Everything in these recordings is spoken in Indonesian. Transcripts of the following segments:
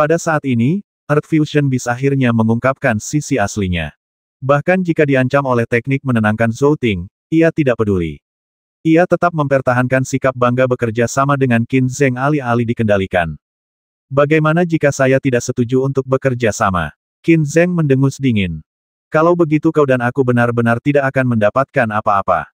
Pada saat ini, Earth Fusion Beast akhirnya mengungkapkan sisi aslinya. Bahkan jika diancam oleh teknik menenangkan Zhou Ting, ia tidak peduli. Ia tetap mempertahankan sikap bangga bekerja sama dengan Qin Zheng alih-alih dikendalikan. Bagaimana jika saya tidak setuju untuk bekerja sama? Qin Zheng mendengus dingin. Kalau begitu kau dan aku benar-benar tidak akan mendapatkan apa-apa.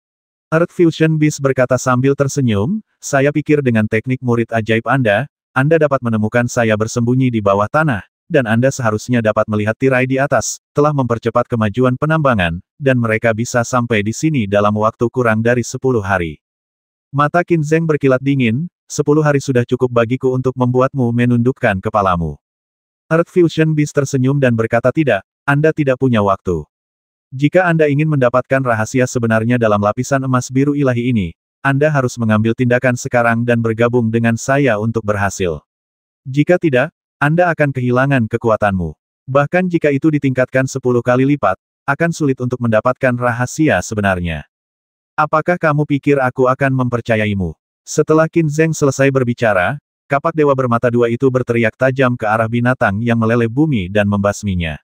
Earth Fusion Beast berkata sambil tersenyum, saya pikir dengan teknik murid ajaib Anda, anda dapat menemukan saya bersembunyi di bawah tanah, dan Anda seharusnya dapat melihat tirai di atas, telah mempercepat kemajuan penambangan, dan mereka bisa sampai di sini dalam waktu kurang dari 10 hari. Mata Kinzeng berkilat dingin, 10 hari sudah cukup bagiku untuk membuatmu menundukkan kepalamu. Earth Fusion Beast tersenyum dan berkata tidak, Anda tidak punya waktu. Jika Anda ingin mendapatkan rahasia sebenarnya dalam lapisan emas biru ilahi ini, anda harus mengambil tindakan sekarang dan bergabung dengan saya untuk berhasil. Jika tidak, Anda akan kehilangan kekuatanmu. Bahkan jika itu ditingkatkan 10 kali lipat, akan sulit untuk mendapatkan rahasia sebenarnya. Apakah kamu pikir aku akan mempercayaimu? Setelah Qin Zheng selesai berbicara, kapak dewa bermata dua itu berteriak tajam ke arah binatang yang meleleh bumi dan membasminya.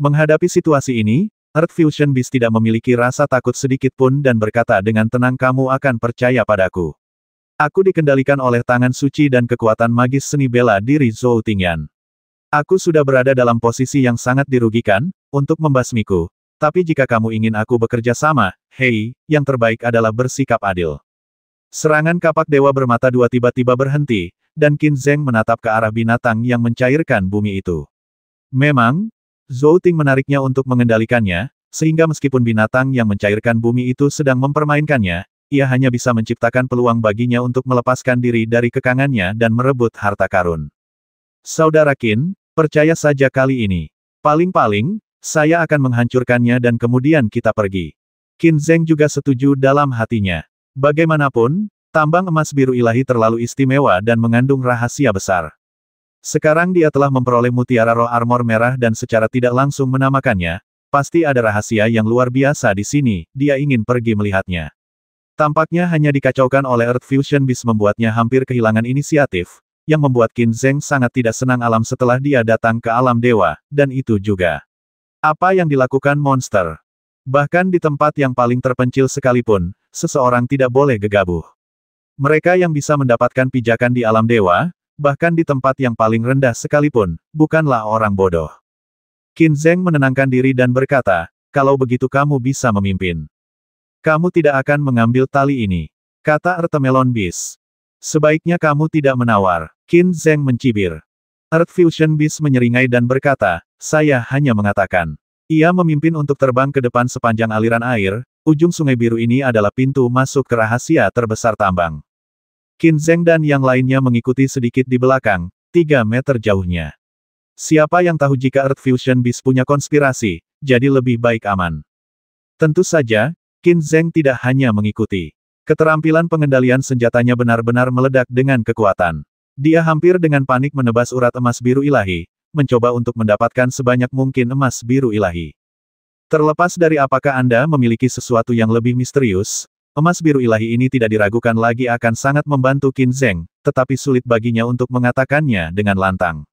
Menghadapi situasi ini, Earth Fusion Beast tidak memiliki rasa takut sedikit pun dan berkata dengan tenang kamu akan percaya padaku. Aku dikendalikan oleh tangan suci dan kekuatan magis seni bela diri Zhou Tingyan. Aku sudah berada dalam posisi yang sangat dirugikan, untuk membasmiku. Tapi jika kamu ingin aku bekerja sama, hei, yang terbaik adalah bersikap adil. Serangan kapak dewa bermata dua tiba-tiba berhenti, dan Qin Zheng menatap ke arah binatang yang mencairkan bumi itu. Memang, Zhou Ting menariknya untuk mengendalikannya, sehingga meskipun binatang yang mencairkan bumi itu sedang mempermainkannya, ia hanya bisa menciptakan peluang baginya untuk melepaskan diri dari kekangannya dan merebut harta karun. Saudara Qin, percaya saja kali ini. Paling-paling, saya akan menghancurkannya dan kemudian kita pergi. Qin Zheng juga setuju dalam hatinya. Bagaimanapun, tambang emas biru ilahi terlalu istimewa dan mengandung rahasia besar. Sekarang dia telah memperoleh mutiara roh armor merah dan secara tidak langsung menamakannya, pasti ada rahasia yang luar biasa di sini, dia ingin pergi melihatnya. Tampaknya hanya dikacaukan oleh Earth Fusion Beast membuatnya hampir kehilangan inisiatif, yang membuat Qin Zheng sangat tidak senang alam setelah dia datang ke alam dewa, dan itu juga. Apa yang dilakukan monster? Bahkan di tempat yang paling terpencil sekalipun, seseorang tidak boleh gegabah. Mereka yang bisa mendapatkan pijakan di alam dewa, bahkan di tempat yang paling rendah sekalipun, bukanlah orang bodoh. Qin Zheng menenangkan diri dan berkata, kalau begitu kamu bisa memimpin. Kamu tidak akan mengambil tali ini. Kata Ertemelon Beast. Sebaiknya kamu tidak menawar. Qin Zheng mencibir. Earth Fusion Beast menyeringai dan berkata, saya hanya mengatakan. Ia memimpin untuk terbang ke depan sepanjang aliran air, ujung sungai biru ini adalah pintu masuk ke rahasia terbesar tambang. Qin Zheng dan yang lainnya mengikuti sedikit di belakang, 3 meter jauhnya. Siapa yang tahu jika Earth Fusion Beast punya konspirasi, jadi lebih baik aman. Tentu saja, Qin Zheng tidak hanya mengikuti. Keterampilan pengendalian senjatanya benar-benar meledak dengan kekuatan. Dia hampir dengan panik menebas urat emas biru ilahi, mencoba untuk mendapatkan sebanyak mungkin emas biru ilahi. Terlepas dari apakah Anda memiliki sesuatu yang lebih misterius, Emas biru ilahi ini tidak diragukan lagi akan sangat membantu Qin Zheng, tetapi sulit baginya untuk mengatakannya dengan lantang.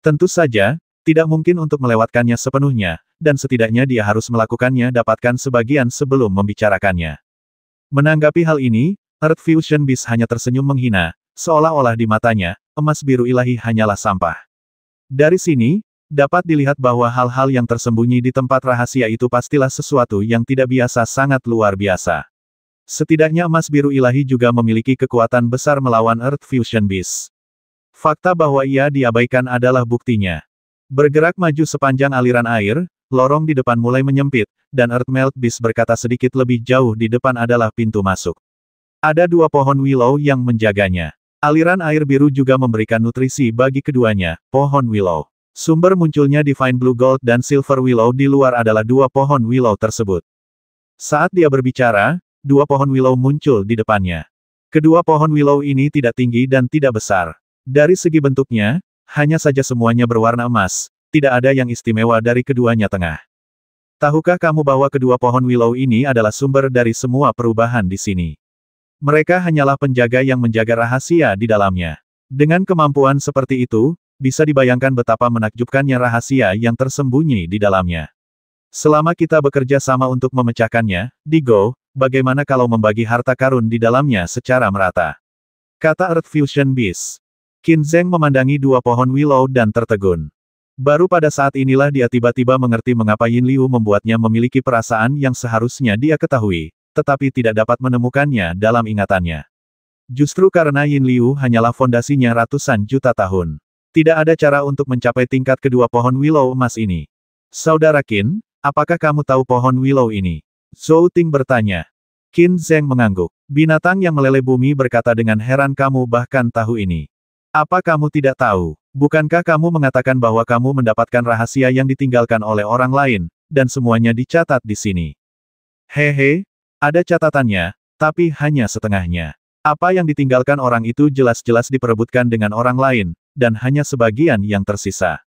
Tentu saja, tidak mungkin untuk melewatkannya sepenuhnya, dan setidaknya dia harus melakukannya dapatkan sebagian sebelum membicarakannya. Menanggapi hal ini, Earth Fusion Beast hanya tersenyum menghina, seolah-olah di matanya, emas biru ilahi hanyalah sampah. Dari sini, dapat dilihat bahwa hal-hal yang tersembunyi di tempat rahasia itu pastilah sesuatu yang tidak biasa sangat luar biasa. Setidaknya emas biru ilahi juga memiliki kekuatan besar melawan Earth Fusion Beast. Fakta bahwa ia diabaikan adalah buktinya. Bergerak maju sepanjang aliran air, lorong di depan mulai menyempit, dan Earth Melt Beast berkata sedikit lebih jauh di depan adalah pintu masuk. Ada dua pohon willow yang menjaganya. Aliran air biru juga memberikan nutrisi bagi keduanya, pohon willow. Sumber munculnya Divine Blue Gold dan Silver Willow di luar adalah dua pohon willow tersebut. Saat dia berbicara, dua pohon willow muncul di depannya. Kedua pohon willow ini tidak tinggi dan tidak besar. Dari segi bentuknya, hanya saja semuanya berwarna emas, tidak ada yang istimewa dari keduanya tengah. Tahukah kamu bahwa kedua pohon willow ini adalah sumber dari semua perubahan di sini? Mereka hanyalah penjaga yang menjaga rahasia di dalamnya. Dengan kemampuan seperti itu, bisa dibayangkan betapa menakjubkannya rahasia yang tersembunyi di dalamnya. Selama kita bekerja sama untuk memecahkannya, Digo, bagaimana kalau membagi harta karun di dalamnya secara merata? Kata Earth Fusion Beast. Qin Zheng memandangi dua pohon willow dan tertegun. Baru pada saat inilah dia tiba-tiba mengerti mengapa Yin Liu membuatnya memiliki perasaan yang seharusnya dia ketahui, tetapi tidak dapat menemukannya dalam ingatannya. Justru karena Yin Liu hanyalah fondasinya ratusan juta tahun. Tidak ada cara untuk mencapai tingkat kedua pohon willow emas ini. Saudara Qin, apakah kamu tahu pohon willow ini? Zhou Ting bertanya. Qin Zeng mengangguk. Binatang yang meleleh bumi berkata dengan heran kamu bahkan tahu ini. Apa kamu tidak tahu? Bukankah kamu mengatakan bahwa kamu mendapatkan rahasia yang ditinggalkan oleh orang lain, dan semuanya dicatat di sini? Hehe, ada catatannya, tapi hanya setengahnya. Apa yang ditinggalkan orang itu jelas-jelas diperebutkan dengan orang lain, dan hanya sebagian yang tersisa.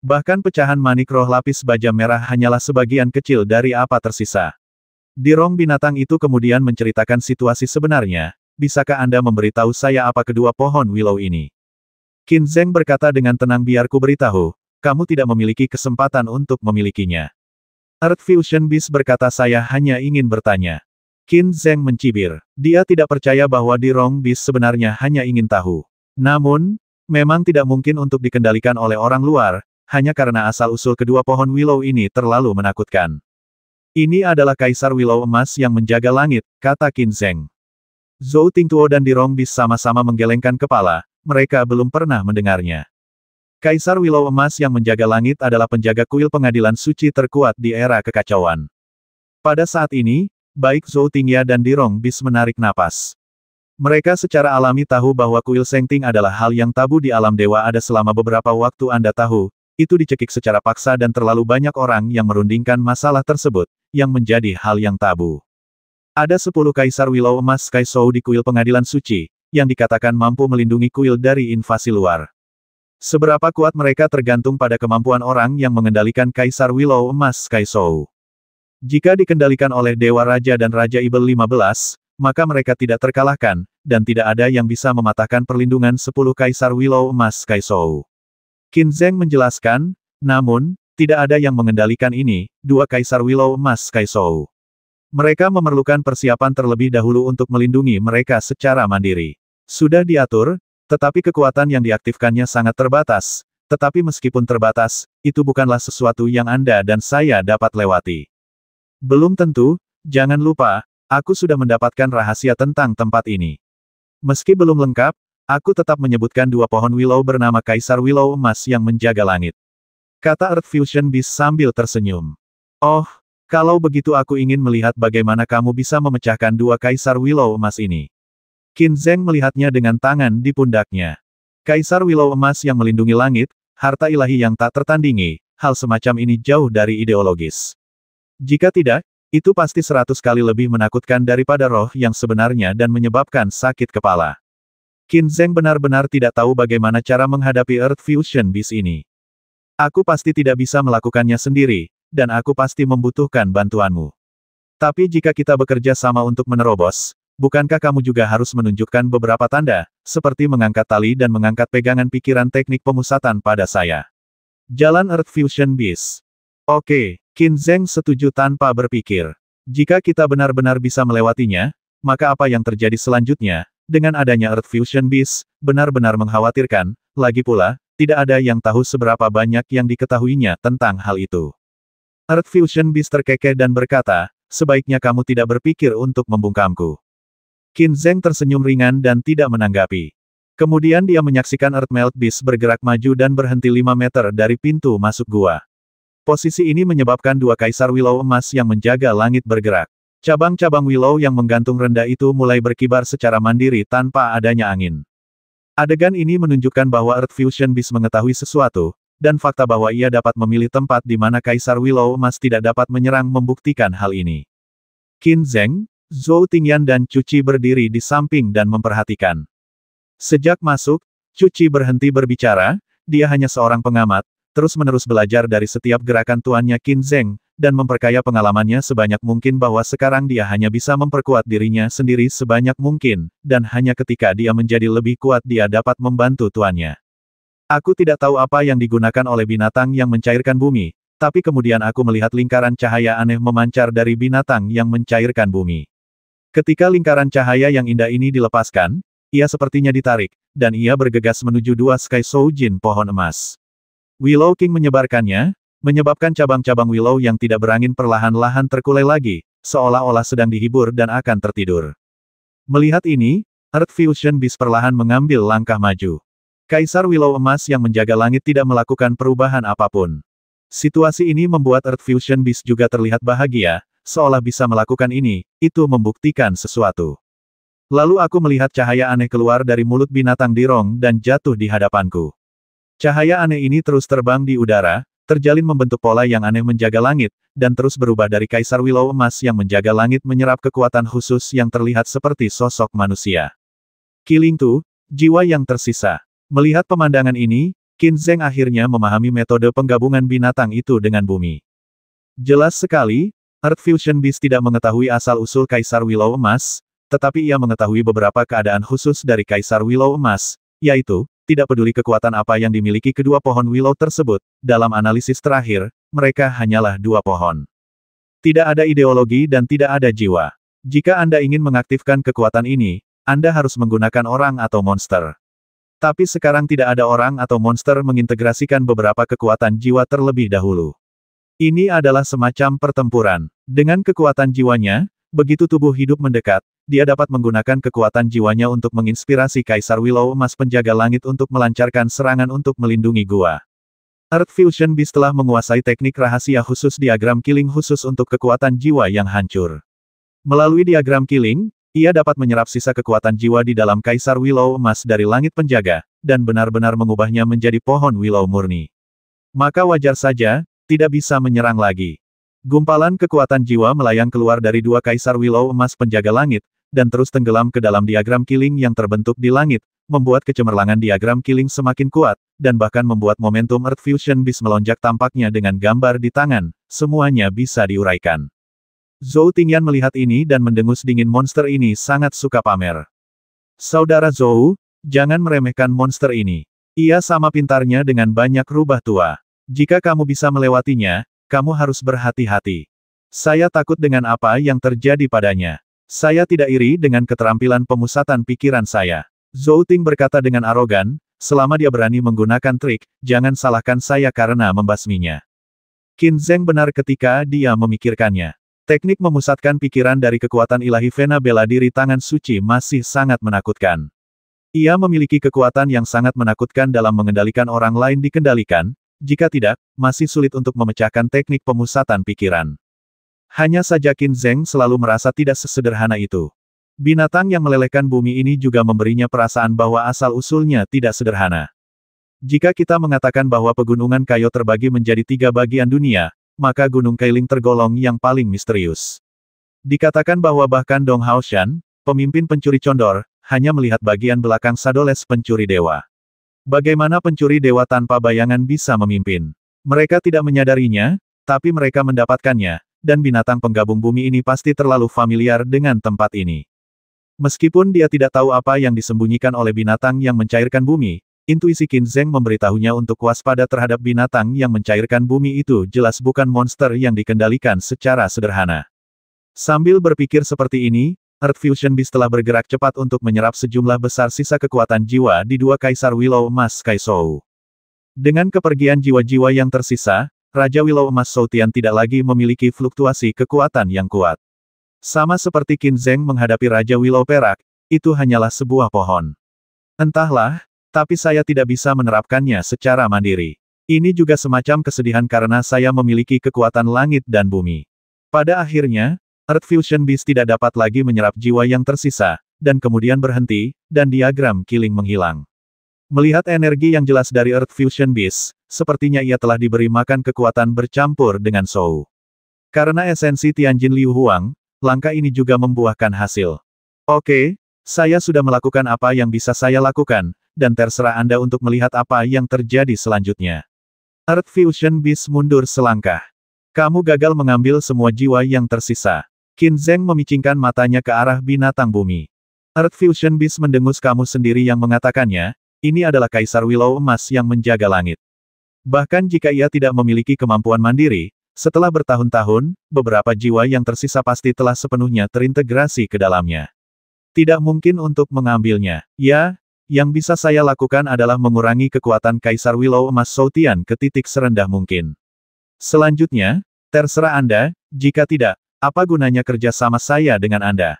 Bahkan pecahan manik roh lapis baja merah hanyalah sebagian kecil dari apa tersisa. Dirong binatang itu kemudian menceritakan situasi sebenarnya, bisakah Anda memberitahu saya apa kedua pohon willow ini? Qin Zheng berkata dengan tenang "Biarku beritahu, kamu tidak memiliki kesempatan untuk memilikinya. Earth Fusion Beast berkata saya hanya ingin bertanya. Qin Zheng mencibir. Dia tidak percaya bahwa Dirong Beast sebenarnya hanya ingin tahu. Namun, memang tidak mungkin untuk dikendalikan oleh orang luar, hanya karena asal-usul kedua pohon willow ini terlalu menakutkan. Ini adalah kaisar wilau emas yang menjaga langit, kata Qin Zheng. Zhou Tingtuo dan Bis sama-sama menggelengkan kepala, mereka belum pernah mendengarnya. Kaisar wilau emas yang menjaga langit adalah penjaga kuil pengadilan suci terkuat di era kekacauan. Pada saat ini, baik Zhou Tingya dan Dirong Bis menarik napas. Mereka secara alami tahu bahwa kuil Sengting adalah hal yang tabu di alam dewa ada selama beberapa waktu Anda tahu, itu dicekik secara paksa dan terlalu banyak orang yang merundingkan masalah tersebut, yang menjadi hal yang tabu. Ada sepuluh kaisar wilau emas Kaisou di kuil pengadilan suci, yang dikatakan mampu melindungi kuil dari invasi luar. Seberapa kuat mereka tergantung pada kemampuan orang yang mengendalikan kaisar wilau emas Kaisou. Jika dikendalikan oleh Dewa Raja dan Raja Ibel 15, maka mereka tidak terkalahkan, dan tidak ada yang bisa mematahkan perlindungan sepuluh kaisar Willow Emas Kaisou. Qin Zheng menjelaskan, namun, tidak ada yang mengendalikan ini, dua kaisar Willow Mas Kaisou. Mereka memerlukan persiapan terlebih dahulu untuk melindungi mereka secara mandiri. Sudah diatur, tetapi kekuatan yang diaktifkannya sangat terbatas, tetapi meskipun terbatas, itu bukanlah sesuatu yang Anda dan saya dapat lewati. Belum tentu, jangan lupa, aku sudah mendapatkan rahasia tentang tempat ini. Meski belum lengkap, aku tetap menyebutkan dua pohon willow bernama Kaisar Willow Emas yang menjaga langit. Kata Earth Fusion Beast sambil tersenyum. Oh, kalau begitu aku ingin melihat bagaimana kamu bisa memecahkan dua kaisar willow emas ini. Qin Zheng melihatnya dengan tangan di pundaknya. Kaisar willow emas yang melindungi langit, harta ilahi yang tak tertandingi, hal semacam ini jauh dari ideologis. Jika tidak, itu pasti seratus kali lebih menakutkan daripada roh yang sebenarnya dan menyebabkan sakit kepala. Qin Zheng benar-benar tidak tahu bagaimana cara menghadapi Earth Fusion Beast ini. Aku pasti tidak bisa melakukannya sendiri, dan aku pasti membutuhkan bantuanmu. Tapi jika kita bekerja sama untuk menerobos, bukankah kamu juga harus menunjukkan beberapa tanda, seperti mengangkat tali dan mengangkat pegangan pikiran teknik pemusatan pada saya? Jalan Earth Fusion Beast. Oke, Qin Zheng setuju tanpa berpikir. Jika kita benar-benar bisa melewatinya, maka apa yang terjadi selanjutnya, dengan adanya Earth Fusion Beast, benar-benar mengkhawatirkan, lagi pula, tidak ada yang tahu seberapa banyak yang diketahuinya tentang hal itu. Earth Fusion Beast terkekeh dan berkata, sebaiknya kamu tidak berpikir untuk membungkamku. Qin Zeng tersenyum ringan dan tidak menanggapi. Kemudian dia menyaksikan Earth Melt Beast bergerak maju dan berhenti 5 meter dari pintu masuk gua. Posisi ini menyebabkan dua kaisar Willow emas yang menjaga langit bergerak. Cabang-cabang Willow yang menggantung rendah itu mulai berkibar secara mandiri tanpa adanya angin. Adegan ini menunjukkan bahwa Earth Fusion Beast mengetahui sesuatu, dan fakta bahwa ia dapat memilih tempat di mana Kaisar Willow Emas tidak dapat menyerang membuktikan hal ini. Qin Zheng, Zhou Tingyan dan Cuci berdiri di samping dan memperhatikan. Sejak masuk, Cuci berhenti berbicara, dia hanya seorang pengamat, terus-menerus belajar dari setiap gerakan tuannya Qin Zheng, dan memperkaya pengalamannya sebanyak mungkin bahwa sekarang dia hanya bisa memperkuat dirinya sendiri sebanyak mungkin, dan hanya ketika dia menjadi lebih kuat dia dapat membantu tuannya. Aku tidak tahu apa yang digunakan oleh binatang yang mencairkan bumi, tapi kemudian aku melihat lingkaran cahaya aneh memancar dari binatang yang mencairkan bumi. Ketika lingkaran cahaya yang indah ini dilepaskan, ia sepertinya ditarik, dan ia bergegas menuju dua Sky Soujin pohon emas. Willow King menyebarkannya, Menyebabkan cabang-cabang willow yang tidak berangin perlahan-lahan terkulai lagi, seolah-olah sedang dihibur dan akan tertidur. Melihat ini, Earth Fusion Beast perlahan mengambil langkah maju. Kaisar Willow Emas yang menjaga langit tidak melakukan perubahan apapun. Situasi ini membuat Earth Fusion Beast juga terlihat bahagia, seolah bisa melakukan ini, itu membuktikan sesuatu. Lalu aku melihat cahaya aneh keluar dari mulut binatang dirong dan jatuh di hadapanku. Cahaya aneh ini terus terbang di udara, terjalin membentuk pola yang aneh menjaga langit, dan terus berubah dari Kaisar Willow Emas yang menjaga langit menyerap kekuatan khusus yang terlihat seperti sosok manusia. Killing Tu, jiwa yang tersisa. Melihat pemandangan ini, Qin Zheng akhirnya memahami metode penggabungan binatang itu dengan bumi. Jelas sekali, Earth Fusion Beast tidak mengetahui asal-usul Kaisar Willow Emas, tetapi ia mengetahui beberapa keadaan khusus dari Kaisar Willow Emas, yaitu, tidak peduli kekuatan apa yang dimiliki kedua pohon willow tersebut, dalam analisis terakhir, mereka hanyalah dua pohon. Tidak ada ideologi dan tidak ada jiwa. Jika Anda ingin mengaktifkan kekuatan ini, Anda harus menggunakan orang atau monster. Tapi sekarang tidak ada orang atau monster mengintegrasikan beberapa kekuatan jiwa terlebih dahulu. Ini adalah semacam pertempuran. Dengan kekuatan jiwanya, begitu tubuh hidup mendekat, dia dapat menggunakan kekuatan jiwanya untuk menginspirasi Kaisar Willow Emas Penjaga Langit untuk melancarkan serangan untuk melindungi gua. Earth Fusion Beast telah menguasai teknik rahasia khusus diagram killing khusus untuk kekuatan jiwa yang hancur. Melalui diagram killing, ia dapat menyerap sisa kekuatan jiwa di dalam Kaisar Willow Emas dari Langit Penjaga, dan benar-benar mengubahnya menjadi pohon Willow murni. Maka wajar saja, tidak bisa menyerang lagi. Gumpalan kekuatan jiwa melayang keluar dari dua Kaisar Willow Emas Penjaga Langit, dan terus tenggelam ke dalam diagram killing yang terbentuk di langit, membuat kecemerlangan diagram killing semakin kuat, dan bahkan membuat momentum Earth Fusion Beast melonjak tampaknya dengan gambar di tangan, semuanya bisa diuraikan. Zhou Tingyan melihat ini dan mendengus dingin monster ini sangat suka pamer. Saudara Zhou, jangan meremehkan monster ini. Ia sama pintarnya dengan banyak rubah tua. Jika kamu bisa melewatinya, kamu harus berhati-hati. Saya takut dengan apa yang terjadi padanya. Saya tidak iri dengan keterampilan pemusatan pikiran saya. Zhou Ting berkata dengan arogan, selama dia berani menggunakan trik, jangan salahkan saya karena membasminya. Qin Zeng benar ketika dia memikirkannya. Teknik memusatkan pikiran dari kekuatan ilahi Vena bela diri tangan suci masih sangat menakutkan. Ia memiliki kekuatan yang sangat menakutkan dalam mengendalikan orang lain dikendalikan, jika tidak, masih sulit untuk memecahkan teknik pemusatan pikiran. Hanya saja Qin Zheng selalu merasa tidak sesederhana itu. Binatang yang melelehkan bumi ini juga memberinya perasaan bahwa asal-usulnya tidak sederhana. Jika kita mengatakan bahwa pegunungan Kayo terbagi menjadi tiga bagian dunia, maka Gunung Kailing tergolong yang paling misterius. Dikatakan bahwa bahkan Dong Haoshan, pemimpin pencuri condor, hanya melihat bagian belakang Sadoles pencuri dewa. Bagaimana pencuri dewa tanpa bayangan bisa memimpin? Mereka tidak menyadarinya, tapi mereka mendapatkannya, dan binatang penggabung bumi ini pasti terlalu familiar dengan tempat ini. Meskipun dia tidak tahu apa yang disembunyikan oleh binatang yang mencairkan bumi, intuisi Qin Zheng memberitahunya untuk waspada terhadap binatang yang mencairkan bumi itu jelas bukan monster yang dikendalikan secara sederhana. Sambil berpikir seperti ini, Earth Fusion Beast telah bergerak cepat untuk menyerap sejumlah besar sisa kekuatan jiwa di dua kaisar Willow Mas Kaisou. Dengan kepergian jiwa-jiwa yang tersisa, Raja Willow Emas Soutian tidak lagi memiliki fluktuasi kekuatan yang kuat. Sama seperti Qin Zheng menghadapi Raja Willow Perak, itu hanyalah sebuah pohon. Entahlah, tapi saya tidak bisa menerapkannya secara mandiri. Ini juga semacam kesedihan karena saya memiliki kekuatan langit dan bumi. Pada akhirnya, Earth Fusion Beast tidak dapat lagi menyerap jiwa yang tersisa, dan kemudian berhenti, dan diagram killing menghilang. Melihat energi yang jelas dari Earth Fusion Beast, sepertinya ia telah diberi makan kekuatan bercampur dengan Sou. Karena esensi Tianjin Liu Huang, langkah ini juga membuahkan hasil. Oke, saya sudah melakukan apa yang bisa saya lakukan, dan terserah Anda untuk melihat apa yang terjadi selanjutnya. Earth Fusion Beast mundur selangkah. Kamu gagal mengambil semua jiwa yang tersisa. Qin Zheng memicingkan matanya ke arah binatang bumi. Earth Fusion Beast mendengus kamu sendiri yang mengatakannya, ini adalah Kaisar Willow Emas yang menjaga langit. Bahkan jika ia tidak memiliki kemampuan mandiri, setelah bertahun-tahun, beberapa jiwa yang tersisa pasti telah sepenuhnya terintegrasi ke dalamnya. Tidak mungkin untuk mengambilnya. Ya, yang bisa saya lakukan adalah mengurangi kekuatan Kaisar Willow Emas Soutian ke titik serendah mungkin. Selanjutnya, terserah Anda, jika tidak, apa gunanya kerja sama saya dengan Anda?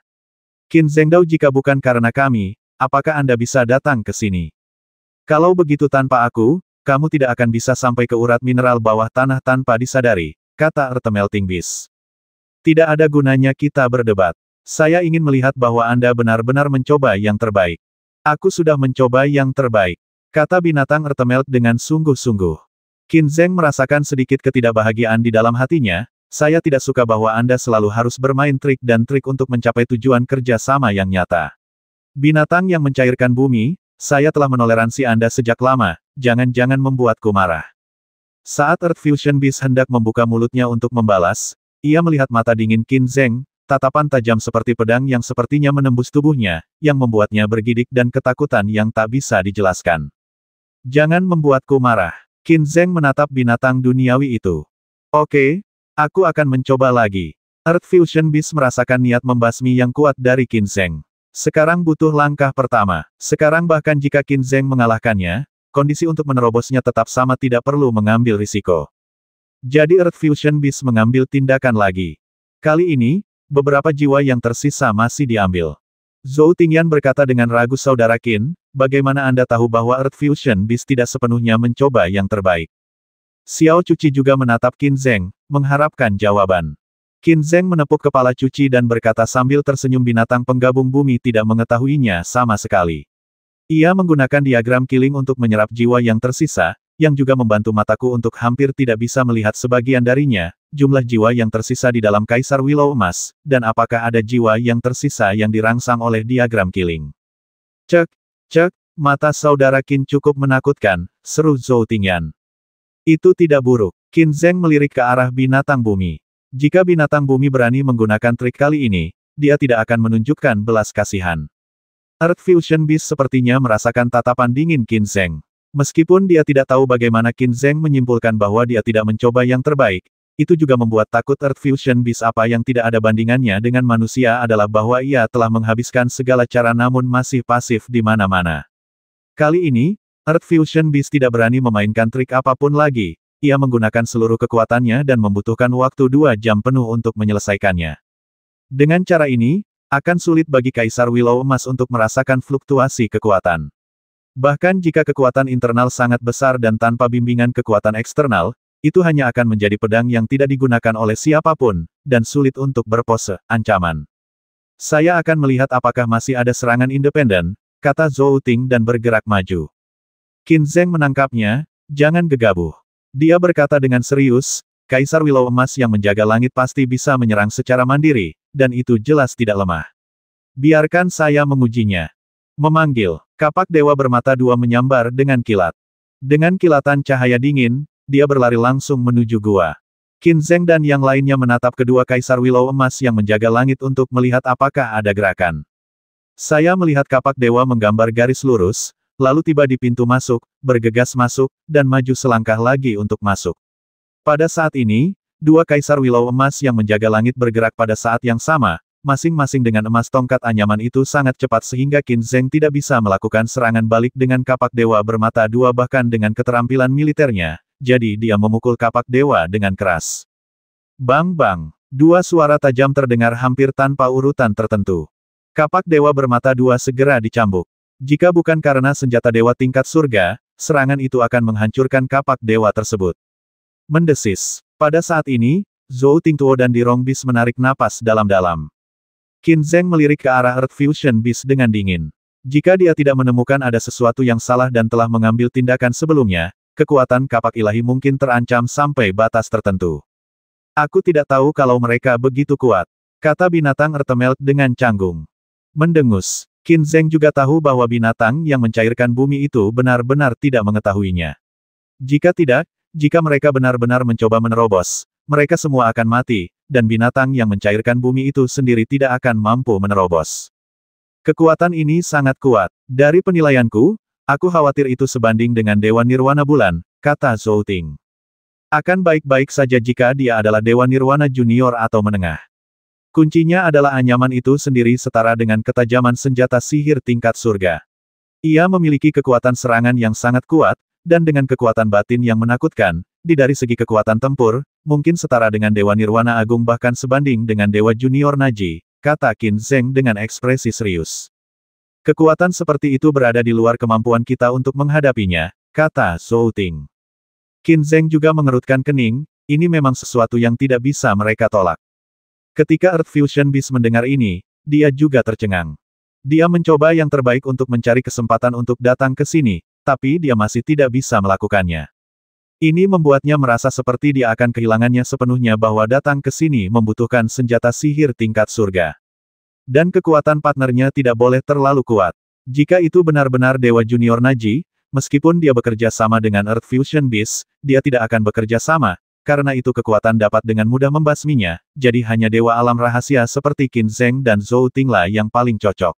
Qin Zhengdao jika bukan karena kami, apakah Anda bisa datang ke sini? Kalau begitu tanpa aku, kamu tidak akan bisa sampai ke urat mineral bawah tanah tanpa disadari, kata Ertemelting Bis. Tidak ada gunanya kita berdebat. Saya ingin melihat bahwa Anda benar-benar mencoba yang terbaik. Aku sudah mencoba yang terbaik, kata binatang Ertemelt dengan sungguh-sungguh. Qin Zheng merasakan sedikit ketidakbahagiaan di dalam hatinya, saya tidak suka bahwa Anda selalu harus bermain trik dan trik untuk mencapai tujuan kerja sama yang nyata. Binatang yang mencairkan bumi, saya telah menoleransi Anda sejak lama, jangan-jangan membuatku marah. Saat Earth Fusion Beast hendak membuka mulutnya untuk membalas, ia melihat mata dingin Qin Zeng, tatapan tajam seperti pedang yang sepertinya menembus tubuhnya, yang membuatnya bergidik dan ketakutan yang tak bisa dijelaskan. Jangan membuatku marah. Qin Zeng menatap binatang duniawi itu. Oke, aku akan mencoba lagi. Earth Fusion Beast merasakan niat membasmi yang kuat dari Qin Zeng. Sekarang butuh langkah pertama. Sekarang bahkan jika Qin Zheng mengalahkannya, kondisi untuk menerobosnya tetap sama tidak perlu mengambil risiko. Jadi Earth Fusion Beast mengambil tindakan lagi. Kali ini, beberapa jiwa yang tersisa masih diambil. Zhou Tingyan berkata dengan ragu saudara Qin, bagaimana Anda tahu bahwa Earth Fusion Beast tidak sepenuhnya mencoba yang terbaik? Xiao Cuci juga menatap Qin Zheng, mengharapkan jawaban. Qin Zheng menepuk kepala cuci dan berkata sambil tersenyum binatang penggabung bumi tidak mengetahuinya sama sekali. Ia menggunakan diagram killing untuk menyerap jiwa yang tersisa, yang juga membantu mataku untuk hampir tidak bisa melihat sebagian darinya, jumlah jiwa yang tersisa di dalam Kaisar Willow Emas, dan apakah ada jiwa yang tersisa yang dirangsang oleh diagram killing. Cek, cek, mata saudara Qin cukup menakutkan, seru Zhou Tingyan. Itu tidak buruk. Qin Zheng melirik ke arah binatang bumi. Jika binatang bumi berani menggunakan trik kali ini, dia tidak akan menunjukkan belas kasihan. Earth Fusion Beast sepertinya merasakan tatapan dingin Qin Zheng. Meskipun dia tidak tahu bagaimana Qin Zheng menyimpulkan bahwa dia tidak mencoba yang terbaik, itu juga membuat takut Earth Fusion Beast apa yang tidak ada bandingannya dengan manusia adalah bahwa ia telah menghabiskan segala cara namun masih pasif di mana-mana. Kali ini, Earth Fusion Beast tidak berani memainkan trik apapun lagi, ia menggunakan seluruh kekuatannya dan membutuhkan waktu dua jam penuh untuk menyelesaikannya. Dengan cara ini, akan sulit bagi Kaisar Willow Emas untuk merasakan fluktuasi kekuatan. Bahkan jika kekuatan internal sangat besar dan tanpa bimbingan kekuatan eksternal, itu hanya akan menjadi pedang yang tidak digunakan oleh siapapun, dan sulit untuk berpose, ancaman. Saya akan melihat apakah masih ada serangan independen, kata Zhou Ting dan bergerak maju. Qin Zheng menangkapnya, jangan gegabah. Dia berkata dengan serius, Kaisar Willow Emas yang menjaga langit pasti bisa menyerang secara mandiri, dan itu jelas tidak lemah. Biarkan saya mengujinya. Memanggil, kapak dewa bermata dua menyambar dengan kilat. Dengan kilatan cahaya dingin, dia berlari langsung menuju gua. Qin Zheng dan yang lainnya menatap kedua Kaisar Willow Emas yang menjaga langit untuk melihat apakah ada gerakan. Saya melihat kapak dewa menggambar garis lurus, lalu tiba di pintu masuk, bergegas masuk, dan maju selangkah lagi untuk masuk. Pada saat ini, dua kaisar wilau emas yang menjaga langit bergerak pada saat yang sama, masing-masing dengan emas tongkat anyaman itu sangat cepat sehingga Qin Zheng tidak bisa melakukan serangan balik dengan kapak dewa bermata dua bahkan dengan keterampilan militernya, jadi dia memukul kapak dewa dengan keras. Bang-bang! Dua suara tajam terdengar hampir tanpa urutan tertentu. Kapak dewa bermata dua segera dicambuk. Jika bukan karena senjata dewa tingkat surga, serangan itu akan menghancurkan kapak dewa tersebut. Mendesis. Pada saat ini, Zhou Tingtuo dan Dirong Bis menarik napas dalam-dalam. Qin Zeng melirik ke arah Earth Fusion Bis dengan dingin. Jika dia tidak menemukan ada sesuatu yang salah dan telah mengambil tindakan sebelumnya, kekuatan kapak ilahi mungkin terancam sampai batas tertentu. Aku tidak tahu kalau mereka begitu kuat, kata binatang Ertemelt dengan canggung. Mendengus, Qin Zheng juga tahu bahwa binatang yang mencairkan bumi itu benar-benar tidak mengetahuinya. Jika tidak, jika mereka benar-benar mencoba menerobos, mereka semua akan mati, dan binatang yang mencairkan bumi itu sendiri tidak akan mampu menerobos. Kekuatan ini sangat kuat. Dari penilaianku, aku khawatir itu sebanding dengan Dewa Nirwana Bulan, kata Zhou Ting. Akan baik-baik saja jika dia adalah Dewa Nirwana Junior atau Menengah. Kuncinya adalah anyaman itu sendiri setara dengan ketajaman senjata sihir tingkat surga. Ia memiliki kekuatan serangan yang sangat kuat, dan dengan kekuatan batin yang menakutkan, di dari segi kekuatan tempur, mungkin setara dengan Dewa Nirwana Agung bahkan sebanding dengan Dewa Junior Naji, kata Qin Zheng dengan ekspresi serius. Kekuatan seperti itu berada di luar kemampuan kita untuk menghadapinya, kata Zhou Ting. Qin Zheng juga mengerutkan kening, ini memang sesuatu yang tidak bisa mereka tolak. Ketika Earth Fusion Beast mendengar ini, dia juga tercengang. Dia mencoba yang terbaik untuk mencari kesempatan untuk datang ke sini, tapi dia masih tidak bisa melakukannya. Ini membuatnya merasa seperti dia akan kehilangannya sepenuhnya bahwa datang ke sini membutuhkan senjata sihir tingkat surga. Dan kekuatan partnernya tidak boleh terlalu kuat. Jika itu benar-benar Dewa Junior Naji, meskipun dia bekerja sama dengan Earth Fusion Beast, dia tidak akan bekerja sama, karena itu kekuatan dapat dengan mudah membasminya, jadi hanya dewa alam rahasia seperti Qin Zheng dan Zhou Tingla yang paling cocok.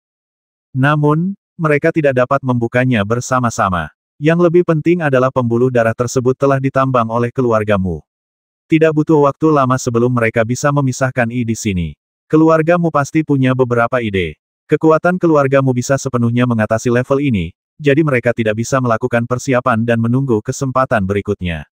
Namun, mereka tidak dapat membukanya bersama-sama. Yang lebih penting adalah pembuluh darah tersebut telah ditambang oleh keluargamu. Tidak butuh waktu lama sebelum mereka bisa memisahkan I di sini. Keluargamu pasti punya beberapa ide. Kekuatan keluargamu bisa sepenuhnya mengatasi level ini, jadi mereka tidak bisa melakukan persiapan dan menunggu kesempatan berikutnya.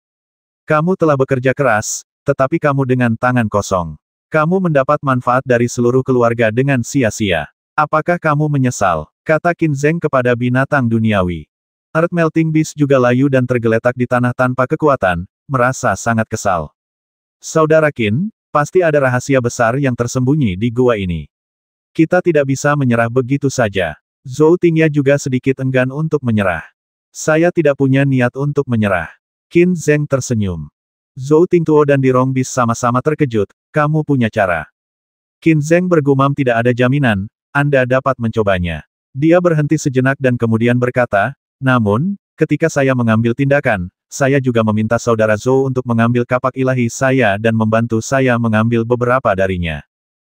Kamu telah bekerja keras, tetapi kamu dengan tangan kosong. Kamu mendapat manfaat dari seluruh keluarga dengan sia-sia. Apakah kamu menyesal? Kata Qin Zeng kepada binatang duniawi. Earth Melting Beast juga layu dan tergeletak di tanah tanpa kekuatan, merasa sangat kesal. Saudara Qin, pasti ada rahasia besar yang tersembunyi di gua ini. Kita tidak bisa menyerah begitu saja. Zhou Tingya juga sedikit enggan untuk menyerah. Saya tidak punya niat untuk menyerah. Qin Zheng tersenyum. Zhou Tingtuo dan Bis sama-sama terkejut, kamu punya cara. Qin Zheng bergumam tidak ada jaminan, Anda dapat mencobanya. Dia berhenti sejenak dan kemudian berkata, namun, ketika saya mengambil tindakan, saya juga meminta saudara Zhou untuk mengambil kapak ilahi saya dan membantu saya mengambil beberapa darinya.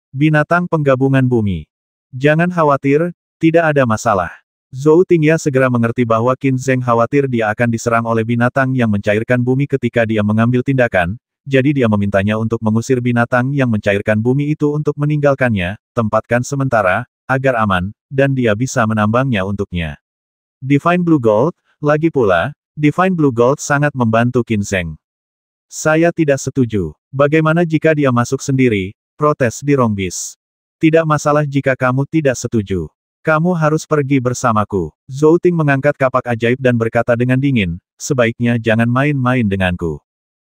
Binatang penggabungan bumi. Jangan khawatir, tidak ada masalah. Zhou Tingya segera mengerti bahwa Qin Zheng khawatir dia akan diserang oleh binatang yang mencairkan bumi ketika dia mengambil tindakan, jadi dia memintanya untuk mengusir binatang yang mencairkan bumi itu untuk meninggalkannya, tempatkan sementara, agar aman, dan dia bisa menambangnya untuknya. Divine Blue Gold, lagi pula, Divine Blue Gold sangat membantu Qin Zheng. Saya tidak setuju. Bagaimana jika dia masuk sendiri, protes di Rongbis. Tidak masalah jika kamu tidak setuju. Kamu harus pergi bersamaku. Zhou Ting mengangkat kapak ajaib dan berkata dengan dingin, sebaiknya jangan main-main denganku.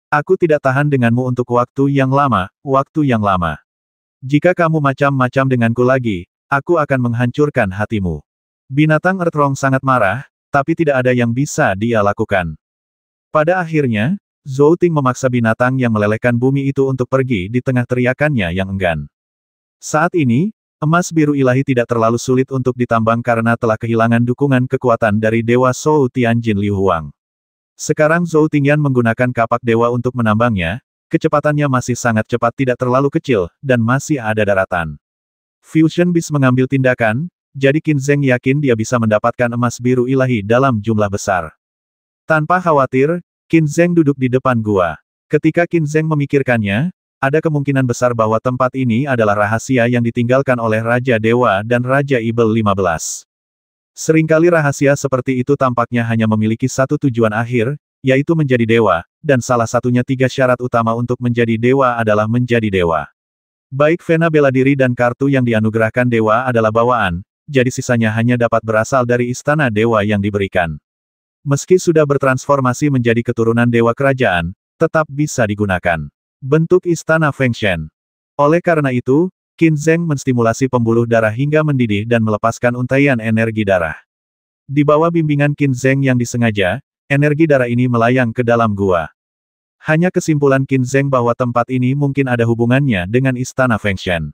Aku tidak tahan denganmu untuk waktu yang lama, waktu yang lama. Jika kamu macam-macam denganku lagi, aku akan menghancurkan hatimu. Binatang Ertrong sangat marah, tapi tidak ada yang bisa dia lakukan. Pada akhirnya, Zhou Ting memaksa binatang yang melelehkan bumi itu untuk pergi di tengah teriakannya yang enggan. Saat ini, Emas biru ilahi tidak terlalu sulit untuk ditambang karena telah kehilangan dukungan kekuatan dari Dewa Shou Tianjin Liu Huang. Sekarang Zhou Tingyan menggunakan kapak dewa untuk menambangnya, kecepatannya masih sangat cepat tidak terlalu kecil, dan masih ada daratan. Fusion Beast mengambil tindakan, jadi Qin Zheng yakin dia bisa mendapatkan emas biru ilahi dalam jumlah besar. Tanpa khawatir, Qin Zheng duduk di depan gua. Ketika Qin Zheng memikirkannya, ada kemungkinan besar bahwa tempat ini adalah rahasia yang ditinggalkan oleh Raja Dewa dan Raja Ibel 15. Seringkali rahasia seperti itu tampaknya hanya memiliki satu tujuan akhir, yaitu menjadi dewa, dan salah satunya tiga syarat utama untuk menjadi dewa adalah menjadi dewa. Baik Vena bela diri dan kartu yang dianugerahkan dewa adalah bawaan, jadi sisanya hanya dapat berasal dari istana dewa yang diberikan. Meski sudah bertransformasi menjadi keturunan dewa kerajaan, tetap bisa digunakan. Bentuk Istana Shen. Oleh karena itu, Qin Zeng menstimulasi pembuluh darah hingga mendidih dan melepaskan untaian energi darah. Di bawah bimbingan Qin Zeng yang disengaja, energi darah ini melayang ke dalam gua. Hanya kesimpulan Qin Zeng bahwa tempat ini mungkin ada hubungannya dengan Istana Shen.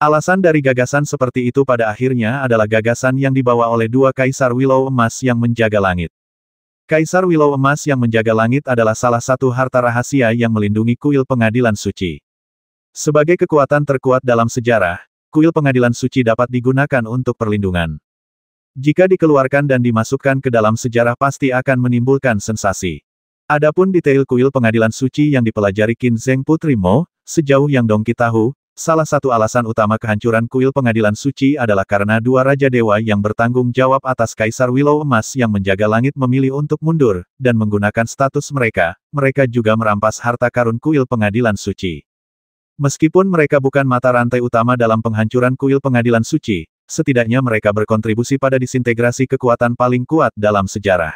Alasan dari gagasan seperti itu pada akhirnya adalah gagasan yang dibawa oleh dua kaisar Willow Emas yang menjaga langit. Kaisar Willow Emas yang menjaga langit adalah salah satu harta rahasia yang melindungi kuil pengadilan suci. Sebagai kekuatan terkuat dalam sejarah, kuil pengadilan suci dapat digunakan untuk perlindungan. Jika dikeluarkan dan dimasukkan ke dalam sejarah pasti akan menimbulkan sensasi. Adapun detail kuil pengadilan suci yang dipelajari Qin Zheng Putri Mo, sejauh yang Dongki tahu, Salah satu alasan utama kehancuran kuil pengadilan suci adalah karena dua raja dewa yang bertanggung jawab atas Kaisar Willow Emas yang menjaga langit memilih untuk mundur, dan menggunakan status mereka, mereka juga merampas harta karun kuil pengadilan suci. Meskipun mereka bukan mata rantai utama dalam penghancuran kuil pengadilan suci, setidaknya mereka berkontribusi pada disintegrasi kekuatan paling kuat dalam sejarah.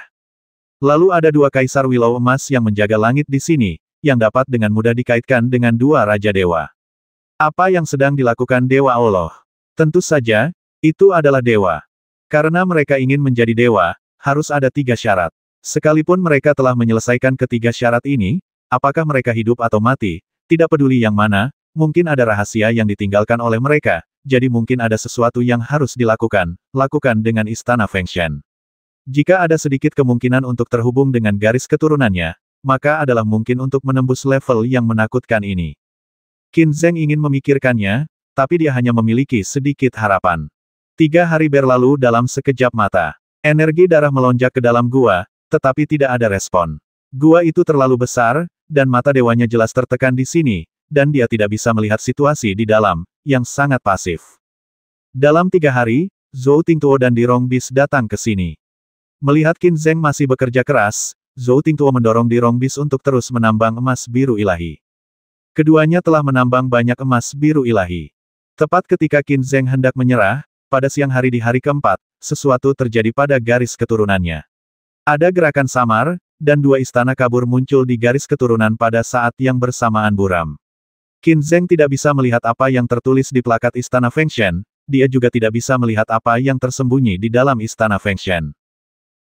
Lalu ada dua Kaisar Willow Emas yang menjaga langit di sini, yang dapat dengan mudah dikaitkan dengan dua Raja Dewa. Apa yang sedang dilakukan Dewa Allah? Tentu saja, itu adalah dewa. Karena mereka ingin menjadi dewa, harus ada tiga syarat. Sekalipun mereka telah menyelesaikan ketiga syarat ini, apakah mereka hidup atau mati, tidak peduli yang mana, mungkin ada rahasia yang ditinggalkan oleh mereka, jadi mungkin ada sesuatu yang harus dilakukan, lakukan dengan istana Fengshen. Jika ada sedikit kemungkinan untuk terhubung dengan garis keturunannya, maka adalah mungkin untuk menembus level yang menakutkan ini. Qin Zheng ingin memikirkannya, tapi dia hanya memiliki sedikit harapan. Tiga hari berlalu dalam sekejap mata. Energi darah melonjak ke dalam gua, tetapi tidak ada respon. Gua itu terlalu besar, dan mata dewanya jelas tertekan di sini, dan dia tidak bisa melihat situasi di dalam, yang sangat pasif. Dalam tiga hari, Zhou Tingtuo dan Dirong Bis datang ke sini. Melihat Qin Zheng masih bekerja keras, Zhou Tingtuo mendorong Dirong Bis untuk terus menambang emas biru ilahi. Keduanya telah menambang banyak emas biru ilahi. Tepat ketika Qin Zheng hendak menyerah, pada siang hari di hari keempat, sesuatu terjadi pada garis keturunannya. Ada gerakan samar, dan dua istana kabur muncul di garis keturunan pada saat yang bersamaan buram. Qin Zheng tidak bisa melihat apa yang tertulis di plakat istana Shen, dia juga tidak bisa melihat apa yang tersembunyi di dalam istana Shen.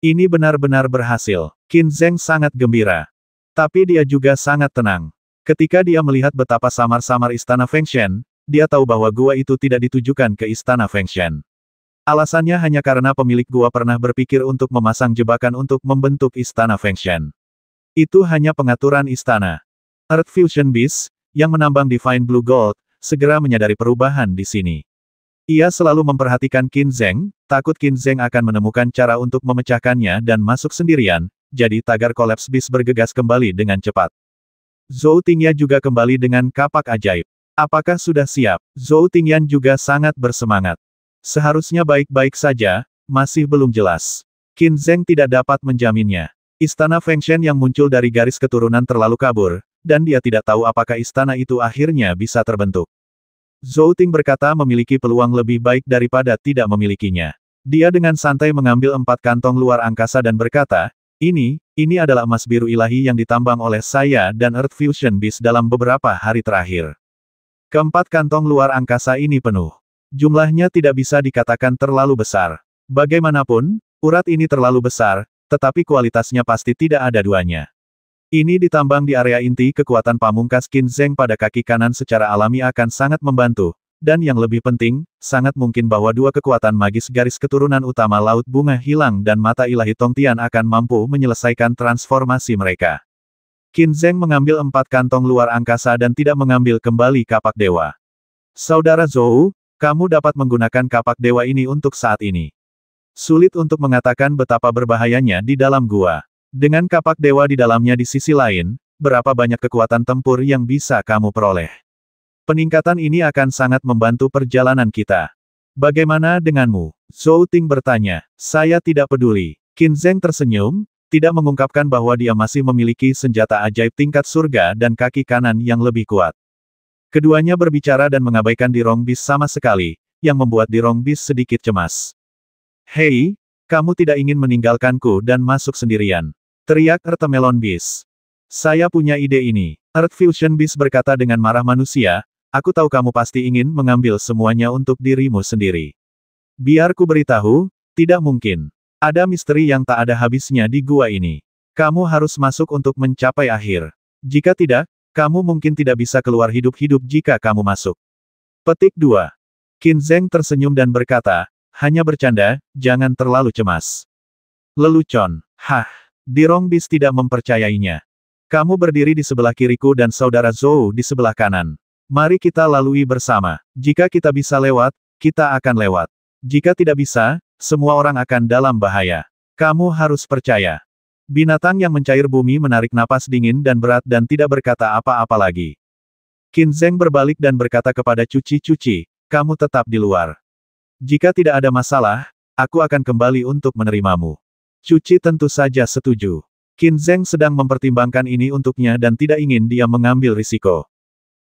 Ini benar-benar berhasil. Qin Zheng sangat gembira. Tapi dia juga sangat tenang. Ketika dia melihat betapa samar-samar istana Fengshen, dia tahu bahwa gua itu tidak ditujukan ke istana Fengshen. Alasannya hanya karena pemilik gua pernah berpikir untuk memasang jebakan untuk membentuk istana Fengshen. Itu hanya pengaturan istana. Earth Fusion Beast, yang menambang Divine Blue Gold, segera menyadari perubahan di sini. Ia selalu memperhatikan Qin Zeng, takut Qin Zeng akan menemukan cara untuk memecahkannya dan masuk sendirian, jadi tagar Collapse Beast bergegas kembali dengan cepat. Zhou Tingya juga kembali dengan kapak ajaib. Apakah sudah siap? Zhou Tingyan juga sangat bersemangat. Seharusnya baik-baik saja, masih belum jelas. Qin Zheng tidak dapat menjaminnya. Istana Shen yang muncul dari garis keturunan terlalu kabur, dan dia tidak tahu apakah istana itu akhirnya bisa terbentuk. Zhou Ting berkata memiliki peluang lebih baik daripada tidak memilikinya. Dia dengan santai mengambil empat kantong luar angkasa dan berkata, ini, ini adalah emas biru ilahi yang ditambang oleh saya dan Earth Fusion Beast dalam beberapa hari terakhir. Keempat kantong luar angkasa ini penuh. Jumlahnya tidak bisa dikatakan terlalu besar. Bagaimanapun, urat ini terlalu besar, tetapi kualitasnya pasti tidak ada duanya. Ini ditambang di area inti kekuatan pamungkas Kinzeng pada kaki kanan secara alami akan sangat membantu, dan yang lebih penting, sangat mungkin bahwa dua kekuatan magis garis keturunan utama Laut Bunga Hilang dan Mata Ilahi Tongtian akan mampu menyelesaikan transformasi mereka. Qin Zeng mengambil empat kantong luar angkasa dan tidak mengambil kembali kapak dewa. Saudara Zhou, kamu dapat menggunakan kapak dewa ini untuk saat ini. Sulit untuk mengatakan betapa berbahayanya di dalam gua. Dengan kapak dewa di dalamnya di sisi lain, berapa banyak kekuatan tempur yang bisa kamu peroleh. Peningkatan ini akan sangat membantu perjalanan kita. Bagaimana denganmu? Zhou Ting bertanya. Saya tidak peduli. Qin Zeng tersenyum, tidak mengungkapkan bahwa dia masih memiliki senjata ajaib tingkat surga dan kaki kanan yang lebih kuat. Keduanya berbicara dan mengabaikan Dirong Bis sama sekali, yang membuat Dirong Bis sedikit cemas. Hei, kamu tidak ingin meninggalkanku dan masuk sendirian. Teriak Ertemelon Bis. Saya punya ide ini. Earth Fusion Beast berkata dengan marah manusia, Aku tahu kamu pasti ingin mengambil semuanya untuk dirimu sendiri. Biar ku beritahu, tidak mungkin. Ada misteri yang tak ada habisnya di gua ini. Kamu harus masuk untuk mencapai akhir. Jika tidak, kamu mungkin tidak bisa keluar hidup-hidup jika kamu masuk. Petik 2. Qin Zheng tersenyum dan berkata, hanya bercanda, jangan terlalu cemas. Lelucon, hah, Di Bis tidak mempercayainya. Kamu berdiri di sebelah kiriku dan saudara Zhou di sebelah kanan. Mari kita lalui bersama. Jika kita bisa lewat, kita akan lewat. Jika tidak bisa, semua orang akan dalam bahaya. Kamu harus percaya. Binatang yang mencair bumi menarik napas dingin dan berat dan tidak berkata apa-apa lagi. Qin Zheng berbalik dan berkata kepada cuci-cuci, kamu tetap di luar. Jika tidak ada masalah, aku akan kembali untuk menerimamu. Cuci tentu saja setuju. Qin Zheng sedang mempertimbangkan ini untuknya dan tidak ingin dia mengambil risiko.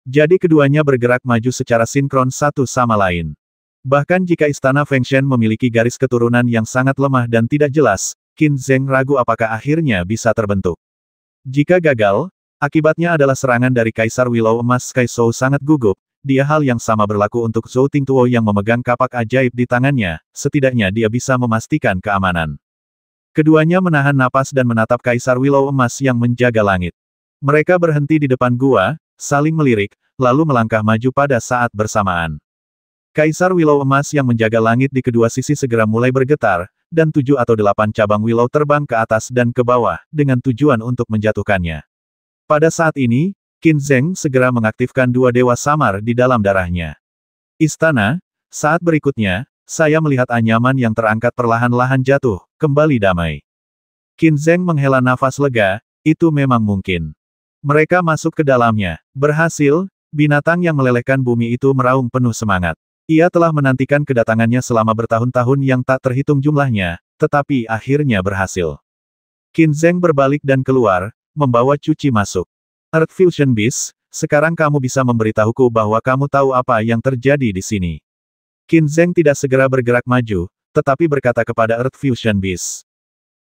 Jadi keduanya bergerak maju secara sinkron satu sama lain. Bahkan jika istana Fengshen memiliki garis keturunan yang sangat lemah dan tidak jelas, Qin Zheng ragu apakah akhirnya bisa terbentuk. Jika gagal, akibatnya adalah serangan dari Kaisar Willow Emas Kai Shou sangat gugup, dia hal yang sama berlaku untuk Zhou Tingtuo yang memegang kapak ajaib di tangannya, setidaknya dia bisa memastikan keamanan. Keduanya menahan napas dan menatap Kaisar Willow Emas yang menjaga langit. Mereka berhenti di depan gua, saling melirik, lalu melangkah maju pada saat bersamaan. Kaisar Willow Emas yang menjaga langit di kedua sisi segera mulai bergetar, dan tujuh atau delapan cabang Willow terbang ke atas dan ke bawah, dengan tujuan untuk menjatuhkannya. Pada saat ini, Qin Zheng segera mengaktifkan dua dewa samar di dalam darahnya. Istana, saat berikutnya, saya melihat anyaman yang terangkat perlahan-lahan jatuh, kembali damai. Qin Zheng menghela nafas lega, itu memang mungkin. Mereka masuk ke dalamnya. Berhasil, binatang yang melelehkan bumi itu meraung penuh semangat. Ia telah menantikan kedatangannya selama bertahun-tahun yang tak terhitung jumlahnya, tetapi akhirnya berhasil. Qin Zheng berbalik dan keluar, membawa cuci masuk. Earth Fusion Beast, sekarang kamu bisa memberitahuku bahwa kamu tahu apa yang terjadi di sini. Qin Zheng tidak segera bergerak maju, tetapi berkata kepada Earth Fusion Beast.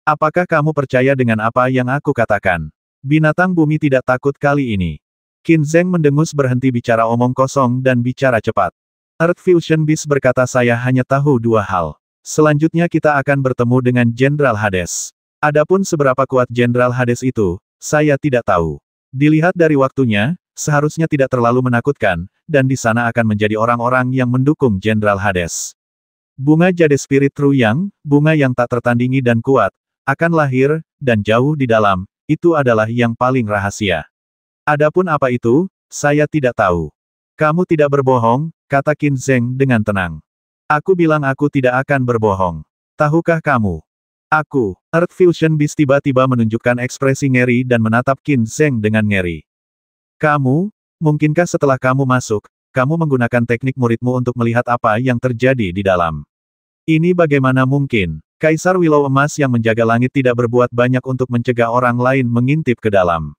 Apakah kamu percaya dengan apa yang aku katakan? Binatang bumi tidak takut kali ini. Qin Zheng mendengus berhenti bicara omong kosong dan bicara cepat. Earth Fusion Beast berkata saya hanya tahu dua hal. Selanjutnya kita akan bertemu dengan Jenderal Hades. Adapun seberapa kuat Jenderal Hades itu, saya tidak tahu. Dilihat dari waktunya, seharusnya tidak terlalu menakutkan, dan di sana akan menjadi orang-orang yang mendukung Jenderal Hades. Bunga jade spirit Ruyang, bunga yang tak tertandingi dan kuat, akan lahir, dan jauh di dalam, itu adalah yang paling rahasia. Adapun apa itu, saya tidak tahu. Kamu tidak berbohong, kata Qin Zheng dengan tenang. Aku bilang aku tidak akan berbohong. Tahukah kamu? Aku, Earth Fusion Beast tiba-tiba menunjukkan ekspresi ngeri dan menatap Qin Zheng dengan ngeri. Kamu, mungkinkah setelah kamu masuk, kamu menggunakan teknik muridmu untuk melihat apa yang terjadi di dalam? Ini bagaimana mungkin? Kaisar Willow Emas yang menjaga langit tidak berbuat banyak untuk mencegah orang lain mengintip ke dalam.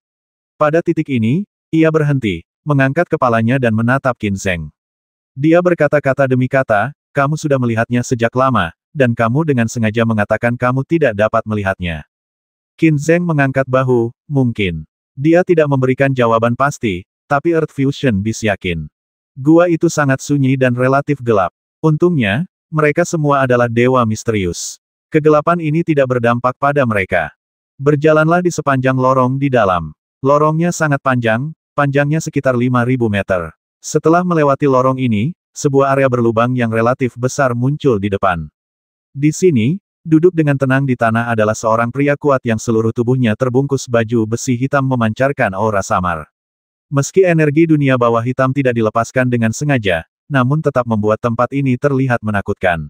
Pada titik ini, ia berhenti, mengangkat kepalanya dan menatap Kinzeng. Dia berkata-kata demi kata, kamu sudah melihatnya sejak lama, dan kamu dengan sengaja mengatakan kamu tidak dapat melihatnya. Kinzeng mengangkat bahu, mungkin. Dia tidak memberikan jawaban pasti, tapi Earth Fusion bis yakin. Gua itu sangat sunyi dan relatif gelap. Untungnya, mereka semua adalah dewa misterius. Kegelapan ini tidak berdampak pada mereka. Berjalanlah di sepanjang lorong di dalam. Lorongnya sangat panjang, panjangnya sekitar 5.000 meter. Setelah melewati lorong ini, sebuah area berlubang yang relatif besar muncul di depan. Di sini, duduk dengan tenang di tanah adalah seorang pria kuat yang seluruh tubuhnya terbungkus baju besi hitam memancarkan aura samar. Meski energi dunia bawah hitam tidak dilepaskan dengan sengaja, namun tetap membuat tempat ini terlihat menakutkan.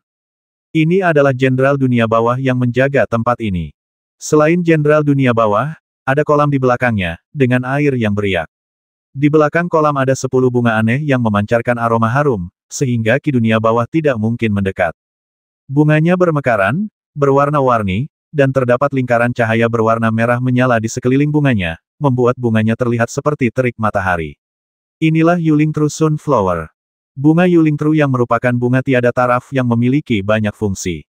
Ini adalah jenderal dunia bawah yang menjaga tempat ini. Selain jenderal dunia bawah, ada kolam di belakangnya, dengan air yang beriak. Di belakang kolam ada sepuluh bunga aneh yang memancarkan aroma harum, sehingga ki dunia bawah tidak mungkin mendekat. Bunganya bermekaran, berwarna-warni, dan terdapat lingkaran cahaya berwarna merah menyala di sekeliling bunganya, membuat bunganya terlihat seperti terik matahari. Inilah Yuling Trusun Flower. Bunga Yuling Tru yang merupakan bunga tiada taraf yang memiliki banyak fungsi.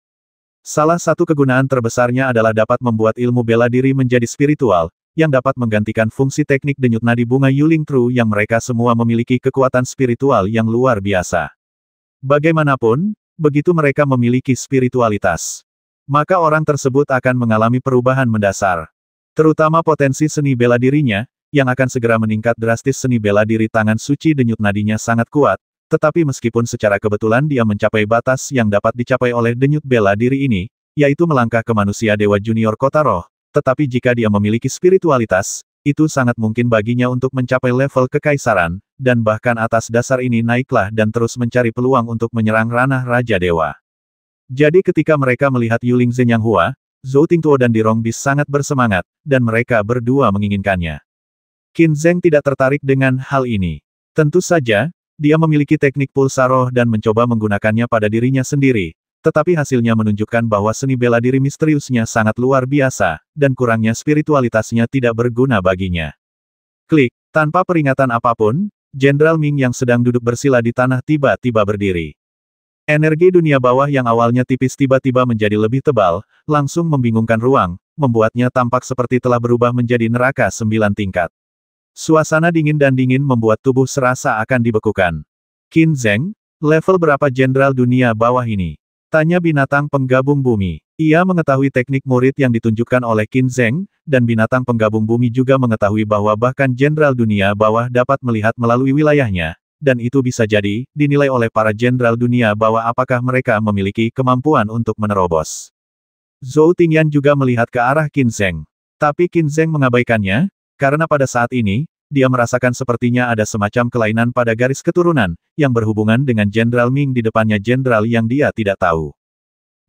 Salah satu kegunaan terbesarnya adalah dapat membuat ilmu bela diri menjadi spiritual, yang dapat menggantikan fungsi teknik denyut nadi bunga Yuling Tru yang mereka semua memiliki kekuatan spiritual yang luar biasa. Bagaimanapun, begitu mereka memiliki spiritualitas. Maka orang tersebut akan mengalami perubahan mendasar. Terutama potensi seni bela dirinya, yang akan segera meningkat drastis seni bela diri tangan suci denyut nadinya sangat kuat, tetapi meskipun secara kebetulan dia mencapai batas yang dapat dicapai oleh denyut bela diri ini, yaitu melangkah ke manusia dewa junior kota roh, tetapi jika dia memiliki spiritualitas, itu sangat mungkin baginya untuk mencapai level kekaisaran, dan bahkan atas dasar ini naiklah dan terus mencari peluang untuk menyerang ranah Raja Dewa. Jadi ketika mereka melihat Yuling Zhenyang Hua, Zhou Tingtuo dan Dirong Bis sangat bersemangat, dan mereka berdua menginginkannya. Qin Zheng tidak tertarik dengan hal ini. Tentu saja, dia memiliki teknik pulsa roh dan mencoba menggunakannya pada dirinya sendiri, tetapi hasilnya menunjukkan bahwa seni bela diri misteriusnya sangat luar biasa, dan kurangnya spiritualitasnya tidak berguna baginya. Klik, tanpa peringatan apapun, Jenderal Ming yang sedang duduk bersila di tanah tiba-tiba berdiri. Energi dunia bawah yang awalnya tipis tiba-tiba menjadi lebih tebal, langsung membingungkan ruang, membuatnya tampak seperti telah berubah menjadi neraka sembilan tingkat. Suasana dingin dan dingin membuat tubuh serasa akan dibekukan. Qin Zeng, level berapa jenderal dunia bawah ini? Tanya binatang penggabung bumi. Ia mengetahui teknik murid yang ditunjukkan oleh Qin Zeng, dan binatang penggabung bumi juga mengetahui bahwa bahkan jenderal dunia bawah dapat melihat melalui wilayahnya, dan itu bisa jadi, dinilai oleh para jenderal dunia bahwa apakah mereka memiliki kemampuan untuk menerobos. Zhou Tingyan juga melihat ke arah Qin Zeng. Tapi Qin Zeng mengabaikannya, karena pada saat ini, dia merasakan sepertinya ada semacam kelainan pada garis keturunan, yang berhubungan dengan Jenderal Ming di depannya Jenderal yang dia tidak tahu.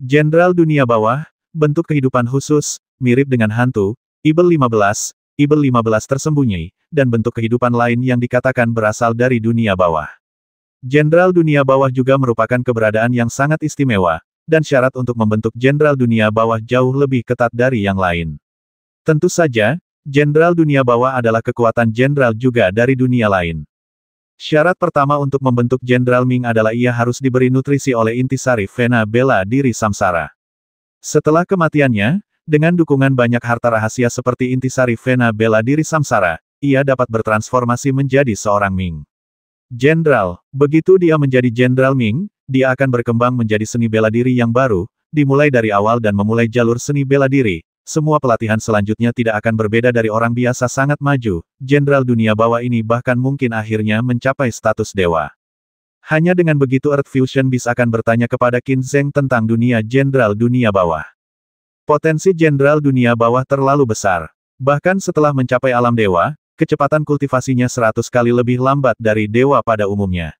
Jenderal dunia bawah, bentuk kehidupan khusus, mirip dengan hantu, Ibel 15, Ibel 15 tersembunyi, dan bentuk kehidupan lain yang dikatakan berasal dari dunia bawah. Jenderal dunia bawah juga merupakan keberadaan yang sangat istimewa, dan syarat untuk membentuk jenderal dunia bawah jauh lebih ketat dari yang lain. Tentu saja, Jenderal dunia bawah adalah kekuatan jenderal juga dari dunia lain. Syarat pertama untuk membentuk Jenderal Ming adalah ia harus diberi nutrisi oleh intisari Vena Bela Diri Samsara. Setelah kematiannya, dengan dukungan banyak harta rahasia seperti intisari Vena Bela Diri Samsara, ia dapat bertransformasi menjadi seorang Ming. Jenderal, begitu dia menjadi Jenderal Ming, dia akan berkembang menjadi seni bela diri yang baru, dimulai dari awal dan memulai jalur seni bela diri, semua pelatihan selanjutnya tidak akan berbeda dari orang biasa sangat maju, jenderal dunia bawah ini bahkan mungkin akhirnya mencapai status dewa. Hanya dengan begitu Earth Fusion bisa akan bertanya kepada Qin Zheng tentang dunia jenderal dunia bawah. Potensi jenderal dunia bawah terlalu besar. Bahkan setelah mencapai alam dewa, kecepatan kultivasinya 100 kali lebih lambat dari dewa pada umumnya.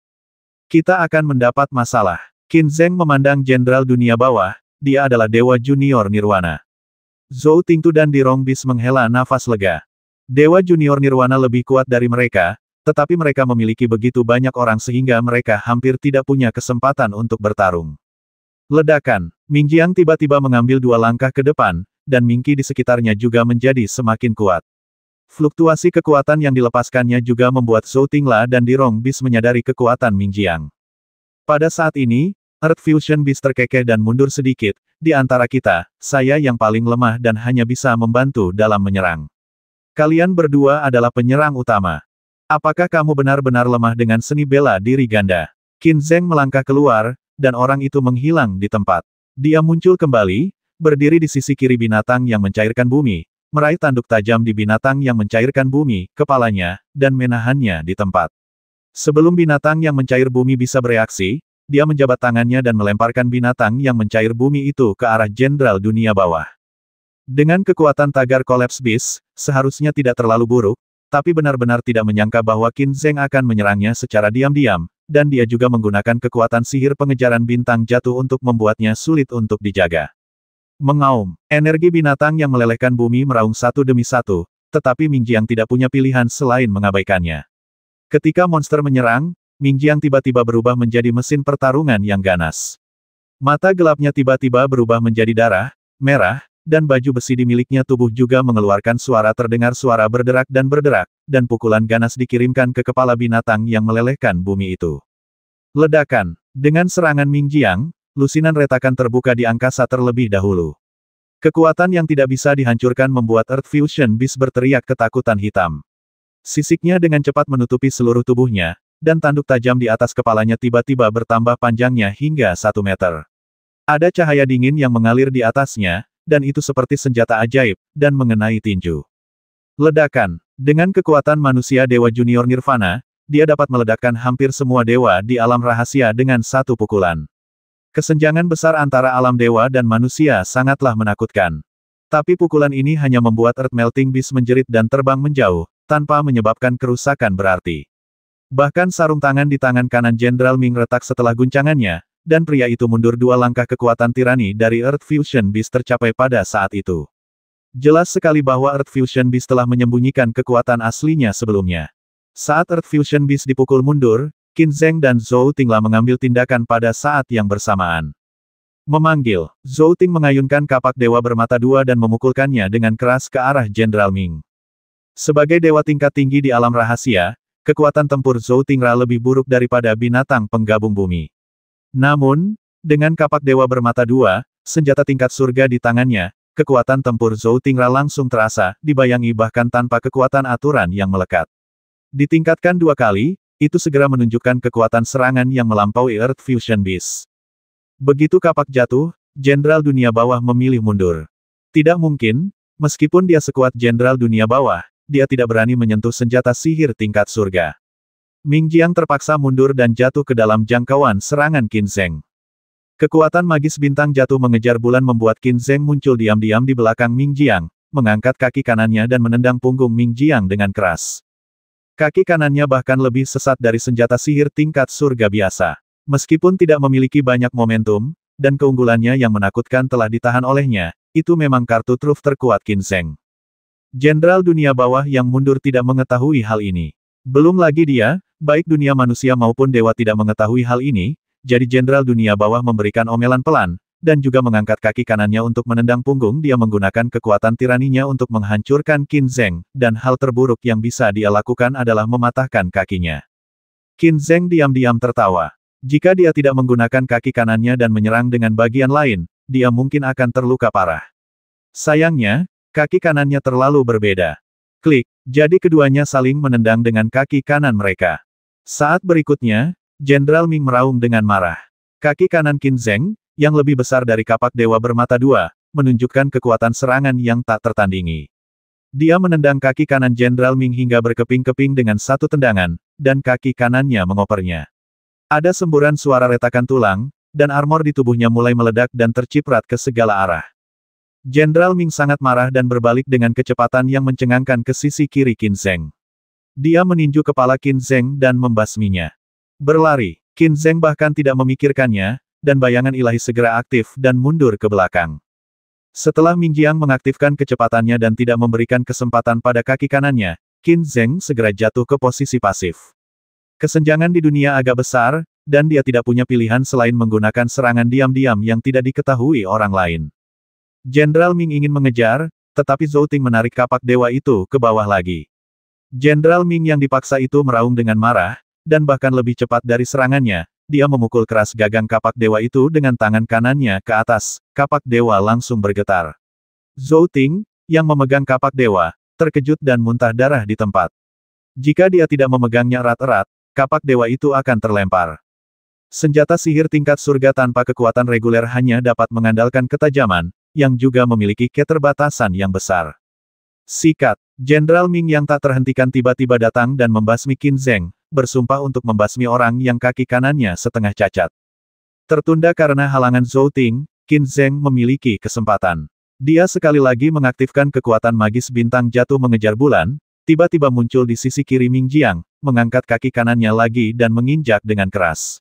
Kita akan mendapat masalah. Qin Zheng memandang jenderal dunia bawah, dia adalah dewa junior nirwana. Zhou Tingtu dan Dirong Bis menghela nafas lega. Dewa Junior Nirwana lebih kuat dari mereka, tetapi mereka memiliki begitu banyak orang sehingga mereka hampir tidak punya kesempatan untuk bertarung. Ledakan, Ming Jiang tiba-tiba mengambil dua langkah ke depan, dan Mingki di sekitarnya juga menjadi semakin kuat. Fluktuasi kekuatan yang dilepaskannya juga membuat Zhou Tingla dan Dirong Bis menyadari kekuatan Ming Jiang. Pada saat ini, Earth Fusion Bis terkekeh dan mundur sedikit, di antara kita, saya yang paling lemah dan hanya bisa membantu dalam menyerang. Kalian berdua adalah penyerang utama. Apakah kamu benar-benar lemah dengan seni bela diri ganda? Qin Zheng melangkah keluar, dan orang itu menghilang di tempat. Dia muncul kembali, berdiri di sisi kiri binatang yang mencairkan bumi, meraih tanduk tajam di binatang yang mencairkan bumi, kepalanya, dan menahannya di tempat. Sebelum binatang yang mencair bumi bisa bereaksi, dia menjabat tangannya dan melemparkan binatang yang mencair bumi itu ke arah Jenderal Dunia Bawah. Dengan kekuatan tagar kolaps Beast, seharusnya tidak terlalu buruk, tapi benar-benar tidak menyangka bahwa Qin Zheng akan menyerangnya secara diam-diam, dan dia juga menggunakan kekuatan sihir pengejaran bintang jatuh untuk membuatnya sulit untuk dijaga. Mengaum, energi binatang yang melelehkan bumi meraung satu demi satu, tetapi Ming Jiang tidak punya pilihan selain mengabaikannya. Ketika monster menyerang, Mingjiang tiba-tiba berubah menjadi mesin pertarungan yang ganas. Mata gelapnya tiba-tiba berubah menjadi darah, merah, dan baju besi di miliknya tubuh juga mengeluarkan suara terdengar suara berderak dan berderak, dan pukulan ganas dikirimkan ke kepala binatang yang melelehkan bumi itu. Ledakan. Dengan serangan Mingjiang, lusinan retakan terbuka di angkasa terlebih dahulu. Kekuatan yang tidak bisa dihancurkan membuat Earth Fusion Beast berteriak ketakutan hitam. Sisiknya dengan cepat menutupi seluruh tubuhnya, dan tanduk tajam di atas kepalanya tiba-tiba bertambah panjangnya hingga satu meter. Ada cahaya dingin yang mengalir di atasnya, dan itu seperti senjata ajaib, dan mengenai tinju. Ledakan. Dengan kekuatan manusia Dewa Junior Nirvana, dia dapat meledakkan hampir semua dewa di alam rahasia dengan satu pukulan. Kesenjangan besar antara alam dewa dan manusia sangatlah menakutkan. Tapi pukulan ini hanya membuat Earth Melting Beast menjerit dan terbang menjauh, tanpa menyebabkan kerusakan berarti. Bahkan sarung tangan di tangan kanan Jenderal Ming retak setelah guncangannya, dan pria itu mundur dua langkah kekuatan tirani dari Earth Fusion Beast tercapai pada saat itu. Jelas sekali bahwa Earth Fusion Beast telah menyembunyikan kekuatan aslinya sebelumnya. Saat Earth Fusion Beast dipukul mundur, Qin Zheng dan Zhou Tinglah mengambil tindakan pada saat yang bersamaan. Memanggil, Zhou Ting mengayunkan kapak dewa bermata dua dan memukulkannya dengan keras ke arah Jenderal Ming. Sebagai dewa tingkat tinggi di alam rahasia, kekuatan tempur Zhou Tingra lebih buruk daripada binatang penggabung bumi. Namun, dengan kapak dewa bermata dua, senjata tingkat surga di tangannya, kekuatan tempur Zhou Tingra langsung terasa, dibayangi bahkan tanpa kekuatan aturan yang melekat. Ditingkatkan dua kali, itu segera menunjukkan kekuatan serangan yang melampaui Earth Fusion Beast. Begitu kapak jatuh, Jenderal Dunia Bawah memilih mundur. Tidak mungkin, meskipun dia sekuat Jenderal Dunia Bawah, dia tidak berani menyentuh senjata sihir tingkat surga. Ming Jiang terpaksa mundur dan jatuh ke dalam jangkauan serangan Qin Zheng. Kekuatan magis bintang jatuh mengejar bulan membuat Qin Zheng muncul diam-diam di belakang Ming Jiang, mengangkat kaki kanannya dan menendang punggung Ming Jiang dengan keras. Kaki kanannya bahkan lebih sesat dari senjata sihir tingkat surga biasa. Meskipun tidak memiliki banyak momentum, dan keunggulannya yang menakutkan telah ditahan olehnya, itu memang kartu truf terkuat Qin Zheng. Jenderal dunia bawah yang mundur tidak mengetahui hal ini. Belum lagi dia, baik dunia manusia maupun dewa tidak mengetahui hal ini, jadi jenderal dunia bawah memberikan omelan pelan, dan juga mengangkat kaki kanannya untuk menendang punggung dia menggunakan kekuatan tiraninya untuk menghancurkan Qin Zheng, dan hal terburuk yang bisa dia lakukan adalah mematahkan kakinya. Qin Zheng diam-diam tertawa. Jika dia tidak menggunakan kaki kanannya dan menyerang dengan bagian lain, dia mungkin akan terluka parah. Sayangnya, Kaki kanannya terlalu berbeda. Klik, jadi keduanya saling menendang dengan kaki kanan mereka. Saat berikutnya, Jenderal Ming meraung dengan marah. Kaki kanan Qin Zeng, yang lebih besar dari kapak dewa bermata dua, menunjukkan kekuatan serangan yang tak tertandingi. Dia menendang kaki kanan Jenderal Ming hingga berkeping-keping dengan satu tendangan, dan kaki kanannya mengopernya. Ada semburan suara retakan tulang, dan armor di tubuhnya mulai meledak dan terciprat ke segala arah. Jenderal Ming sangat marah dan berbalik dengan kecepatan yang mencengangkan ke sisi kiri Qin Zheng. Dia meninju kepala Qin Zheng dan membasminya. Berlari, Qin Zheng bahkan tidak memikirkannya, dan bayangan ilahi segera aktif dan mundur ke belakang. Setelah Ming Jiang mengaktifkan kecepatannya dan tidak memberikan kesempatan pada kaki kanannya, Qin Zheng segera jatuh ke posisi pasif. Kesenjangan di dunia agak besar, dan dia tidak punya pilihan selain menggunakan serangan diam-diam yang tidak diketahui orang lain. Jenderal Ming ingin mengejar, tetapi Zhou Ting menarik kapak dewa itu ke bawah lagi. Jenderal Ming yang dipaksa itu meraung dengan marah, dan bahkan lebih cepat dari serangannya, dia memukul keras gagang kapak dewa itu dengan tangan kanannya ke atas, kapak dewa langsung bergetar. Zhou Ting, yang memegang kapak dewa, terkejut dan muntah darah di tempat. Jika dia tidak memegangnya erat-erat, kapak dewa itu akan terlempar. Senjata sihir tingkat surga tanpa kekuatan reguler hanya dapat mengandalkan ketajaman, yang juga memiliki keterbatasan yang besar. Sikat, Jenderal Ming yang tak terhentikan tiba-tiba datang dan membasmi Qin Zheng, bersumpah untuk membasmi orang yang kaki kanannya setengah cacat. Tertunda karena halangan Zhou Ting, Qin Zheng memiliki kesempatan. Dia sekali lagi mengaktifkan kekuatan magis bintang jatuh mengejar bulan, tiba-tiba muncul di sisi kiri Ming Jiang, mengangkat kaki kanannya lagi dan menginjak dengan keras.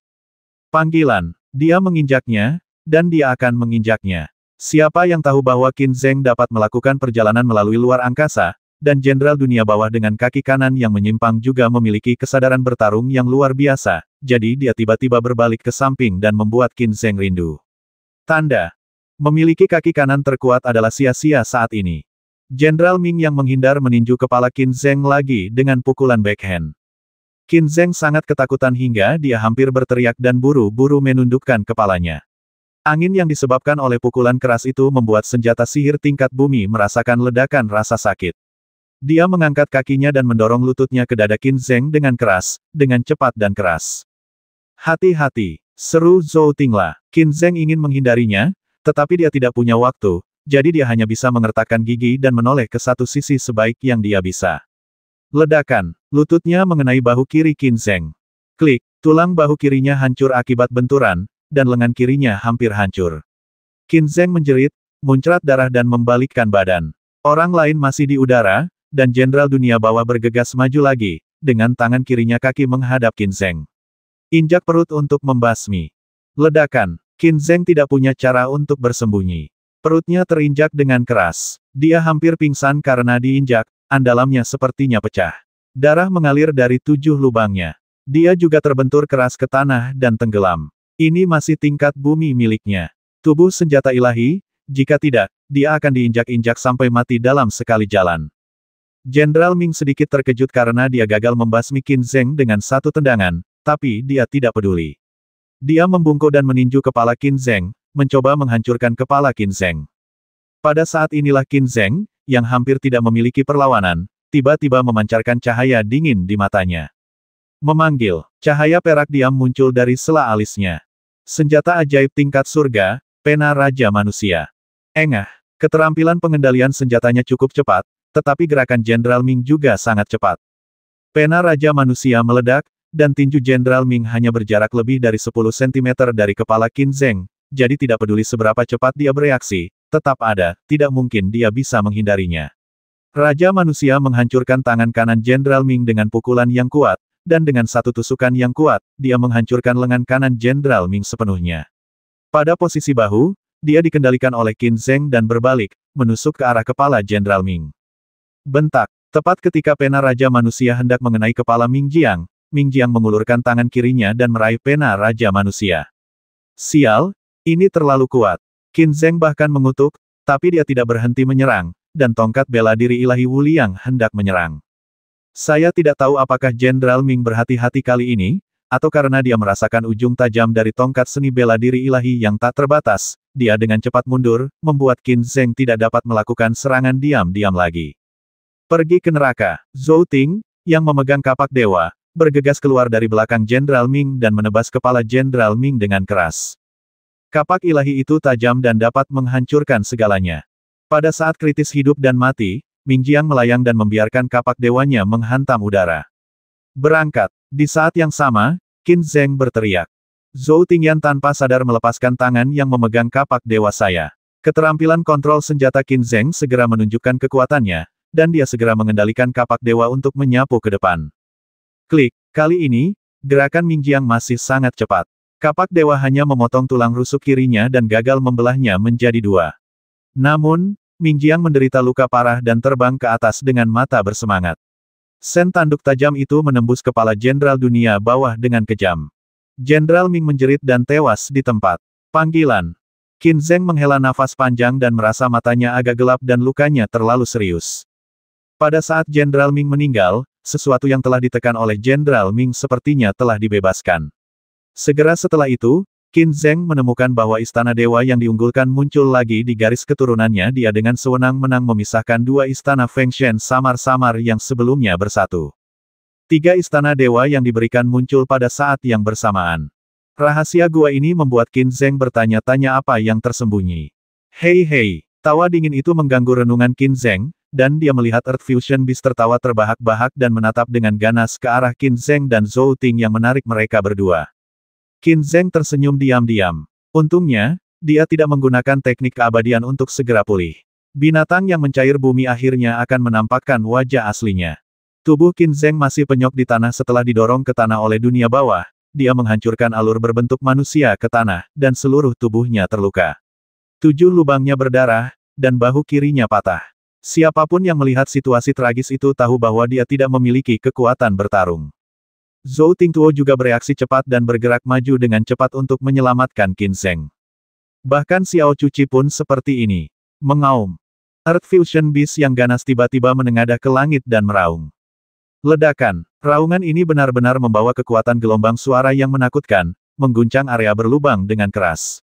Panggilan, dia menginjaknya, dan dia akan menginjaknya. Siapa yang tahu bahwa Qin Zheng dapat melakukan perjalanan melalui luar angkasa, dan jenderal dunia bawah dengan kaki kanan yang menyimpang juga memiliki kesadaran bertarung yang luar biasa, jadi dia tiba-tiba berbalik ke samping dan membuat Qin Zheng rindu. Tanda. Memiliki kaki kanan terkuat adalah sia-sia saat ini. Jenderal Ming yang menghindar meninju kepala Qin Zheng lagi dengan pukulan backhand. Qin Zheng sangat ketakutan hingga dia hampir berteriak dan buru-buru menundukkan kepalanya. Angin yang disebabkan oleh pukulan keras itu membuat senjata sihir tingkat bumi merasakan ledakan rasa sakit. Dia mengangkat kakinya dan mendorong lututnya ke dada Qin Zeng dengan keras, dengan cepat dan keras. Hati-hati, seru Zhou Tingla. Qin Zeng ingin menghindarinya, tetapi dia tidak punya waktu, jadi dia hanya bisa mengertakkan gigi dan menoleh ke satu sisi sebaik yang dia bisa. Ledakan, lututnya mengenai bahu kiri Qin Zeng. Klik, tulang bahu kirinya hancur akibat benturan, dan lengan kirinya hampir hancur. Qin Zheng menjerit, muncrat darah dan membalikkan badan. Orang lain masih di udara, dan Jenderal Dunia Bawah bergegas maju lagi, dengan tangan kirinya kaki menghadap Qin Zheng. Injak perut untuk membasmi. Ledakan, Qin Zheng tidak punya cara untuk bersembunyi. Perutnya terinjak dengan keras. Dia hampir pingsan karena diinjak, andalamnya sepertinya pecah. Darah mengalir dari tujuh lubangnya. Dia juga terbentur keras ke tanah dan tenggelam. Ini masih tingkat bumi miliknya. Tubuh senjata ilahi, jika tidak, dia akan diinjak-injak sampai mati dalam sekali jalan. Jenderal Ming sedikit terkejut karena dia gagal membasmi Qin Zheng dengan satu tendangan, tapi dia tidak peduli. Dia membungkuk dan meninju kepala Qin Zheng, mencoba menghancurkan kepala Qin Zheng. Pada saat inilah Qin Zheng, yang hampir tidak memiliki perlawanan, tiba-tiba memancarkan cahaya dingin di matanya. Memanggil, cahaya perak diam muncul dari sela alisnya. Senjata ajaib tingkat surga, pena raja manusia. Engah. Keterampilan pengendalian senjatanya cukup cepat, tetapi gerakan Jenderal Ming juga sangat cepat. Pena Raja Manusia meledak, dan tinju Jenderal Ming hanya berjarak lebih dari 10 cm dari kepala Qin Zheng, jadi tidak peduli seberapa cepat dia bereaksi, tetap ada, tidak mungkin dia bisa menghindarinya. Raja Manusia menghancurkan tangan kanan Jenderal Ming dengan pukulan yang kuat, dan dengan satu tusukan yang kuat, dia menghancurkan lengan kanan Jenderal Ming sepenuhnya. Pada posisi bahu, dia dikendalikan oleh Qin Zheng dan berbalik, menusuk ke arah kepala Jenderal Ming. Bentak, tepat ketika pena Raja Manusia hendak mengenai kepala Ming Jiang, Ming Jiang mengulurkan tangan kirinya dan meraih pena Raja Manusia. Sial, ini terlalu kuat. Qin Zheng bahkan mengutuk, tapi dia tidak berhenti menyerang, dan tongkat bela diri ilahi Wuliang hendak menyerang. Saya tidak tahu apakah Jenderal Ming berhati-hati kali ini, atau karena dia merasakan ujung tajam dari tongkat seni bela diri ilahi yang tak terbatas, dia dengan cepat mundur, membuat Qin Zheng tidak dapat melakukan serangan diam-diam lagi. Pergi ke neraka, Zhou Ting, yang memegang kapak dewa, bergegas keluar dari belakang Jenderal Ming dan menebas kepala Jenderal Ming dengan keras. Kapak ilahi itu tajam dan dapat menghancurkan segalanya. Pada saat kritis hidup dan mati, Mingjiang melayang dan membiarkan kapak dewanya menghantam udara. Berangkat. Di saat yang sama, Qin Zheng berteriak. Zhou Tingyan tanpa sadar melepaskan tangan yang memegang kapak dewa saya. Keterampilan kontrol senjata Qin Zheng segera menunjukkan kekuatannya, dan dia segera mengendalikan kapak dewa untuk menyapu ke depan. Klik. Kali ini, gerakan Mingjiang masih sangat cepat. Kapak dewa hanya memotong tulang rusuk kirinya dan gagal membelahnya menjadi dua. Namun, Ming Jiang menderita luka parah dan terbang ke atas dengan mata bersemangat. Sen tanduk tajam itu menembus kepala Jenderal Dunia bawah dengan kejam. Jenderal Ming menjerit dan tewas di tempat. Panggilan. Qin Zheng menghela nafas panjang dan merasa matanya agak gelap dan lukanya terlalu serius. Pada saat Jenderal Ming meninggal, sesuatu yang telah ditekan oleh Jenderal Ming sepertinya telah dibebaskan. Segera setelah itu, Qin Zheng menemukan bahwa istana dewa yang diunggulkan muncul lagi di garis keturunannya dia dengan sewenang-menang memisahkan dua istana Feng Shen samar-samar yang sebelumnya bersatu. Tiga istana dewa yang diberikan muncul pada saat yang bersamaan. Rahasia gua ini membuat Qin Zheng bertanya-tanya apa yang tersembunyi. Hei hei, tawa dingin itu mengganggu renungan Qin Zheng, dan dia melihat Earth Fusion Beast tertawa terbahak-bahak dan menatap dengan ganas ke arah Qin Zheng dan Zhou Ting yang menarik mereka berdua. Qin Zheng tersenyum diam-diam. Untungnya, dia tidak menggunakan teknik keabadian untuk segera pulih. Binatang yang mencair bumi akhirnya akan menampakkan wajah aslinya. Tubuh Qin Zheng masih penyok di tanah setelah didorong ke tanah oleh dunia bawah, dia menghancurkan alur berbentuk manusia ke tanah, dan seluruh tubuhnya terluka. Tujuh lubangnya berdarah, dan bahu kirinya patah. Siapapun yang melihat situasi tragis itu tahu bahwa dia tidak memiliki kekuatan bertarung. Zhou Tingtuo juga bereaksi cepat dan bergerak maju dengan cepat untuk menyelamatkan Qinseng. Bahkan Xiao Cuci pun seperti ini. Mengaum. Earth Fusion Beast yang ganas tiba-tiba menengadah ke langit dan meraung. Ledakan. Raungan ini benar-benar membawa kekuatan gelombang suara yang menakutkan, mengguncang area berlubang dengan keras.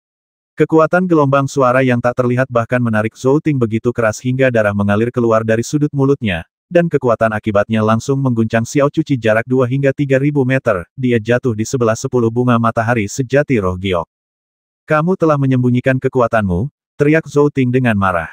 Kekuatan gelombang suara yang tak terlihat bahkan menarik Zhou Ting begitu keras hingga darah mengalir keluar dari sudut mulutnya, dan kekuatan akibatnya langsung mengguncang Xiao Cuci jarak 2 hingga 3000 meter, dia jatuh di sebelah 10 bunga matahari sejati roh giok. Kamu telah menyembunyikan kekuatanmu, teriak Zhou Ting dengan marah.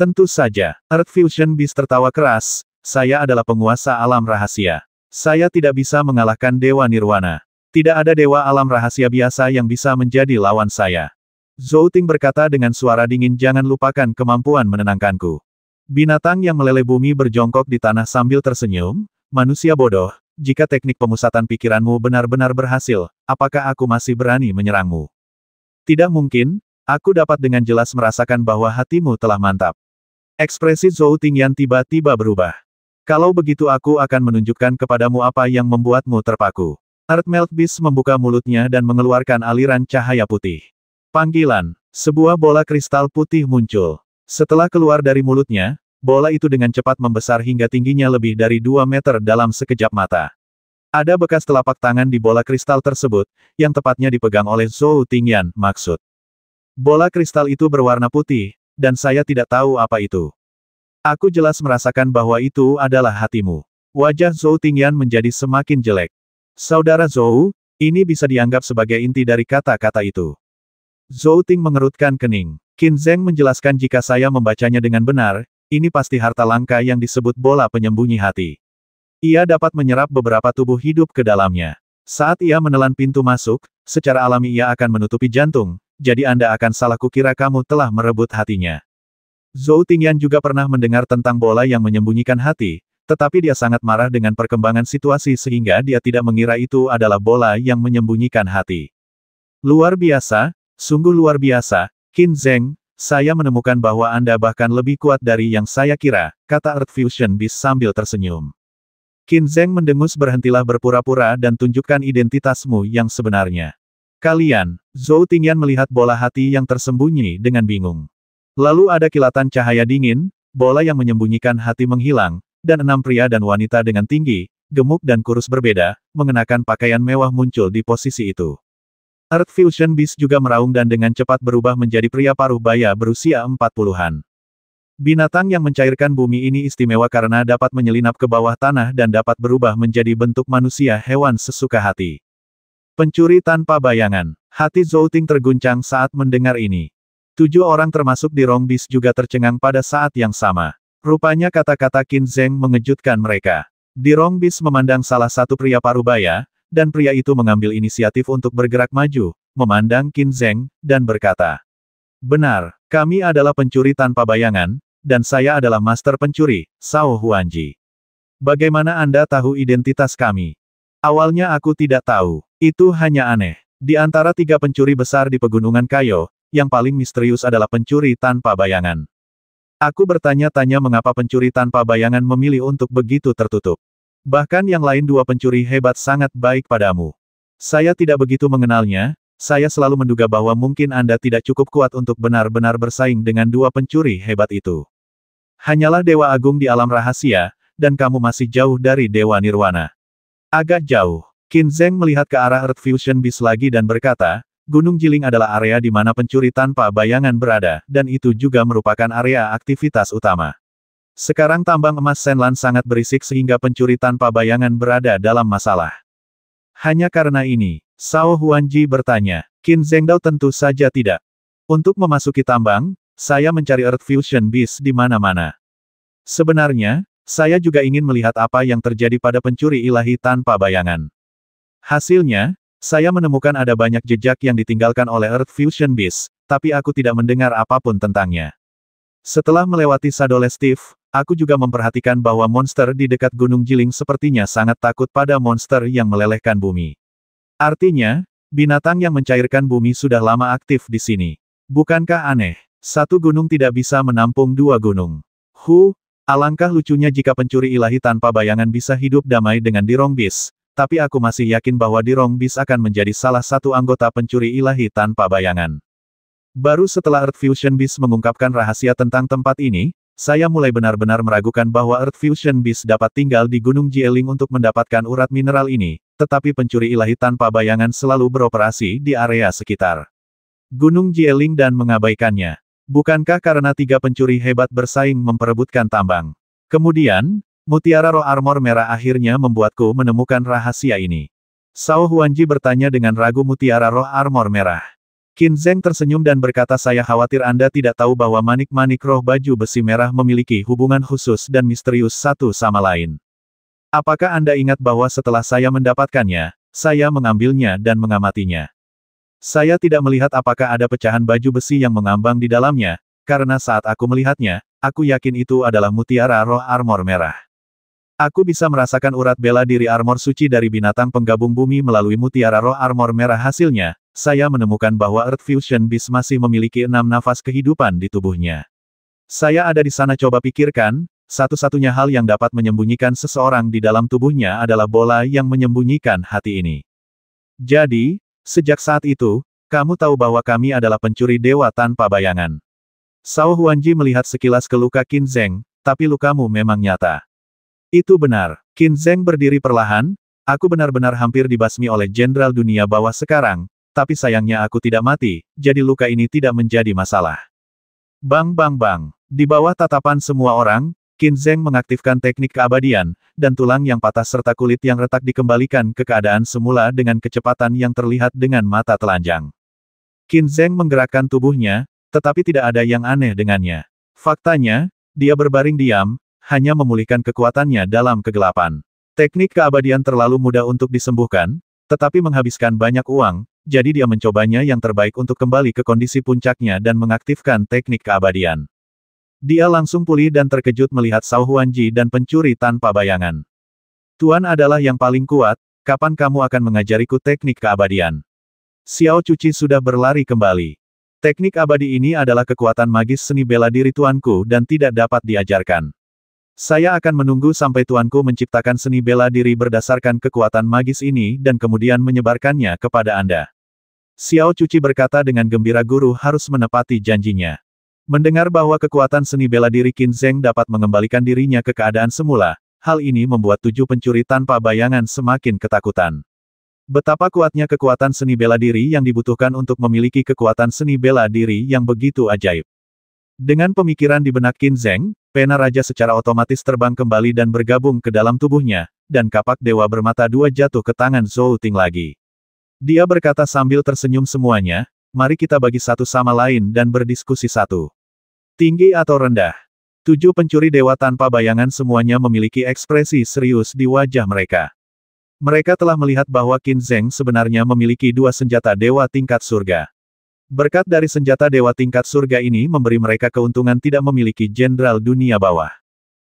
Tentu saja, Earth Fusion Beast tertawa keras, saya adalah penguasa alam rahasia. Saya tidak bisa mengalahkan Dewa Nirwana. Tidak ada Dewa alam rahasia biasa yang bisa menjadi lawan saya. Zhou Ting berkata dengan suara dingin jangan lupakan kemampuan menenangkanku. Binatang yang meleleh bumi berjongkok di tanah sambil tersenyum, manusia bodoh, jika teknik pemusatan pikiranmu benar-benar berhasil, apakah aku masih berani menyerangmu? Tidak mungkin, aku dapat dengan jelas merasakan bahwa hatimu telah mantap. Ekspresi Zhou Tingyan tiba-tiba berubah. Kalau begitu aku akan menunjukkan kepadamu apa yang membuatmu terpaku. Art Melt Beast membuka mulutnya dan mengeluarkan aliran cahaya putih. Panggilan, sebuah bola kristal putih muncul. Setelah keluar dari mulutnya, bola itu dengan cepat membesar hingga tingginya lebih dari 2 meter dalam sekejap mata. Ada bekas telapak tangan di bola kristal tersebut, yang tepatnya dipegang oleh Zhou Tingyan, maksud. Bola kristal itu berwarna putih, dan saya tidak tahu apa itu. Aku jelas merasakan bahwa itu adalah hatimu. Wajah Zhou Tingyan menjadi semakin jelek. Saudara Zhou, ini bisa dianggap sebagai inti dari kata-kata itu. Zhou Ting mengerutkan kening. Qin Zheng menjelaskan jika saya membacanya dengan benar, ini pasti harta langka yang disebut bola penyembunyi hati. Ia dapat menyerap beberapa tubuh hidup ke dalamnya. Saat ia menelan pintu masuk, secara alami ia akan menutupi jantung, jadi Anda akan salah kukira kamu telah merebut hatinya. Zhou Tingyan juga pernah mendengar tentang bola yang menyembunyikan hati, tetapi dia sangat marah dengan perkembangan situasi sehingga dia tidak mengira itu adalah bola yang menyembunyikan hati. Luar biasa, sungguh luar biasa, Qin Zeng, saya menemukan bahwa Anda bahkan lebih kuat dari yang saya kira, kata Earth Fusion Beast sambil tersenyum. Qin Zeng mendengus berhentilah berpura-pura dan tunjukkan identitasmu yang sebenarnya. Kalian, Zhou Tingyan melihat bola hati yang tersembunyi dengan bingung. Lalu ada kilatan cahaya dingin, bola yang menyembunyikan hati menghilang, dan enam pria dan wanita dengan tinggi, gemuk dan kurus berbeda, mengenakan pakaian mewah muncul di posisi itu. Earth Fusion Beast juga meraung dan dengan cepat berubah menjadi pria paruh baya berusia 40-an. Binatang yang mencairkan bumi ini istimewa karena dapat menyelinap ke bawah tanah dan dapat berubah menjadi bentuk manusia hewan sesuka hati. Pencuri tanpa bayangan. Hati Zouting terguncang saat mendengar ini. Tujuh orang termasuk di Rong Bis juga tercengang pada saat yang sama. Rupanya kata-kata Qin Zheng mengejutkan mereka. Di Rong Bis memandang salah satu pria parubaya, dan pria itu mengambil inisiatif untuk bergerak maju, memandang Qin Zheng, dan berkata, Benar, kami adalah pencuri tanpa bayangan, dan saya adalah master pencuri, Sao Huanji. Bagaimana Anda tahu identitas kami? Awalnya aku tidak tahu, itu hanya aneh. Di antara tiga pencuri besar di pegunungan Kayo, yang paling misterius adalah pencuri tanpa bayangan. Aku bertanya-tanya mengapa pencuri tanpa bayangan memilih untuk begitu tertutup. Bahkan yang lain dua pencuri hebat sangat baik padamu. Saya tidak begitu mengenalnya, saya selalu menduga bahwa mungkin Anda tidak cukup kuat untuk benar-benar bersaing dengan dua pencuri hebat itu. Hanyalah Dewa Agung di alam rahasia, dan kamu masih jauh dari Dewa Nirwana. Agak jauh, Qin Zheng melihat ke arah Earth Fusion Beast lagi dan berkata, Gunung Jiling adalah area di mana pencuri tanpa bayangan berada, dan itu juga merupakan area aktivitas utama. Sekarang tambang emas Senlan sangat berisik sehingga pencuri tanpa bayangan berada dalam masalah. Hanya karena ini, Sao Huanji bertanya, Qin Zhengdao tentu saja tidak. Untuk memasuki tambang, saya mencari Earth Fusion Beast di mana-mana. Sebenarnya, saya juga ingin melihat apa yang terjadi pada pencuri ilahi tanpa bayangan. Hasilnya, saya menemukan ada banyak jejak yang ditinggalkan oleh Earth Fusion Beast, tapi aku tidak mendengar apapun tentangnya. Setelah melewati Sadole Steve, Aku juga memperhatikan bahwa monster di dekat Gunung Jiling sepertinya sangat takut pada monster yang melelehkan bumi. Artinya, binatang yang mencairkan bumi sudah lama aktif di sini. Bukankah aneh? Satu gunung tidak bisa menampung dua gunung. Hu, alangkah lucunya jika pencuri ilahi tanpa bayangan bisa hidup damai dengan Dirong Bis, tapi aku masih yakin bahwa Dirong Bis akan menjadi salah satu anggota pencuri ilahi tanpa bayangan. Baru setelah Earth Fusion Beast mengungkapkan rahasia tentang tempat ini, saya mulai benar-benar meragukan bahwa Earth Fusion Beast dapat tinggal di Gunung Jieling untuk mendapatkan urat mineral ini, tetapi pencuri ilahi tanpa bayangan selalu beroperasi di area sekitar. Gunung Jieling dan mengabaikannya. Bukankah karena tiga pencuri hebat bersaing memperebutkan tambang? Kemudian, mutiara roh armor merah akhirnya membuatku menemukan rahasia ini. Sao Huanji bertanya dengan ragu mutiara roh armor merah. Qin Zheng tersenyum dan berkata saya khawatir Anda tidak tahu bahwa manik-manik roh baju besi merah memiliki hubungan khusus dan misterius satu sama lain. Apakah Anda ingat bahwa setelah saya mendapatkannya, saya mengambilnya dan mengamatinya. Saya tidak melihat apakah ada pecahan baju besi yang mengambang di dalamnya, karena saat aku melihatnya, aku yakin itu adalah mutiara roh armor merah. Aku bisa merasakan urat bela diri armor suci dari binatang penggabung bumi melalui mutiara roh armor merah hasilnya, saya menemukan bahwa Earth Fusion Beast masih memiliki enam nafas kehidupan di tubuhnya. Saya ada di sana coba pikirkan, satu-satunya hal yang dapat menyembunyikan seseorang di dalam tubuhnya adalah bola yang menyembunyikan hati ini. Jadi, sejak saat itu, kamu tahu bahwa kami adalah pencuri dewa tanpa bayangan. Sao Huanji melihat sekilas ke luka Qin Zeng, tapi lukamu memang nyata. Itu benar. Qin Zeng berdiri perlahan, aku benar-benar hampir dibasmi oleh Jenderal Dunia bawah sekarang, tapi sayangnya aku tidak mati, jadi luka ini tidak menjadi masalah. Bang bang bang, di bawah tatapan semua orang, Qin Zheng mengaktifkan teknik keabadian, dan tulang yang patah serta kulit yang retak dikembalikan ke keadaan semula dengan kecepatan yang terlihat dengan mata telanjang. Qin Zheng menggerakkan tubuhnya, tetapi tidak ada yang aneh dengannya. Faktanya, dia berbaring diam, hanya memulihkan kekuatannya dalam kegelapan. Teknik keabadian terlalu mudah untuk disembuhkan, tetapi menghabiskan banyak uang, jadi dia mencobanya yang terbaik untuk kembali ke kondisi puncaknya dan mengaktifkan teknik keabadian. Dia langsung pulih dan terkejut melihat Sao Huanji dan pencuri tanpa bayangan. Tuan adalah yang paling kuat, kapan kamu akan mengajariku teknik keabadian? Xiao Cuci sudah berlari kembali. Teknik abadi ini adalah kekuatan magis seni bela diri tuanku dan tidak dapat diajarkan. Saya akan menunggu sampai tuanku menciptakan seni bela diri berdasarkan kekuatan magis ini dan kemudian menyebarkannya kepada Anda. Xiao Cuci berkata dengan gembira guru harus menepati janjinya. Mendengar bahwa kekuatan seni bela diri Qin Zheng dapat mengembalikan dirinya ke keadaan semula, hal ini membuat tujuh pencuri tanpa bayangan semakin ketakutan. Betapa kuatnya kekuatan seni bela diri yang dibutuhkan untuk memiliki kekuatan seni bela diri yang begitu ajaib. Dengan pemikiran di benak Qin Zheng, pena raja secara otomatis terbang kembali dan bergabung ke dalam tubuhnya, dan kapak dewa bermata dua jatuh ke tangan Zhou Ting lagi. Dia berkata sambil tersenyum semuanya, mari kita bagi satu sama lain dan berdiskusi satu. Tinggi atau rendah? Tujuh pencuri dewa tanpa bayangan semuanya memiliki ekspresi serius di wajah mereka. Mereka telah melihat bahwa Qin Zheng sebenarnya memiliki dua senjata dewa tingkat surga. Berkat dari senjata dewa tingkat surga ini memberi mereka keuntungan tidak memiliki jenderal dunia bawah.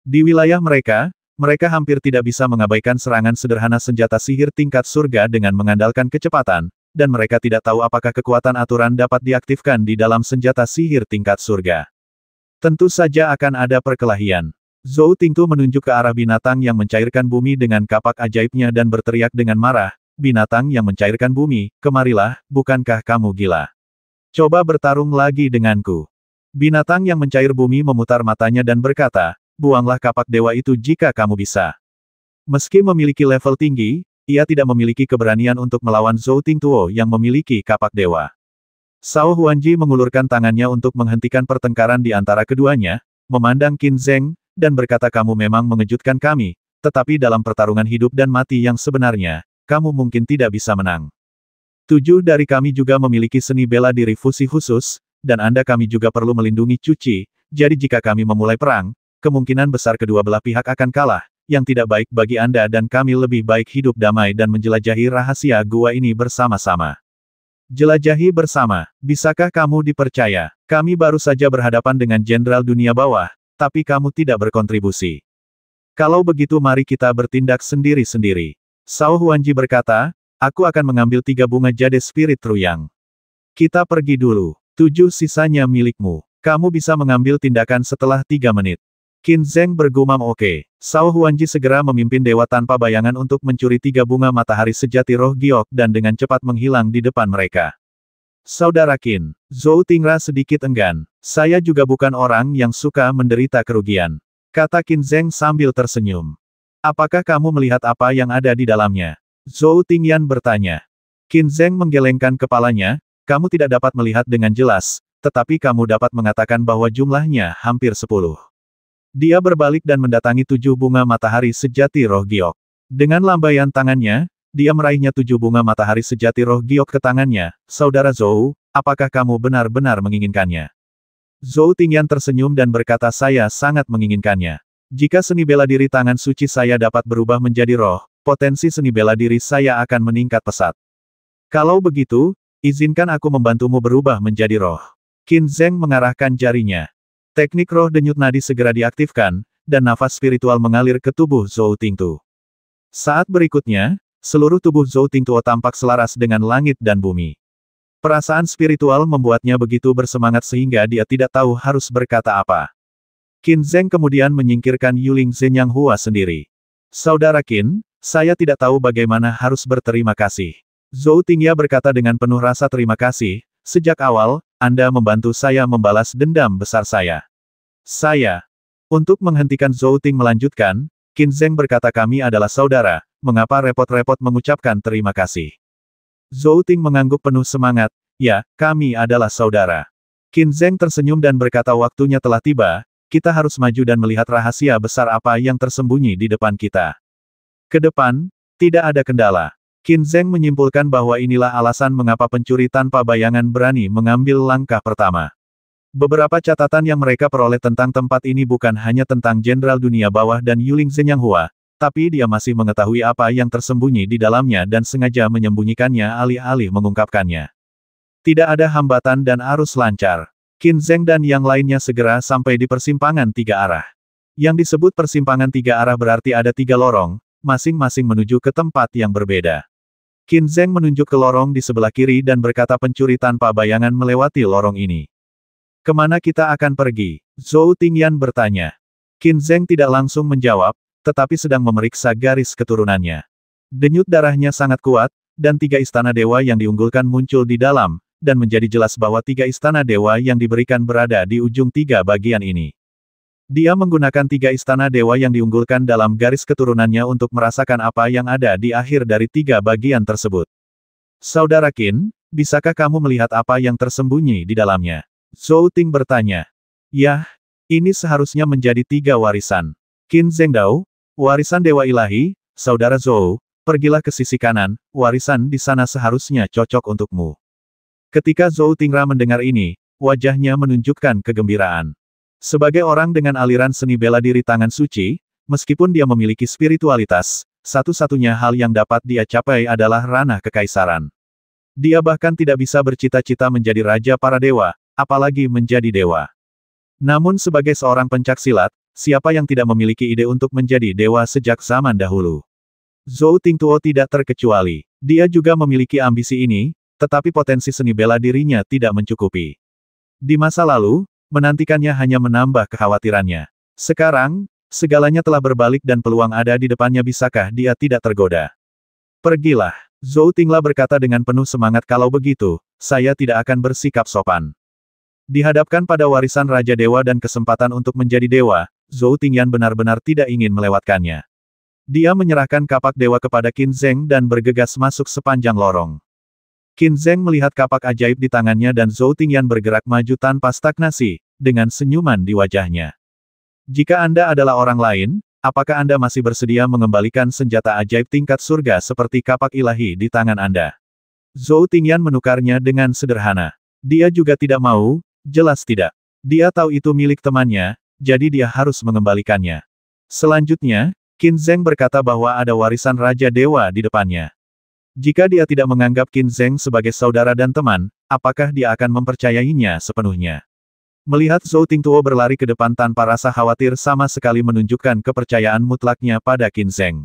Di wilayah mereka, mereka hampir tidak bisa mengabaikan serangan sederhana senjata sihir tingkat surga dengan mengandalkan kecepatan, dan mereka tidak tahu apakah kekuatan aturan dapat diaktifkan di dalam senjata sihir tingkat surga. Tentu saja akan ada perkelahian. Zhou Tingtu menunjuk ke arah binatang yang mencairkan bumi dengan kapak ajaibnya dan berteriak dengan marah, binatang yang mencairkan bumi, kemarilah, bukankah kamu gila? Coba bertarung lagi denganku. Binatang yang mencair bumi memutar matanya dan berkata, buanglah kapak dewa itu jika kamu bisa. Meski memiliki level tinggi, ia tidak memiliki keberanian untuk melawan Zhou Tingtuo yang memiliki kapak dewa. Sao Huanji mengulurkan tangannya untuk menghentikan pertengkaran di antara keduanya, memandang Qin Zheng, dan berkata kamu memang mengejutkan kami, tetapi dalam pertarungan hidup dan mati yang sebenarnya, kamu mungkin tidak bisa menang. Tujuh dari kami juga memiliki seni bela diri fusi khusus, dan Anda kami juga perlu melindungi cuci, jadi jika kami memulai perang, kemungkinan besar kedua belah pihak akan kalah, yang tidak baik bagi Anda dan kami lebih baik hidup damai dan menjelajahi rahasia gua ini bersama-sama. Jelajahi bersama, bisakah kamu dipercaya? Kami baru saja berhadapan dengan jenderal dunia bawah, tapi kamu tidak berkontribusi. Kalau begitu mari kita bertindak sendiri-sendiri. Sao Huanji berkata, aku akan mengambil tiga bunga jade spirit Truyang. Kita pergi dulu. Tujuh sisanya milikmu. Kamu bisa mengambil tindakan setelah tiga menit. Qin Zheng bergumam oke. Okay. Sao Huanji segera memimpin dewa tanpa bayangan untuk mencuri tiga bunga matahari sejati roh giok dan dengan cepat menghilang di depan mereka. Saudara Qin, Zhou Tingra sedikit enggan. Saya juga bukan orang yang suka menderita kerugian. Kata Qin Zheng sambil tersenyum. Apakah kamu melihat apa yang ada di dalamnya? Zhou Tingyan bertanya. Qin Zheng menggelengkan kepalanya, kamu tidak dapat melihat dengan jelas, tetapi kamu dapat mengatakan bahwa jumlahnya hampir sepuluh. Dia berbalik dan mendatangi tujuh bunga matahari sejati roh giok. Dengan lambaian tangannya, dia meraihnya tujuh bunga matahari sejati roh giok ke tangannya. Saudara Zhou, apakah kamu benar-benar menginginkannya? Zhou Tingyan tersenyum dan berkata saya sangat menginginkannya. Jika seni bela diri tangan suci saya dapat berubah menjadi roh, potensi seni bela diri saya akan meningkat pesat. Kalau begitu, izinkan aku membantumu berubah menjadi roh. Qin Zheng mengarahkan jarinya. Teknik roh denyut nadi segera diaktifkan, dan nafas spiritual mengalir ke tubuh Zhou Tingtu. Saat berikutnya, seluruh tubuh Zhou Tingtu tampak selaras dengan langit dan bumi. Perasaan spiritual membuatnya begitu bersemangat sehingga dia tidak tahu harus berkata apa. Qin Zheng kemudian menyingkirkan Yuling Zhenyang Hua sendiri. Saudara Qin, saya tidak tahu bagaimana harus berterima kasih. Zhou Tingya berkata dengan penuh rasa terima kasih, sejak awal, anda membantu saya membalas dendam besar saya. Saya. Untuk menghentikan Zhou Ting melanjutkan, Qin Zheng berkata kami adalah saudara, mengapa repot-repot mengucapkan terima kasih. Zhou Ting mengangguk penuh semangat, ya, kami adalah saudara. Qin Zheng tersenyum dan berkata waktunya telah tiba, kita harus maju dan melihat rahasia besar apa yang tersembunyi di depan kita. Kedepan, tidak ada kendala. Qin Zheng menyimpulkan bahwa inilah alasan mengapa pencuri tanpa bayangan berani mengambil langkah pertama. Beberapa catatan yang mereka peroleh tentang tempat ini bukan hanya tentang Jenderal Dunia Bawah dan Yuling Hua, tapi dia masih mengetahui apa yang tersembunyi di dalamnya dan sengaja menyembunyikannya alih-alih mengungkapkannya. Tidak ada hambatan dan arus lancar. Qin Zheng dan yang lainnya segera sampai di persimpangan tiga arah. Yang disebut persimpangan tiga arah berarti ada tiga lorong, masing-masing menuju ke tempat yang berbeda. Qin Zheng menunjuk ke lorong di sebelah kiri dan berkata pencuri tanpa bayangan melewati lorong ini. Kemana kita akan pergi? Zhou Tingyan bertanya. Qin Zheng tidak langsung menjawab, tetapi sedang memeriksa garis keturunannya. Denyut darahnya sangat kuat, dan tiga istana dewa yang diunggulkan muncul di dalam, dan menjadi jelas bahwa tiga istana dewa yang diberikan berada di ujung tiga bagian ini. Dia menggunakan tiga istana dewa yang diunggulkan dalam garis keturunannya untuk merasakan apa yang ada di akhir dari tiga bagian tersebut. Saudara Qin, bisakah kamu melihat apa yang tersembunyi di dalamnya? Zhou Ting bertanya. Yah, ini seharusnya menjadi tiga warisan. Qin Zhengdao, warisan Dewa Ilahi, Saudara Zhou, pergilah ke sisi kanan, warisan di sana seharusnya cocok untukmu. Ketika Zhou Tingra mendengar ini, wajahnya menunjukkan kegembiraan. Sebagai orang dengan aliran seni bela diri tangan suci, meskipun dia memiliki spiritualitas, satu-satunya hal yang dapat dia capai adalah ranah kekaisaran. Dia bahkan tidak bisa bercita-cita menjadi raja para dewa, apalagi menjadi dewa. Namun sebagai seorang pencak silat, siapa yang tidak memiliki ide untuk menjadi dewa sejak zaman dahulu? Zhou Tingtuo tidak terkecuali. Dia juga memiliki ambisi ini, tetapi potensi seni bela dirinya tidak mencukupi. Di masa lalu, menantikannya hanya menambah kekhawatirannya. Sekarang, segalanya telah berbalik dan peluang ada di depannya bisakah dia tidak tergoda. Pergilah, Zhou Tingla berkata dengan penuh semangat kalau begitu, saya tidak akan bersikap sopan. Dihadapkan pada warisan Raja Dewa dan kesempatan untuk menjadi dewa, Zhou Tingyan benar-benar tidak ingin melewatkannya. Dia menyerahkan kapak dewa kepada Qin Zheng dan bergegas masuk sepanjang lorong. Qin Zheng melihat kapak ajaib di tangannya dan Zhou Tingyan bergerak maju tanpa stagnasi, dengan senyuman di wajahnya. Jika Anda adalah orang lain, apakah Anda masih bersedia mengembalikan senjata ajaib tingkat surga seperti kapak ilahi di tangan Anda? Zhou Tingyan menukarnya dengan sederhana. Dia juga tidak mau, jelas tidak. Dia tahu itu milik temannya, jadi dia harus mengembalikannya. Selanjutnya, Qin Zheng berkata bahwa ada warisan Raja Dewa di depannya. Jika dia tidak menganggap Qin Zheng sebagai saudara dan teman, apakah dia akan mempercayainya sepenuhnya? Melihat Zhou Tingtuo berlari ke depan tanpa rasa khawatir sama sekali menunjukkan kepercayaan mutlaknya pada Qin Zheng.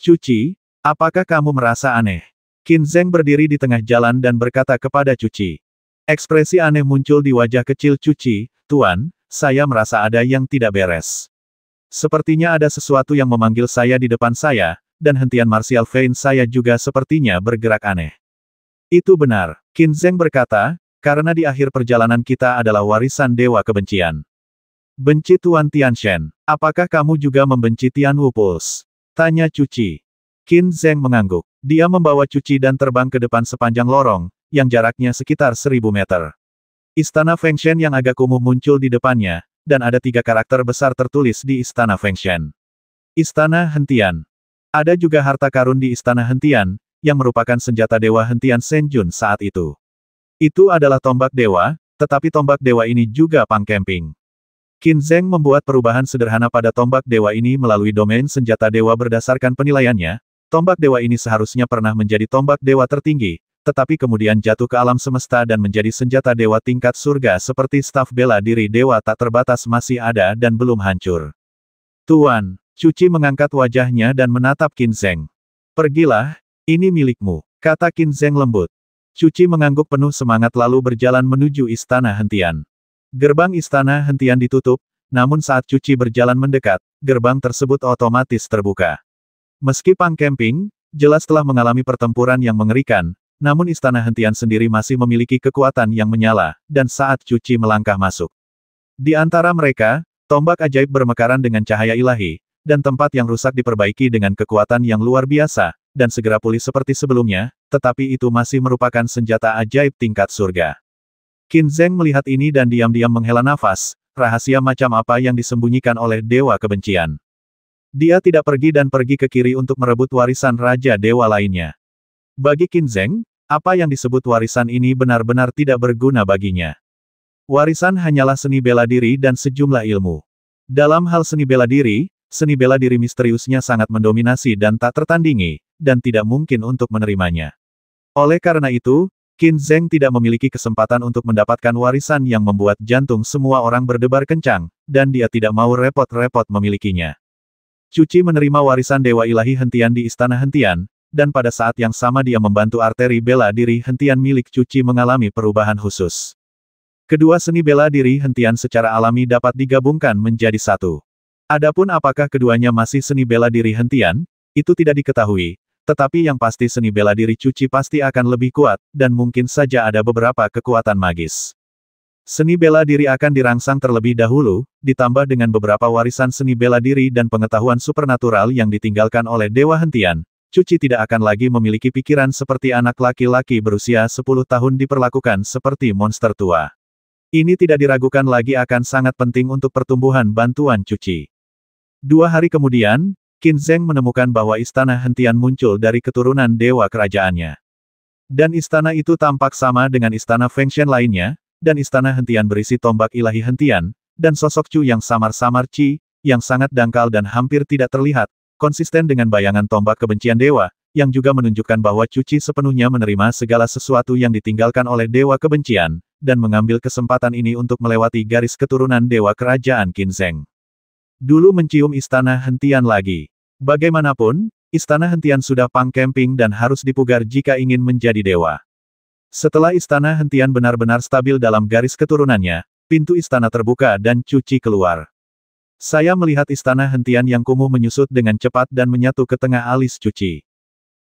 Cuci, apakah kamu merasa aneh? Qin Zheng berdiri di tengah jalan dan berkata kepada Cuci. Ekspresi aneh muncul di wajah kecil Cuci, Tuan, saya merasa ada yang tidak beres. Sepertinya ada sesuatu yang memanggil saya di depan saya, dan hentian Martial Vein saya juga sepertinya bergerak aneh. Itu benar, Qin Zheng berkata, karena di akhir perjalanan kita adalah warisan Dewa Kebencian. Benci Tuan Tian Shen. apakah kamu juga membenci Tian Wupuls? Tanya Cuci. Qin Zheng mengangguk. Dia membawa Cuci dan terbang ke depan sepanjang lorong, yang jaraknya sekitar seribu meter. Istana Feng Shen yang agak kumuh muncul di depannya, dan ada tiga karakter besar tertulis di Istana Feng Shen. Istana Hentian, ada juga harta karun di Istana Hentian, yang merupakan senjata Dewa Hentian Senjun saat itu. Itu adalah tombak dewa, tetapi tombak dewa ini juga pangkemping. Qin Zheng membuat perubahan sederhana pada tombak dewa ini melalui domain senjata dewa berdasarkan penilaiannya, tombak dewa ini seharusnya pernah menjadi tombak dewa tertinggi, tetapi kemudian jatuh ke alam semesta dan menjadi senjata dewa tingkat surga seperti staf bela diri dewa tak terbatas masih ada dan belum hancur. Tuan, Cuci mengangkat wajahnya dan menatap Qin Zheng. Pergilah, ini milikmu, kata Qin Zheng lembut. Cuci mengangguk penuh semangat lalu berjalan menuju istana hentian. Gerbang istana hentian ditutup, namun saat Cuci berjalan mendekat, gerbang tersebut otomatis terbuka. Meski Pang Kemping, jelas telah mengalami pertempuran yang mengerikan, namun istana hentian sendiri masih memiliki kekuatan yang menyala, dan saat Cuci melangkah masuk. Di antara mereka, tombak ajaib bermekaran dengan cahaya ilahi, dan tempat yang rusak diperbaiki dengan kekuatan yang luar biasa, dan segera pulih seperti sebelumnya, tetapi itu masih merupakan senjata ajaib tingkat surga. Qin Zheng melihat ini dan diam-diam menghela nafas, rahasia macam apa yang disembunyikan oleh Dewa Kebencian. Dia tidak pergi dan pergi ke kiri untuk merebut warisan Raja Dewa lainnya. Bagi Qin Zheng, apa yang disebut warisan ini benar-benar tidak berguna baginya. Warisan hanyalah seni bela diri dan sejumlah ilmu. Dalam hal seni bela diri, seni bela diri misteriusnya sangat mendominasi dan tak tertandingi, dan tidak mungkin untuk menerimanya. Oleh karena itu, Qin Zheng tidak memiliki kesempatan untuk mendapatkan warisan yang membuat jantung semua orang berdebar kencang, dan dia tidak mau repot-repot memilikinya. Cuci menerima warisan Dewa Ilahi Hentian di Istana Hentian, dan pada saat yang sama dia membantu arteri bela diri Hentian milik Cuci mengalami perubahan khusus. Kedua seni bela diri Hentian secara alami dapat digabungkan menjadi satu. Adapun apakah keduanya masih seni bela diri hentian, itu tidak diketahui, tetapi yang pasti seni bela diri cuci pasti akan lebih kuat, dan mungkin saja ada beberapa kekuatan magis. Seni bela diri akan dirangsang terlebih dahulu, ditambah dengan beberapa warisan seni bela diri dan pengetahuan supernatural yang ditinggalkan oleh Dewa Hentian, Cuci tidak akan lagi memiliki pikiran seperti anak laki-laki berusia 10 tahun diperlakukan seperti monster tua. Ini tidak diragukan lagi akan sangat penting untuk pertumbuhan bantuan Cuci. Dua hari kemudian, Qin Zeng menemukan bahwa istana hentian muncul dari keturunan dewa kerajaannya. Dan istana itu tampak sama dengan istana Feng Shen lainnya, dan istana hentian berisi tombak ilahi hentian, dan sosok Chu yang samar-samar Chi yang sangat dangkal dan hampir tidak terlihat, konsisten dengan bayangan tombak kebencian dewa, yang juga menunjukkan bahwa Chu Chi sepenuhnya menerima segala sesuatu yang ditinggalkan oleh dewa kebencian, dan mengambil kesempatan ini untuk melewati garis keturunan dewa kerajaan Qin Kinzeng. Dulu mencium istana hentian lagi. Bagaimanapun, istana hentian sudah pang camping dan harus dipugar jika ingin menjadi dewa. Setelah istana hentian benar-benar stabil dalam garis keturunannya, pintu istana terbuka dan cuci keluar. Saya melihat istana hentian yang kumuh menyusut dengan cepat dan menyatu ke tengah alis cuci.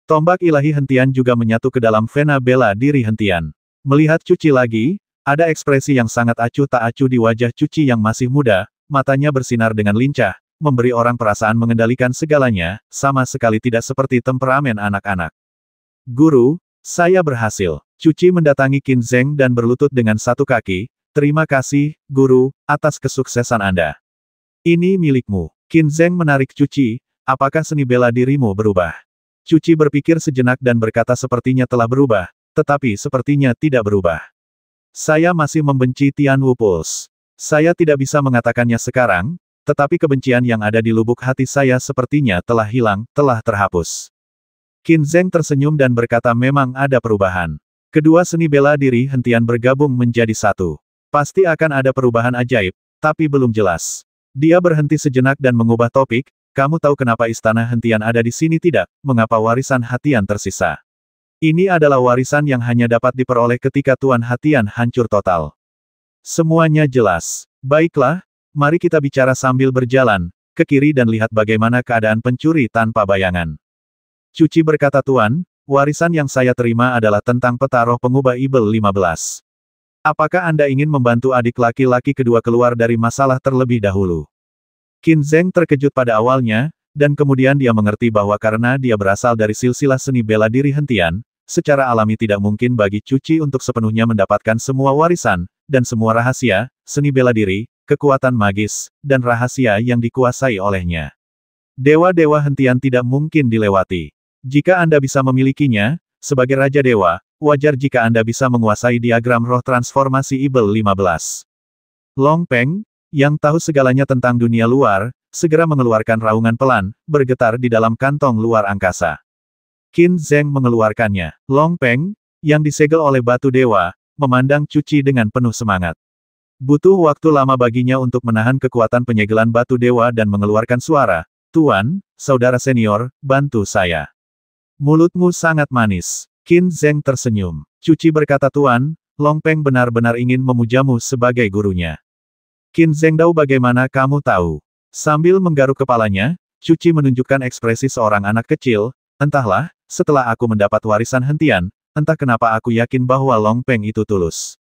Tombak ilahi hentian juga menyatu ke dalam vena bela diri hentian. Melihat cuci lagi, ada ekspresi yang sangat acuh tak acuh di wajah cuci yang masih muda, matanya bersinar dengan lincah, memberi orang perasaan mengendalikan segalanya, sama sekali tidak seperti temperamen anak-anak. Guru, saya berhasil. Cuci mendatangi Qin Zheng dan berlutut dengan satu kaki, terima kasih, guru, atas kesuksesan Anda. Ini milikmu. Qin Zheng menarik Cuci, apakah seni bela dirimu berubah? Cuci berpikir sejenak dan berkata sepertinya telah berubah, tetapi sepertinya tidak berubah. Saya masih membenci Tian Wu Puls. Saya tidak bisa mengatakannya sekarang, tetapi kebencian yang ada di lubuk hati saya sepertinya telah hilang, telah terhapus. Qin Zheng tersenyum dan berkata memang ada perubahan. Kedua seni bela diri hentian bergabung menjadi satu. Pasti akan ada perubahan ajaib, tapi belum jelas. Dia berhenti sejenak dan mengubah topik, kamu tahu kenapa istana hentian ada di sini tidak, mengapa warisan hatian tersisa. Ini adalah warisan yang hanya dapat diperoleh ketika Tuan Hatian hancur total. Semuanya jelas. Baiklah, mari kita bicara sambil berjalan, ke kiri dan lihat bagaimana keadaan pencuri tanpa bayangan. Cuci berkata Tuan, warisan yang saya terima adalah tentang petaruh pengubah Ibel 15. Apakah Anda ingin membantu adik laki-laki kedua keluar dari masalah terlebih dahulu? Qin Zeng terkejut pada awalnya, dan kemudian dia mengerti bahwa karena dia berasal dari silsilah seni bela diri hentian, secara alami tidak mungkin bagi Cuci untuk sepenuhnya mendapatkan semua warisan, dan semua rahasia, seni bela diri, kekuatan magis, dan rahasia yang dikuasai olehnya. Dewa-dewa hentian tidak mungkin dilewati. Jika Anda bisa memilikinya, sebagai Raja Dewa, wajar jika Anda bisa menguasai diagram roh transformasi Ibel 15. Long Peng, yang tahu segalanya tentang dunia luar, segera mengeluarkan raungan pelan, bergetar di dalam kantong luar angkasa. Qin Zheng mengeluarkannya. Long Peng, yang disegel oleh batu dewa, memandang Cuci dengan penuh semangat. Butuh waktu lama baginya untuk menahan kekuatan penyegelan batu dewa dan mengeluarkan suara, Tuan, saudara senior, bantu saya. Mulutmu sangat manis. Qin Zheng tersenyum. Cuci berkata Tuan, Long Peng benar-benar ingin memujamu sebagai gurunya. Qin Zheng Dao bagaimana kamu tahu? Sambil menggaruk kepalanya, Cuci menunjukkan ekspresi seorang anak kecil, entahlah, setelah aku mendapat warisan hentian, entah kenapa aku yakin bahwa Long Peng itu tulus.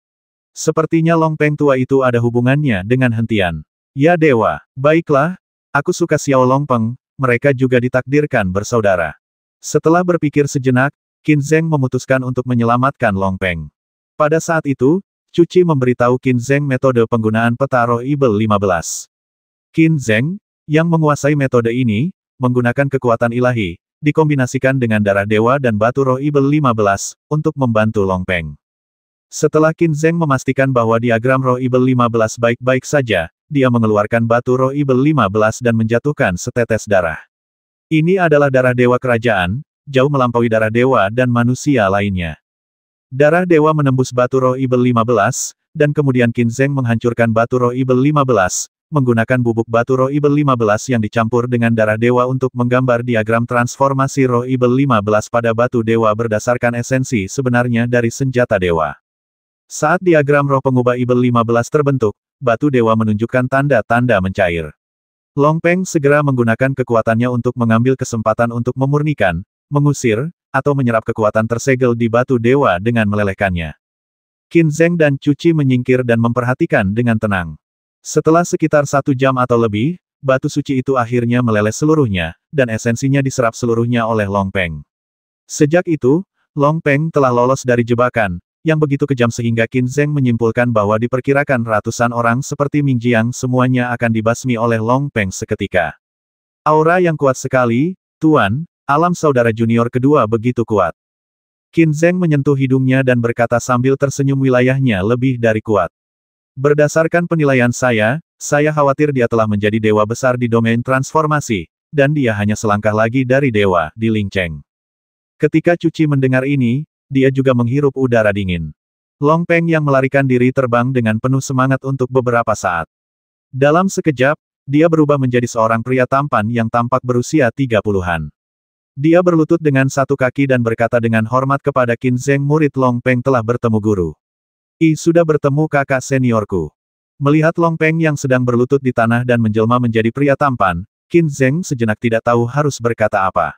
Sepertinya Long Peng tua itu ada hubungannya dengan hentian. Ya dewa, baiklah, aku suka Xiao Long Peng, mereka juga ditakdirkan bersaudara. Setelah berpikir sejenak, Qin Zeng memutuskan untuk menyelamatkan Long Peng. Pada saat itu, Cuci memberitahu Qin Zeng metode penggunaan peta roh Ibel 15. Qin Zeng, yang menguasai metode ini, menggunakan kekuatan ilahi, dikombinasikan dengan darah dewa dan batu roh Ibel 15, untuk membantu Long Peng. Setelah Qin Zeng memastikan bahwa diagram roh Ibel 15 baik-baik saja, dia mengeluarkan batu roh Ibel 15 dan menjatuhkan setetes darah. Ini adalah darah dewa kerajaan, jauh melampaui darah dewa dan manusia lainnya. Darah dewa menembus batu roh Ibel 15, dan kemudian Qin Zeng menghancurkan batu roh Ibel 15, menggunakan bubuk batu roh Ibel 15 yang dicampur dengan darah dewa untuk menggambar diagram transformasi roh Ibel 15 pada batu dewa berdasarkan esensi sebenarnya dari senjata dewa. Saat diagram roh pengubah Ibel 15 terbentuk, batu dewa menunjukkan tanda-tanda mencair. Long Peng segera menggunakan kekuatannya untuk mengambil kesempatan untuk memurnikan, mengusir, atau menyerap kekuatan tersegel di batu dewa dengan melelehkannya. Qin Zeng dan Cuci menyingkir dan memperhatikan dengan tenang. Setelah sekitar satu jam atau lebih, batu suci itu akhirnya meleleh seluruhnya, dan esensinya diserap seluruhnya oleh Long Peng. Sejak itu, Long Peng telah lolos dari jebakan, yang begitu kejam sehingga Qin Zheng menyimpulkan bahwa diperkirakan ratusan orang seperti Ming Jiang semuanya akan dibasmi oleh Long Peng seketika. Aura yang kuat sekali, Tuan, alam saudara junior kedua begitu kuat. Qin Zheng menyentuh hidungnya dan berkata sambil tersenyum wilayahnya lebih dari kuat. Berdasarkan penilaian saya, saya khawatir dia telah menjadi dewa besar di domain transformasi, dan dia hanya selangkah lagi dari dewa di Lingcheng. Ketika Cuci mendengar ini, dia juga menghirup udara dingin. Long Peng yang melarikan diri terbang dengan penuh semangat untuk beberapa saat. Dalam sekejap, dia berubah menjadi seorang pria tampan yang tampak berusia 30-an. Dia berlutut dengan satu kaki dan berkata dengan hormat kepada Qin Zheng murid Long Peng telah bertemu guru. I sudah bertemu kakak seniorku. Melihat Long Peng yang sedang berlutut di tanah dan menjelma menjadi pria tampan, Qin Zheng sejenak tidak tahu harus berkata apa.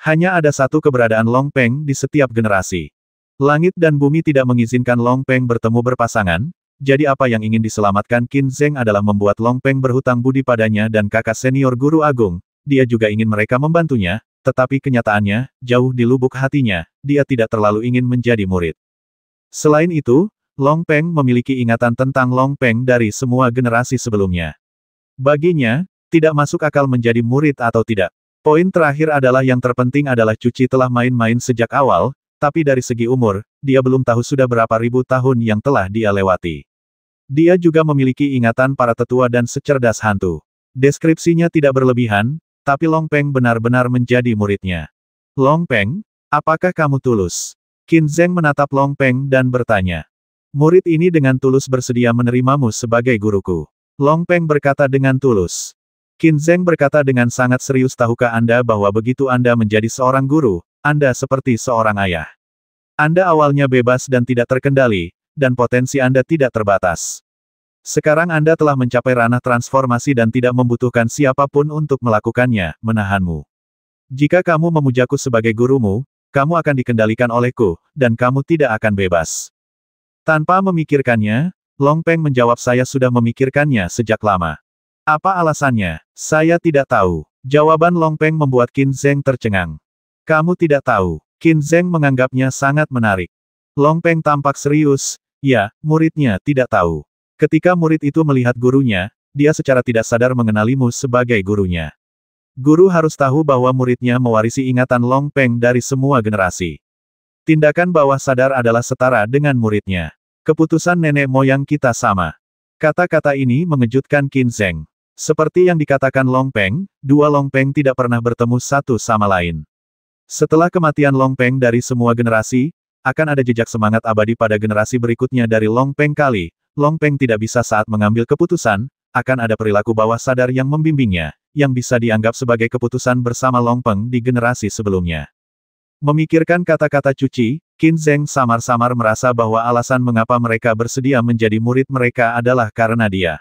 Hanya ada satu keberadaan Long Peng di setiap generasi. Langit dan bumi tidak mengizinkan Long Peng bertemu berpasangan, jadi apa yang ingin diselamatkan Qin Zheng adalah membuat Long Peng berhutang budi padanya dan kakak senior Guru Agung, dia juga ingin mereka membantunya, tetapi kenyataannya, jauh di lubuk hatinya, dia tidak terlalu ingin menjadi murid. Selain itu, Long Peng memiliki ingatan tentang Long Peng dari semua generasi sebelumnya. Baginya, tidak masuk akal menjadi murid atau tidak. Poin terakhir adalah yang terpenting adalah Cuci telah main-main sejak awal, tapi dari segi umur, dia belum tahu sudah berapa ribu tahun yang telah dia lewati. Dia juga memiliki ingatan para tetua dan secerdas hantu. Deskripsinya tidak berlebihan, tapi Long Peng benar-benar menjadi muridnya. Long Peng, apakah kamu tulus? Qin Zeng menatap Long Peng dan bertanya. Murid ini dengan tulus bersedia menerimamu sebagai guruku. Long Peng berkata dengan tulus. Qin Zheng berkata dengan sangat serius tahukah Anda bahwa begitu Anda menjadi seorang guru, Anda seperti seorang ayah. Anda awalnya bebas dan tidak terkendali, dan potensi Anda tidak terbatas. Sekarang Anda telah mencapai ranah transformasi dan tidak membutuhkan siapapun untuk melakukannya, menahanmu. Jika kamu memujaku sebagai gurumu, kamu akan dikendalikan olehku, dan kamu tidak akan bebas. Tanpa memikirkannya, Long Peng menjawab saya sudah memikirkannya sejak lama. Apa alasannya? Saya tidak tahu. Jawaban Long Peng membuat Qin Zheng tercengang. Kamu tidak tahu. Qin Zheng menganggapnya sangat menarik. Long Peng tampak serius, ya, muridnya tidak tahu. Ketika murid itu melihat gurunya, dia secara tidak sadar mengenalimu sebagai gurunya. Guru harus tahu bahwa muridnya mewarisi ingatan Long Peng dari semua generasi. Tindakan bawah sadar adalah setara dengan muridnya. Keputusan nenek moyang kita sama. Kata-kata ini mengejutkan Qin Zheng. Seperti yang dikatakan Long Peng, dua Long Peng tidak pernah bertemu satu sama lain. Setelah kematian Long Peng dari semua generasi, akan ada jejak semangat abadi pada generasi berikutnya dari Long Peng kali. Long Peng tidak bisa saat mengambil keputusan, akan ada perilaku bawah sadar yang membimbingnya, yang bisa dianggap sebagai keputusan bersama Long Peng di generasi sebelumnya. Memikirkan kata-kata cuci, Qin Zheng samar-samar merasa bahwa alasan mengapa mereka bersedia menjadi murid mereka adalah karena dia.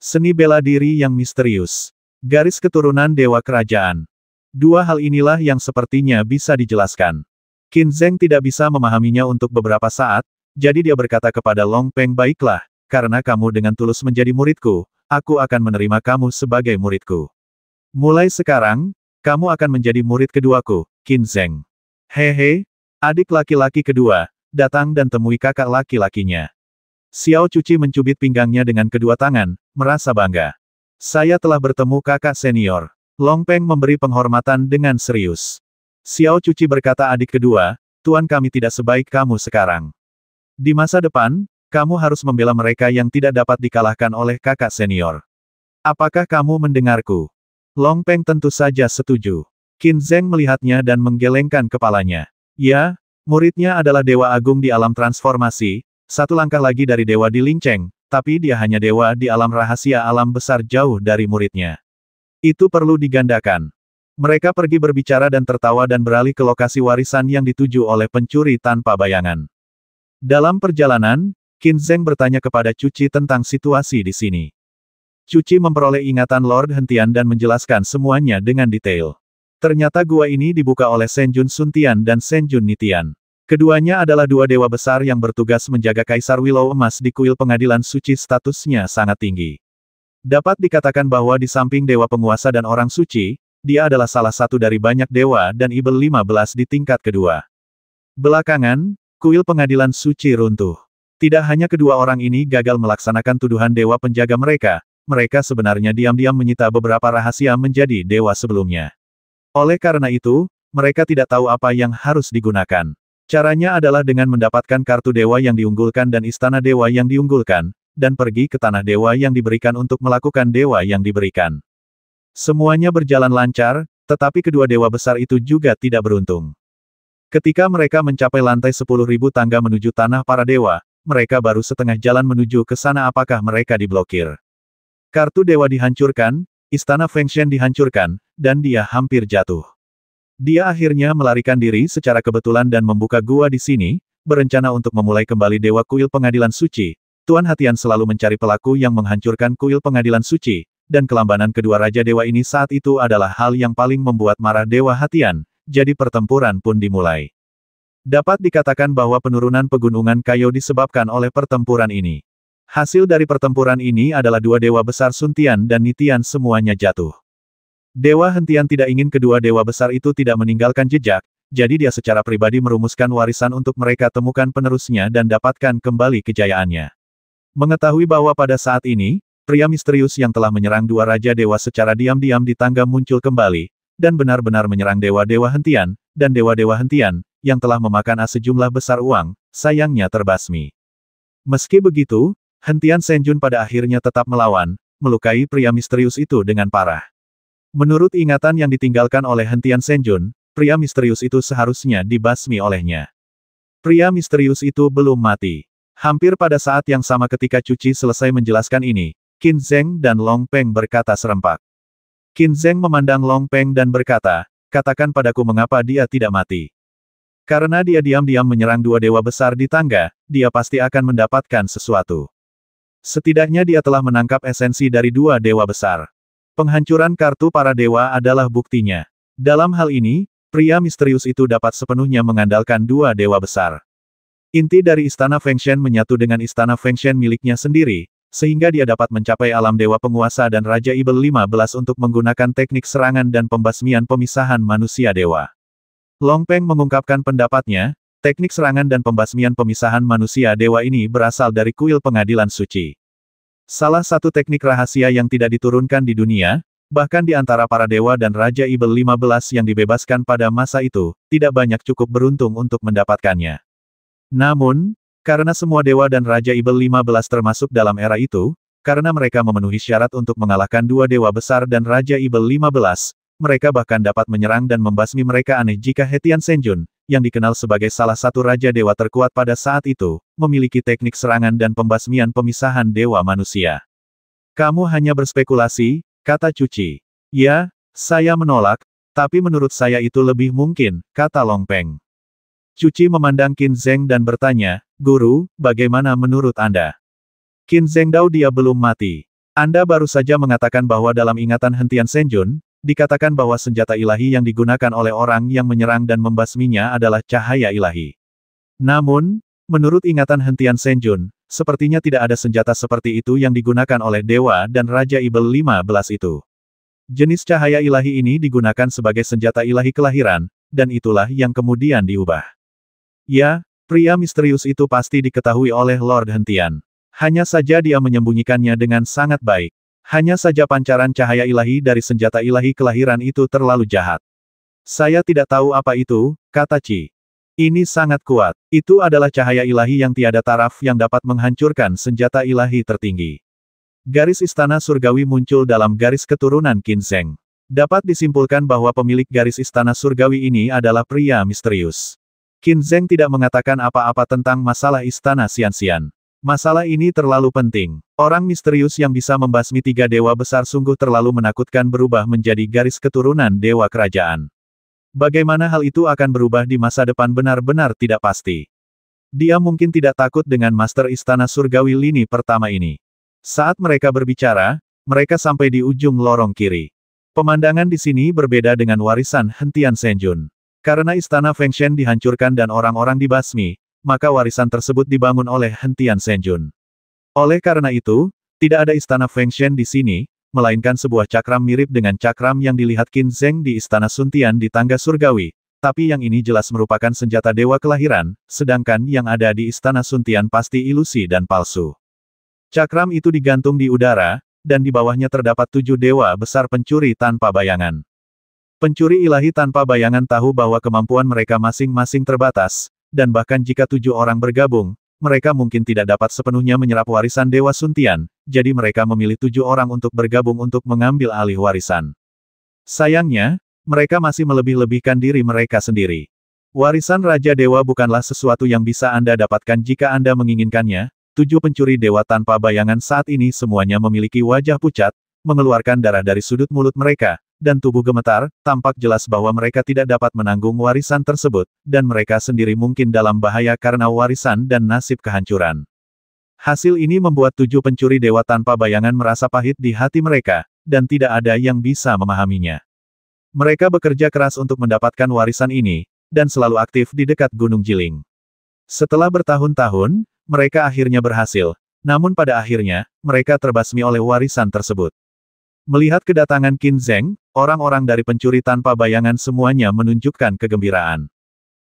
Seni bela diri yang misterius. Garis keturunan Dewa Kerajaan. Dua hal inilah yang sepertinya bisa dijelaskan. Qin Zheng tidak bisa memahaminya untuk beberapa saat, jadi dia berkata kepada Long Peng baiklah, karena kamu dengan tulus menjadi muridku, aku akan menerima kamu sebagai muridku. Mulai sekarang, kamu akan menjadi murid keduaku, Qin Zheng. Hehe, Adik laki-laki kedua, datang dan temui kakak laki-lakinya. Xiao Cuci mencubit pinggangnya dengan kedua tangan, merasa bangga. Saya telah bertemu kakak senior. Long Peng memberi penghormatan dengan serius. Xiao Cuci berkata adik kedua, Tuan kami tidak sebaik kamu sekarang. Di masa depan, kamu harus membela mereka yang tidak dapat dikalahkan oleh kakak senior. Apakah kamu mendengarku? Long Peng tentu saja setuju. Qin Zeng melihatnya dan menggelengkan kepalanya. Ya, muridnya adalah Dewa Agung di alam transformasi, satu langkah lagi dari Dewa di Lingcheng, tapi dia hanya Dewa di alam rahasia alam besar jauh dari muridnya. Itu perlu digandakan. Mereka pergi berbicara dan tertawa dan beralih ke lokasi warisan yang dituju oleh pencuri tanpa bayangan. Dalam perjalanan, Qin Zheng bertanya kepada Cuci tentang situasi di sini. Cuci memperoleh ingatan Lord Hentian dan menjelaskan semuanya dengan detail. Ternyata gua ini dibuka oleh Senjun Suntian dan Senjun Nitian. Keduanya adalah dua dewa besar yang bertugas menjaga Kaisar Willow Emas di kuil pengadilan suci statusnya sangat tinggi. Dapat dikatakan bahwa di samping dewa penguasa dan orang suci, dia adalah salah satu dari banyak dewa dan Ibel 15 di tingkat kedua. Belakangan, kuil pengadilan suci runtuh. Tidak hanya kedua orang ini gagal melaksanakan tuduhan dewa penjaga mereka, mereka sebenarnya diam-diam menyita beberapa rahasia menjadi dewa sebelumnya. Oleh karena itu, mereka tidak tahu apa yang harus digunakan. Caranya adalah dengan mendapatkan kartu dewa yang diunggulkan dan istana dewa yang diunggulkan, dan pergi ke tanah dewa yang diberikan untuk melakukan dewa yang diberikan. Semuanya berjalan lancar, tetapi kedua dewa besar itu juga tidak beruntung. Ketika mereka mencapai lantai 10.000 tangga menuju tanah para dewa, mereka baru setengah jalan menuju ke sana apakah mereka diblokir. Kartu dewa dihancurkan, Istana Feng Shen dihancurkan, dan dia hampir jatuh. Dia akhirnya melarikan diri secara kebetulan dan membuka gua di sini, berencana untuk memulai kembali Dewa Kuil Pengadilan Suci. Tuan Hatian selalu mencari pelaku yang menghancurkan kuil pengadilan suci, dan kelambanan kedua Raja Dewa ini saat itu adalah hal yang paling membuat marah Dewa Hatian, jadi pertempuran pun dimulai. Dapat dikatakan bahwa penurunan pegunungan Kayo disebabkan oleh pertempuran ini. Hasil dari pertempuran ini adalah dua dewa besar Suntian dan Nitian semuanya jatuh. Dewa Hentian tidak ingin kedua dewa besar itu tidak meninggalkan jejak, jadi dia secara pribadi merumuskan warisan untuk mereka temukan penerusnya dan dapatkan kembali kejayaannya. Mengetahui bahwa pada saat ini, pria misterius yang telah menyerang dua raja dewa secara diam-diam di tangga muncul kembali, dan benar-benar menyerang dewa-dewa hentian, dan dewa-dewa hentian, yang telah memakan sejumlah besar uang, sayangnya terbasmi. Meski begitu, Hentian Senjun pada akhirnya tetap melawan, melukai pria misterius itu dengan parah. Menurut ingatan yang ditinggalkan oleh Hentian Senjun, pria misterius itu seharusnya dibasmi olehnya. Pria misterius itu belum mati. Hampir pada saat yang sama ketika Cuci selesai menjelaskan ini, Qin Zheng dan Long Peng berkata serempak. Qin Zheng memandang Long Peng dan berkata, katakan padaku mengapa dia tidak mati. Karena dia diam-diam menyerang dua dewa besar di tangga, dia pasti akan mendapatkan sesuatu. Setidaknya dia telah menangkap esensi dari dua dewa besar. Penghancuran kartu para dewa adalah buktinya. Dalam hal ini, pria misterius itu dapat sepenuhnya mengandalkan dua dewa besar. Inti dari Istana Fengshen menyatu dengan Istana Fengshen miliknya sendiri, sehingga dia dapat mencapai alam dewa penguasa dan Raja Ibel 15 untuk menggunakan teknik serangan dan pembasmian pemisahan manusia dewa. Long Peng mengungkapkan pendapatnya, Teknik serangan dan pembasmian pemisahan manusia dewa ini berasal dari kuil pengadilan suci. Salah satu teknik rahasia yang tidak diturunkan di dunia, bahkan di antara para dewa dan Raja Ibel 15 yang dibebaskan pada masa itu, tidak banyak cukup beruntung untuk mendapatkannya. Namun, karena semua dewa dan Raja Ibel 15 termasuk dalam era itu, karena mereka memenuhi syarat untuk mengalahkan dua dewa besar dan Raja Ibel 15, mereka bahkan dapat menyerang dan membasmi mereka aneh jika Hetian Senjun, yang dikenal sebagai salah satu raja dewa terkuat pada saat itu, memiliki teknik serangan dan pembasmian pemisahan dewa manusia. Kamu hanya berspekulasi, kata Cuci. Ya, saya menolak, tapi menurut saya itu lebih mungkin, kata Long Peng. Cuci memandang Qin Zheng dan bertanya, Guru, bagaimana menurut Anda? Qin Zheng Dao dia belum mati. Anda baru saja mengatakan bahwa dalam ingatan hentian Senjun, dikatakan bahwa senjata ilahi yang digunakan oleh orang yang menyerang dan membasminya adalah cahaya ilahi. Namun, menurut ingatan hentian Senjun, sepertinya tidak ada senjata seperti itu yang digunakan oleh Dewa dan Raja Ibel 15 itu. Jenis cahaya ilahi ini digunakan sebagai senjata ilahi kelahiran, dan itulah yang kemudian diubah. Ya, pria misterius itu pasti diketahui oleh Lord Hentian. Hanya saja dia menyembunyikannya dengan sangat baik. Hanya saja pancaran cahaya ilahi dari senjata ilahi kelahiran itu terlalu jahat. Saya tidak tahu apa itu, kata Chi. Ini sangat kuat. Itu adalah cahaya ilahi yang tiada taraf yang dapat menghancurkan senjata ilahi tertinggi. Garis istana surgawi muncul dalam garis keturunan Kinseng. Dapat disimpulkan bahwa pemilik garis istana surgawi ini adalah pria misterius. Kinzeng tidak mengatakan apa-apa tentang masalah istana sian sian. Masalah ini terlalu penting. Orang misterius yang bisa membasmi tiga dewa besar sungguh terlalu menakutkan berubah menjadi garis keturunan dewa kerajaan. Bagaimana hal itu akan berubah di masa depan benar-benar tidak pasti. Dia mungkin tidak takut dengan Master Istana Surgawi lini pertama ini. Saat mereka berbicara, mereka sampai di ujung lorong kiri. Pemandangan di sini berbeda dengan warisan hentian Senjun. Karena istana Fengshen dihancurkan dan orang-orang dibasmi, maka warisan tersebut dibangun oleh Hentian Senjun. Oleh karena itu, tidak ada istana Feng Shen di sini, melainkan sebuah cakram mirip dengan cakram yang dilihat Qin Zheng di istana Suntian di tangga surgawi, tapi yang ini jelas merupakan senjata dewa kelahiran, sedangkan yang ada di istana Suntian pasti ilusi dan palsu. Cakram itu digantung di udara, dan di bawahnya terdapat tujuh dewa besar pencuri tanpa bayangan. Pencuri ilahi tanpa bayangan tahu bahwa kemampuan mereka masing-masing terbatas, dan bahkan jika tujuh orang bergabung, mereka mungkin tidak dapat sepenuhnya menyerap warisan Dewa Suntian, jadi mereka memilih tujuh orang untuk bergabung untuk mengambil alih warisan. Sayangnya, mereka masih melebih-lebihkan diri mereka sendiri. Warisan Raja Dewa bukanlah sesuatu yang bisa Anda dapatkan jika Anda menginginkannya, tujuh pencuri dewa tanpa bayangan saat ini semuanya memiliki wajah pucat, mengeluarkan darah dari sudut mulut mereka, dan tubuh gemetar, tampak jelas bahwa mereka tidak dapat menanggung warisan tersebut, dan mereka sendiri mungkin dalam bahaya karena warisan dan nasib kehancuran. Hasil ini membuat tujuh pencuri dewa tanpa bayangan merasa pahit di hati mereka, dan tidak ada yang bisa memahaminya. Mereka bekerja keras untuk mendapatkan warisan ini, dan selalu aktif di dekat Gunung Jiling. Setelah bertahun-tahun, mereka akhirnya berhasil, namun pada akhirnya, mereka terbasmi oleh warisan tersebut. Melihat kedatangan Qin Zheng, orang-orang dari pencuri tanpa bayangan semuanya menunjukkan kegembiraan.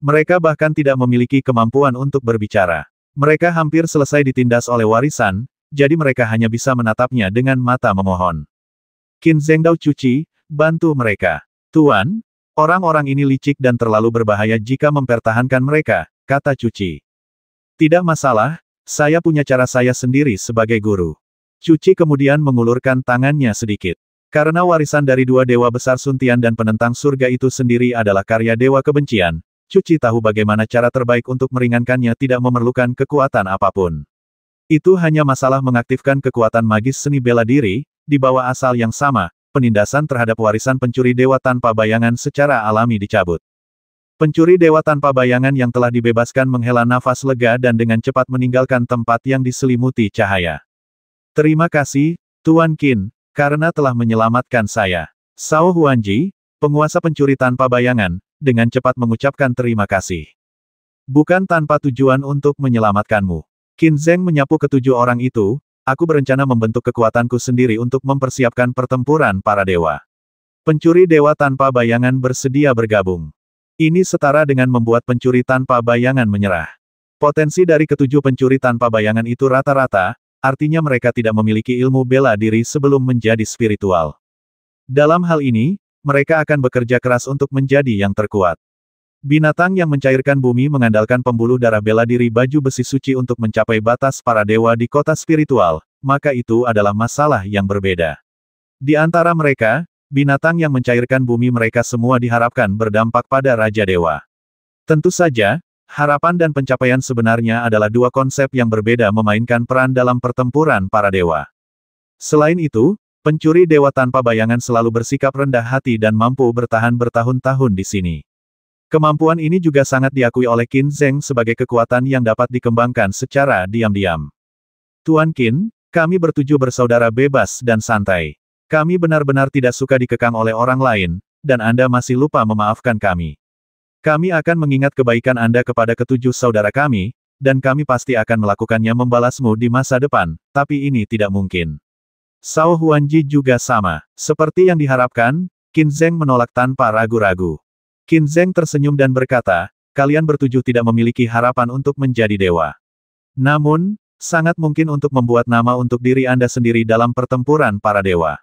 Mereka bahkan tidak memiliki kemampuan untuk berbicara. Mereka hampir selesai ditindas oleh warisan, jadi mereka hanya bisa menatapnya dengan mata memohon. Qin Zheng Dao cuci, bantu mereka. Tuan, orang-orang ini licik dan terlalu berbahaya jika mempertahankan mereka, kata cuci. Tidak masalah, saya punya cara saya sendiri sebagai guru. Cuci kemudian mengulurkan tangannya sedikit. Karena warisan dari dua dewa besar Suntian dan penentang surga itu sendiri adalah karya dewa kebencian, Cuci tahu bagaimana cara terbaik untuk meringankannya tidak memerlukan kekuatan apapun. Itu hanya masalah mengaktifkan kekuatan magis seni bela diri, di bawah asal yang sama, penindasan terhadap warisan pencuri dewa tanpa bayangan secara alami dicabut. Pencuri dewa tanpa bayangan yang telah dibebaskan menghela nafas lega dan dengan cepat meninggalkan tempat yang diselimuti cahaya. Terima kasih, Tuan Qin, karena telah menyelamatkan saya. Sao Huanji, penguasa pencuri tanpa bayangan, dengan cepat mengucapkan terima kasih. Bukan tanpa tujuan untuk menyelamatkanmu. Qin Zheng menyapu ketujuh orang itu, aku berencana membentuk kekuatanku sendiri untuk mempersiapkan pertempuran para dewa. Pencuri dewa tanpa bayangan bersedia bergabung. Ini setara dengan membuat pencuri tanpa bayangan menyerah. Potensi dari ketujuh pencuri tanpa bayangan itu rata-rata, artinya mereka tidak memiliki ilmu bela diri sebelum menjadi spiritual. Dalam hal ini, mereka akan bekerja keras untuk menjadi yang terkuat. Binatang yang mencairkan bumi mengandalkan pembuluh darah bela diri baju besi suci untuk mencapai batas para dewa di kota spiritual, maka itu adalah masalah yang berbeda. Di antara mereka, binatang yang mencairkan bumi mereka semua diharapkan berdampak pada Raja Dewa. Tentu saja, Harapan dan pencapaian sebenarnya adalah dua konsep yang berbeda memainkan peran dalam pertempuran para dewa. Selain itu, pencuri dewa tanpa bayangan selalu bersikap rendah hati dan mampu bertahan bertahun-tahun di sini. Kemampuan ini juga sangat diakui oleh Qin Zheng sebagai kekuatan yang dapat dikembangkan secara diam-diam. Tuan Qin, kami bertujuh bersaudara bebas dan santai. Kami benar-benar tidak suka dikekang oleh orang lain, dan Anda masih lupa memaafkan kami. Kami akan mengingat kebaikan Anda kepada ketujuh saudara kami, dan kami pasti akan melakukannya membalasmu di masa depan, tapi ini tidak mungkin. Sao Huanji juga sama. Seperti yang diharapkan, Qin Zheng menolak tanpa ragu-ragu. Qin Zheng tersenyum dan berkata, kalian bertujuh tidak memiliki harapan untuk menjadi dewa. Namun, sangat mungkin untuk membuat nama untuk diri Anda sendiri dalam pertempuran para dewa.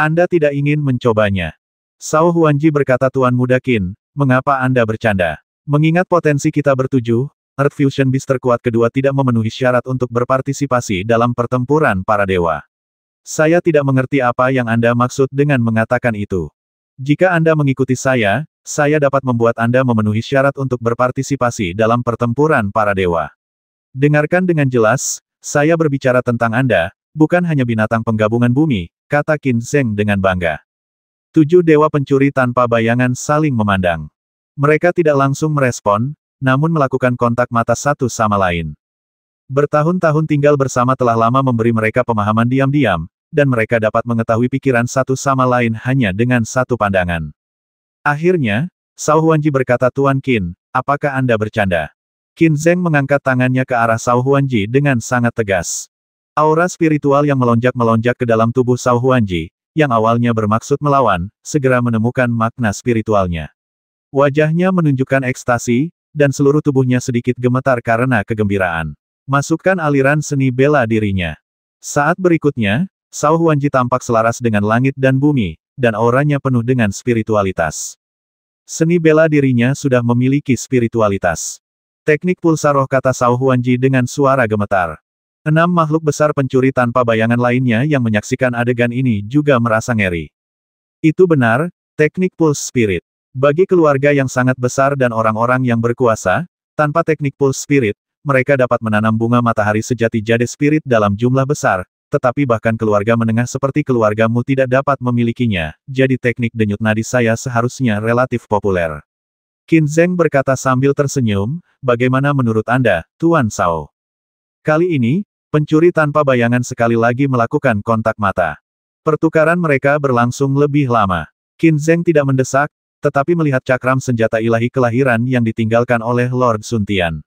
Anda tidak ingin mencobanya. Sao Huanji berkata Tuan Muda Qin, Mengapa Anda bercanda? Mengingat potensi kita bertuju, Earth Fusion Beast terkuat kedua tidak memenuhi syarat untuk berpartisipasi dalam pertempuran para dewa. Saya tidak mengerti apa yang Anda maksud dengan mengatakan itu. Jika Anda mengikuti saya, saya dapat membuat Anda memenuhi syarat untuk berpartisipasi dalam pertempuran para dewa. Dengarkan dengan jelas, saya berbicara tentang Anda, bukan hanya binatang penggabungan bumi, kata Qin Zheng dengan bangga. Tujuh dewa pencuri tanpa bayangan saling memandang. Mereka tidak langsung merespon, namun melakukan kontak mata satu sama lain. Bertahun-tahun tinggal bersama telah lama memberi mereka pemahaman diam-diam, dan mereka dapat mengetahui pikiran satu sama lain hanya dengan satu pandangan. Akhirnya, Sao Huanji berkata Tuan Qin, apakah Anda bercanda? Qin Zeng mengangkat tangannya ke arah Sao Huanji dengan sangat tegas. Aura spiritual yang melonjak-melonjak ke dalam tubuh Sao Huanji, yang awalnya bermaksud melawan, segera menemukan makna spiritualnya. Wajahnya menunjukkan ekstasi, dan seluruh tubuhnya sedikit gemetar karena kegembiraan. Masukkan aliran seni bela dirinya. Saat berikutnya, Sao Huanji tampak selaras dengan langit dan bumi, dan auranya penuh dengan spiritualitas. Seni bela dirinya sudah memiliki spiritualitas. Teknik pulsa roh kata Sao Huanji dengan suara gemetar. Enam makhluk besar pencuri tanpa bayangan lainnya yang menyaksikan adegan ini juga merasa ngeri. Itu benar, teknik pulse spirit. Bagi keluarga yang sangat besar dan orang-orang yang berkuasa, tanpa teknik pulse spirit, mereka dapat menanam bunga matahari sejati jade spirit dalam jumlah besar, tetapi bahkan keluarga menengah seperti keluargamu tidak dapat memilikinya, jadi teknik denyut nadi saya seharusnya relatif populer. Qin Zeng berkata sambil tersenyum, bagaimana menurut Anda, Tuan Sao? Kali ini, Pencuri tanpa bayangan sekali lagi melakukan kontak mata. Pertukaran mereka berlangsung lebih lama. Qin Zheng tidak mendesak, tetapi melihat cakram senjata ilahi kelahiran yang ditinggalkan oleh Lord Sun Tian.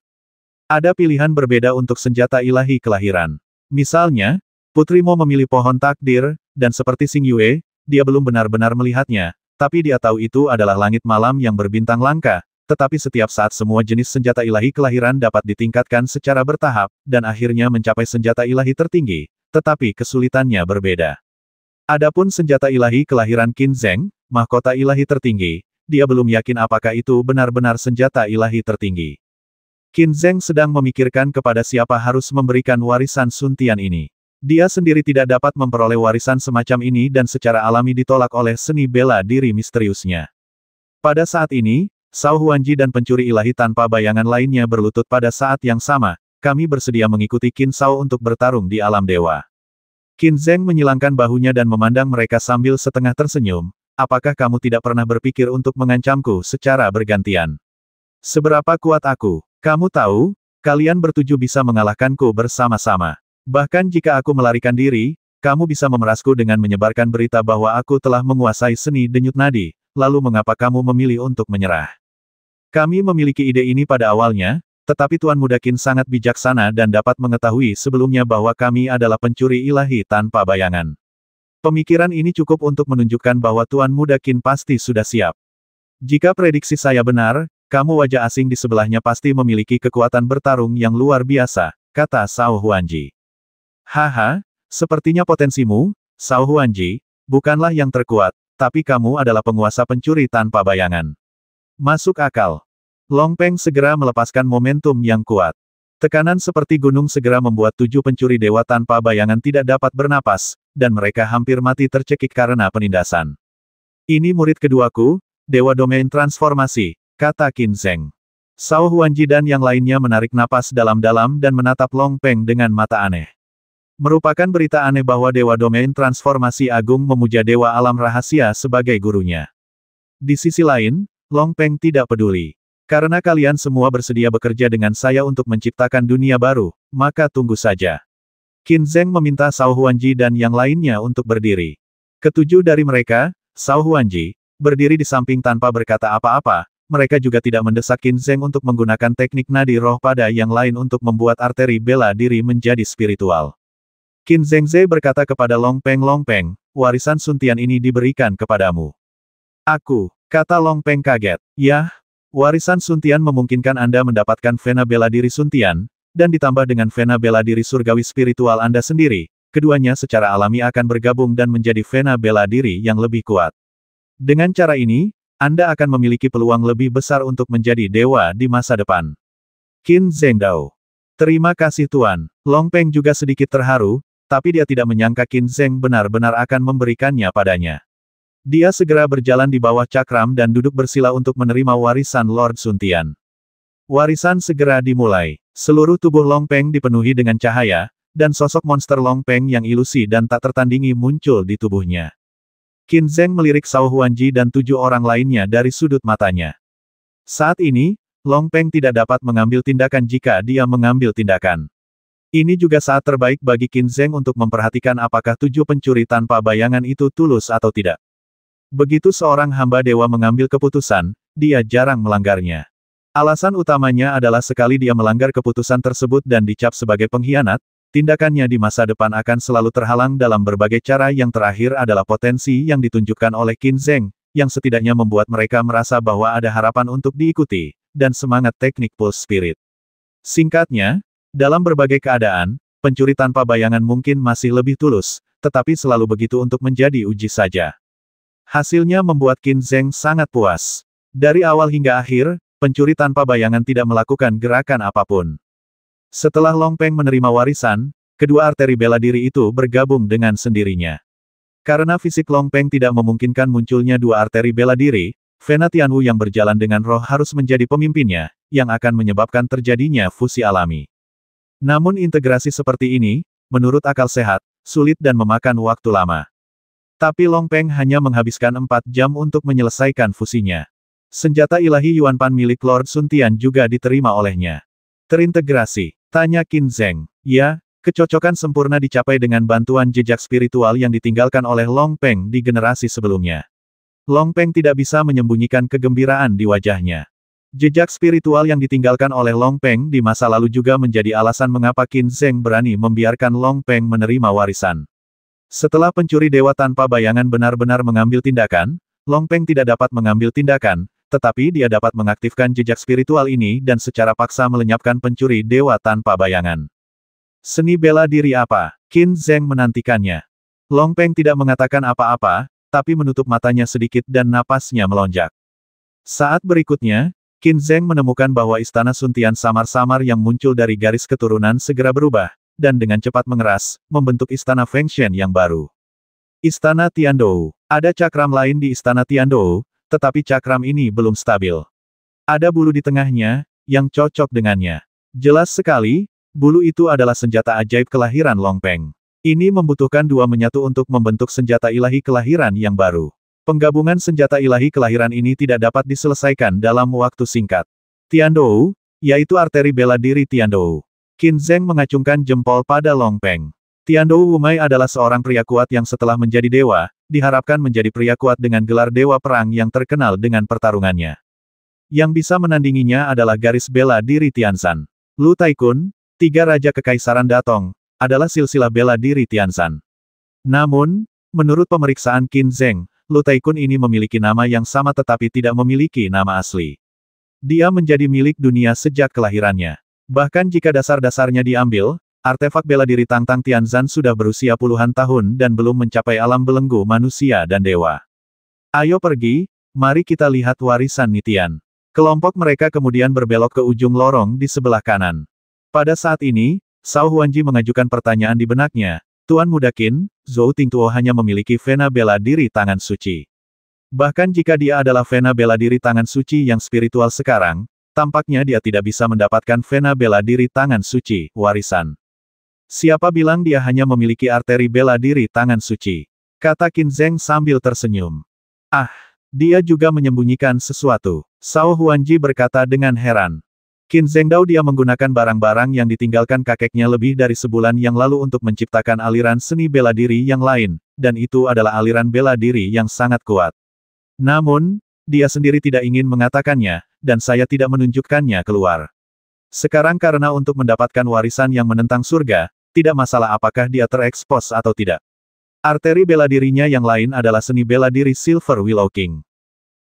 Ada pilihan berbeda untuk senjata ilahi kelahiran. Misalnya, Putri Mo memilih pohon takdir, dan seperti Sing Yue, dia belum benar-benar melihatnya, tapi dia tahu itu adalah langit malam yang berbintang langka, tetapi setiap saat semua jenis senjata ilahi kelahiran dapat ditingkatkan secara bertahap, dan akhirnya mencapai senjata ilahi tertinggi, tetapi kesulitannya berbeda. Adapun senjata ilahi kelahiran Qin Zheng, mahkota ilahi tertinggi, dia belum yakin apakah itu benar-benar senjata ilahi tertinggi. Qin Zheng sedang memikirkan kepada siapa harus memberikan warisan Suntian ini. Dia sendiri tidak dapat memperoleh warisan semacam ini dan secara alami ditolak oleh seni bela diri misteriusnya. Pada saat ini, Sao Huanji dan pencuri ilahi tanpa bayangan lainnya berlutut pada saat yang sama, kami bersedia mengikuti Qin Sao untuk bertarung di alam dewa. Qin Zheng menyilangkan bahunya dan memandang mereka sambil setengah tersenyum, apakah kamu tidak pernah berpikir untuk mengancamku secara bergantian? Seberapa kuat aku? Kamu tahu, kalian bertujuh bisa mengalahkanku bersama-sama. Bahkan jika aku melarikan diri, kamu bisa memerasku dengan menyebarkan berita bahwa aku telah menguasai seni denyut nadi, lalu mengapa kamu memilih untuk menyerah? Kami memiliki ide ini pada awalnya, tetapi Tuan Mudakin sangat bijaksana dan dapat mengetahui sebelumnya bahwa kami adalah pencuri ilahi tanpa bayangan. Pemikiran ini cukup untuk menunjukkan bahwa Tuan Mudakin pasti sudah siap. Jika prediksi saya benar, kamu wajah asing di sebelahnya pasti memiliki kekuatan bertarung yang luar biasa, kata Sao Huanji. Haha, sepertinya potensimu, Sao Huanji, bukanlah yang terkuat, tapi kamu adalah penguasa pencuri tanpa bayangan. Masuk akal. Long Peng segera melepaskan momentum yang kuat. Tekanan seperti gunung segera membuat tujuh pencuri dewa tanpa bayangan tidak dapat bernapas, dan mereka hampir mati tercekik karena penindasan. Ini murid keduaku, Dewa Domain Transformasi, kata Qin Zheng. Sao Huanji dan yang lainnya menarik napas dalam-dalam dan menatap Long Peng dengan mata aneh. Merupakan berita aneh bahwa Dewa Domain Transformasi Agung memuja Dewa Alam Rahasia sebagai gurunya. Di sisi lain, Long Peng tidak peduli. Karena kalian semua bersedia bekerja dengan saya untuk menciptakan dunia baru, maka tunggu saja. Qin Zheng meminta Sao Huanji dan yang lainnya untuk berdiri. Ketujuh dari mereka, Sao Huanji, berdiri di samping tanpa berkata apa-apa, mereka juga tidak mendesak Qin Zheng untuk menggunakan teknik nadi roh pada yang lain untuk membuat arteri bela diri menjadi spiritual. Qin Zengze berkata kepada Long Peng Long Peng, warisan Suntian ini diberikan kepadamu. Aku, Kata Long Peng kaget. Yah, warisan Suntian memungkinkan Anda mendapatkan vena bela diri Suntian, dan ditambah dengan vena bela diri surgawi spiritual Anda sendiri, keduanya secara alami akan bergabung dan menjadi vena bela diri yang lebih kuat. Dengan cara ini, Anda akan memiliki peluang lebih besar untuk menjadi dewa di masa depan. Qin Dao, Terima kasih Tuan. Long Peng juga sedikit terharu, tapi dia tidak menyangka Qin Zheng benar-benar akan memberikannya padanya. Dia segera berjalan di bawah cakram dan duduk bersila untuk menerima warisan Lord Suntian. Warisan segera dimulai. Seluruh tubuh Long Peng dipenuhi dengan cahaya, dan sosok monster Long Peng yang ilusi dan tak tertandingi muncul di tubuhnya. Qin Zeng melirik Sao Huanji dan tujuh orang lainnya dari sudut matanya. Saat ini, Long Peng tidak dapat mengambil tindakan jika dia mengambil tindakan. Ini juga saat terbaik bagi Qin Zeng untuk memperhatikan apakah tujuh pencuri tanpa bayangan itu tulus atau tidak. Begitu seorang hamba dewa mengambil keputusan, dia jarang melanggarnya. Alasan utamanya adalah sekali dia melanggar keputusan tersebut dan dicap sebagai pengkhianat, tindakannya di masa depan akan selalu terhalang dalam berbagai cara yang terakhir adalah potensi yang ditunjukkan oleh Qin Zheng, yang setidaknya membuat mereka merasa bahwa ada harapan untuk diikuti, dan semangat teknik pulse spirit. Singkatnya, dalam berbagai keadaan, pencuri tanpa bayangan mungkin masih lebih tulus, tetapi selalu begitu untuk menjadi uji saja. Hasilnya membuat Qin Zheng sangat puas. Dari awal hingga akhir, pencuri tanpa bayangan tidak melakukan gerakan apapun. Setelah Long Peng menerima warisan, kedua arteri bela diri itu bergabung dengan sendirinya. Karena fisik Long Peng tidak memungkinkan munculnya dua arteri bela diri, Vena Tianwu yang berjalan dengan roh harus menjadi pemimpinnya, yang akan menyebabkan terjadinya fusi alami. Namun integrasi seperti ini, menurut akal sehat, sulit dan memakan waktu lama. Tapi Long Peng hanya menghabiskan empat jam untuk menyelesaikan fusinya. Senjata ilahi Yuan Pan milik Lord Sun Tian juga diterima olehnya. Terintegrasi, tanya Qin Zheng. Ya, kecocokan sempurna dicapai dengan bantuan jejak spiritual yang ditinggalkan oleh Long Peng di generasi sebelumnya. Long Peng tidak bisa menyembunyikan kegembiraan di wajahnya. Jejak spiritual yang ditinggalkan oleh Long Peng di masa lalu juga menjadi alasan mengapa Qin Zheng berani membiarkan Long Peng menerima warisan. Setelah pencuri dewa tanpa bayangan benar-benar mengambil tindakan, Long Peng tidak dapat mengambil tindakan, tetapi dia dapat mengaktifkan jejak spiritual ini dan secara paksa melenyapkan pencuri dewa tanpa bayangan. Seni bela diri apa? Qin Zheng menantikannya. Long Peng tidak mengatakan apa-apa, tapi menutup matanya sedikit dan napasnya melonjak. Saat berikutnya, Qin Zheng menemukan bahwa istana Suntian samar-samar yang muncul dari garis keturunan segera berubah, dan dengan cepat mengeras, membentuk istana Feng Shen yang baru. Istana Tiandou. Ada cakram lain di istana Tiandou, tetapi cakram ini belum stabil. Ada bulu di tengahnya, yang cocok dengannya. Jelas sekali, bulu itu adalah senjata ajaib kelahiran Longpeng. Ini membutuhkan dua menyatu untuk membentuk senjata ilahi kelahiran yang baru. Penggabungan senjata ilahi kelahiran ini tidak dapat diselesaikan dalam waktu singkat. Tiandou, yaitu arteri bela diri Tiandou. Qin Zheng mengacungkan jempol pada Long Peng. Tiandou Wumai adalah seorang pria kuat yang setelah menjadi dewa, diharapkan menjadi pria kuat dengan gelar dewa perang yang terkenal dengan pertarungannya. Yang bisa menandinginya adalah garis bela diri San. Lu Taikun, tiga raja kekaisaran Datong, adalah silsilah bela diri San. Namun, menurut pemeriksaan Qin Zheng, Lu Taikun ini memiliki nama yang sama tetapi tidak memiliki nama asli. Dia menjadi milik dunia sejak kelahirannya. Bahkan jika dasar-dasarnya diambil, artefak bela diri Tang Tang Tianzan sudah berusia puluhan tahun dan belum mencapai alam belenggu manusia dan dewa. Ayo pergi, mari kita lihat warisan Nitian. Kelompok mereka kemudian berbelok ke ujung lorong di sebelah kanan. Pada saat ini, Sao Huanji mengajukan pertanyaan di benaknya, Tuan Mudakin, Zhou Tingtuo hanya memiliki vena bela diri tangan suci. Bahkan jika dia adalah vena bela diri tangan suci yang spiritual sekarang, Tampaknya dia tidak bisa mendapatkan vena bela diri tangan suci, warisan. Siapa bilang dia hanya memiliki arteri bela diri tangan suci? Kata Qin Zheng sambil tersenyum. Ah, dia juga menyembunyikan sesuatu. Sao Huanji berkata dengan heran. Qin Zengdao dia menggunakan barang-barang yang ditinggalkan kakeknya lebih dari sebulan yang lalu untuk menciptakan aliran seni bela diri yang lain, dan itu adalah aliran bela diri yang sangat kuat. Namun, dia sendiri tidak ingin mengatakannya, dan saya tidak menunjukkannya keluar. Sekarang karena untuk mendapatkan warisan yang menentang surga, tidak masalah apakah dia terekspos atau tidak. Arteri bela dirinya yang lain adalah seni bela diri Silver Willow King.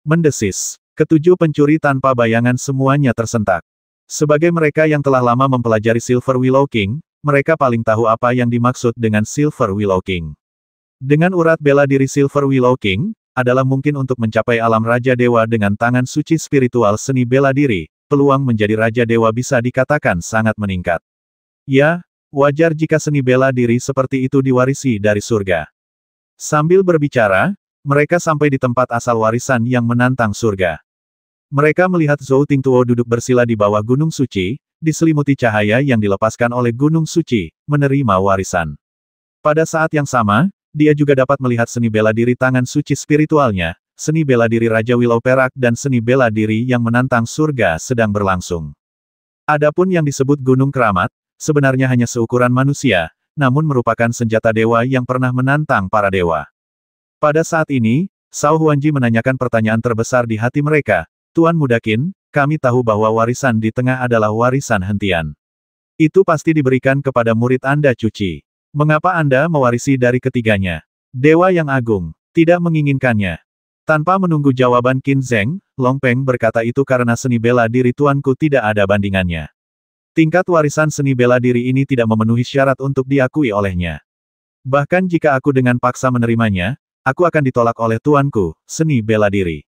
Mendesis. Ketujuh pencuri tanpa bayangan semuanya tersentak. Sebagai mereka yang telah lama mempelajari Silver Willow King, mereka paling tahu apa yang dimaksud dengan Silver Willow King. Dengan urat bela diri Silver Willow King, adalah mungkin untuk mencapai alam Raja Dewa dengan tangan suci spiritual seni bela diri, peluang menjadi Raja Dewa bisa dikatakan sangat meningkat. Ya, wajar jika seni bela diri seperti itu diwarisi dari surga. Sambil berbicara, mereka sampai di tempat asal warisan yang menantang surga. Mereka melihat Zhou Tingtuo duduk bersila di bawah Gunung Suci, diselimuti cahaya yang dilepaskan oleh Gunung Suci, menerima warisan. Pada saat yang sama, dia juga dapat melihat seni bela diri tangan suci spiritualnya, seni bela diri Raja Wilau Perak dan seni bela diri yang menantang surga sedang berlangsung. Adapun yang disebut Gunung Keramat, sebenarnya hanya seukuran manusia, namun merupakan senjata dewa yang pernah menantang para dewa. Pada saat ini, Sao Huanji menanyakan pertanyaan terbesar di hati mereka, Tuan Mudakin, kami tahu bahwa warisan di tengah adalah warisan hentian. Itu pasti diberikan kepada murid Anda cuci. Mengapa Anda mewarisi dari ketiganya? Dewa yang agung, tidak menginginkannya. Tanpa menunggu jawaban Qin Zheng, Long Peng berkata itu karena seni bela diri tuanku tidak ada bandingannya. Tingkat warisan seni bela diri ini tidak memenuhi syarat untuk diakui olehnya. Bahkan jika aku dengan paksa menerimanya, aku akan ditolak oleh tuanku, seni bela diri.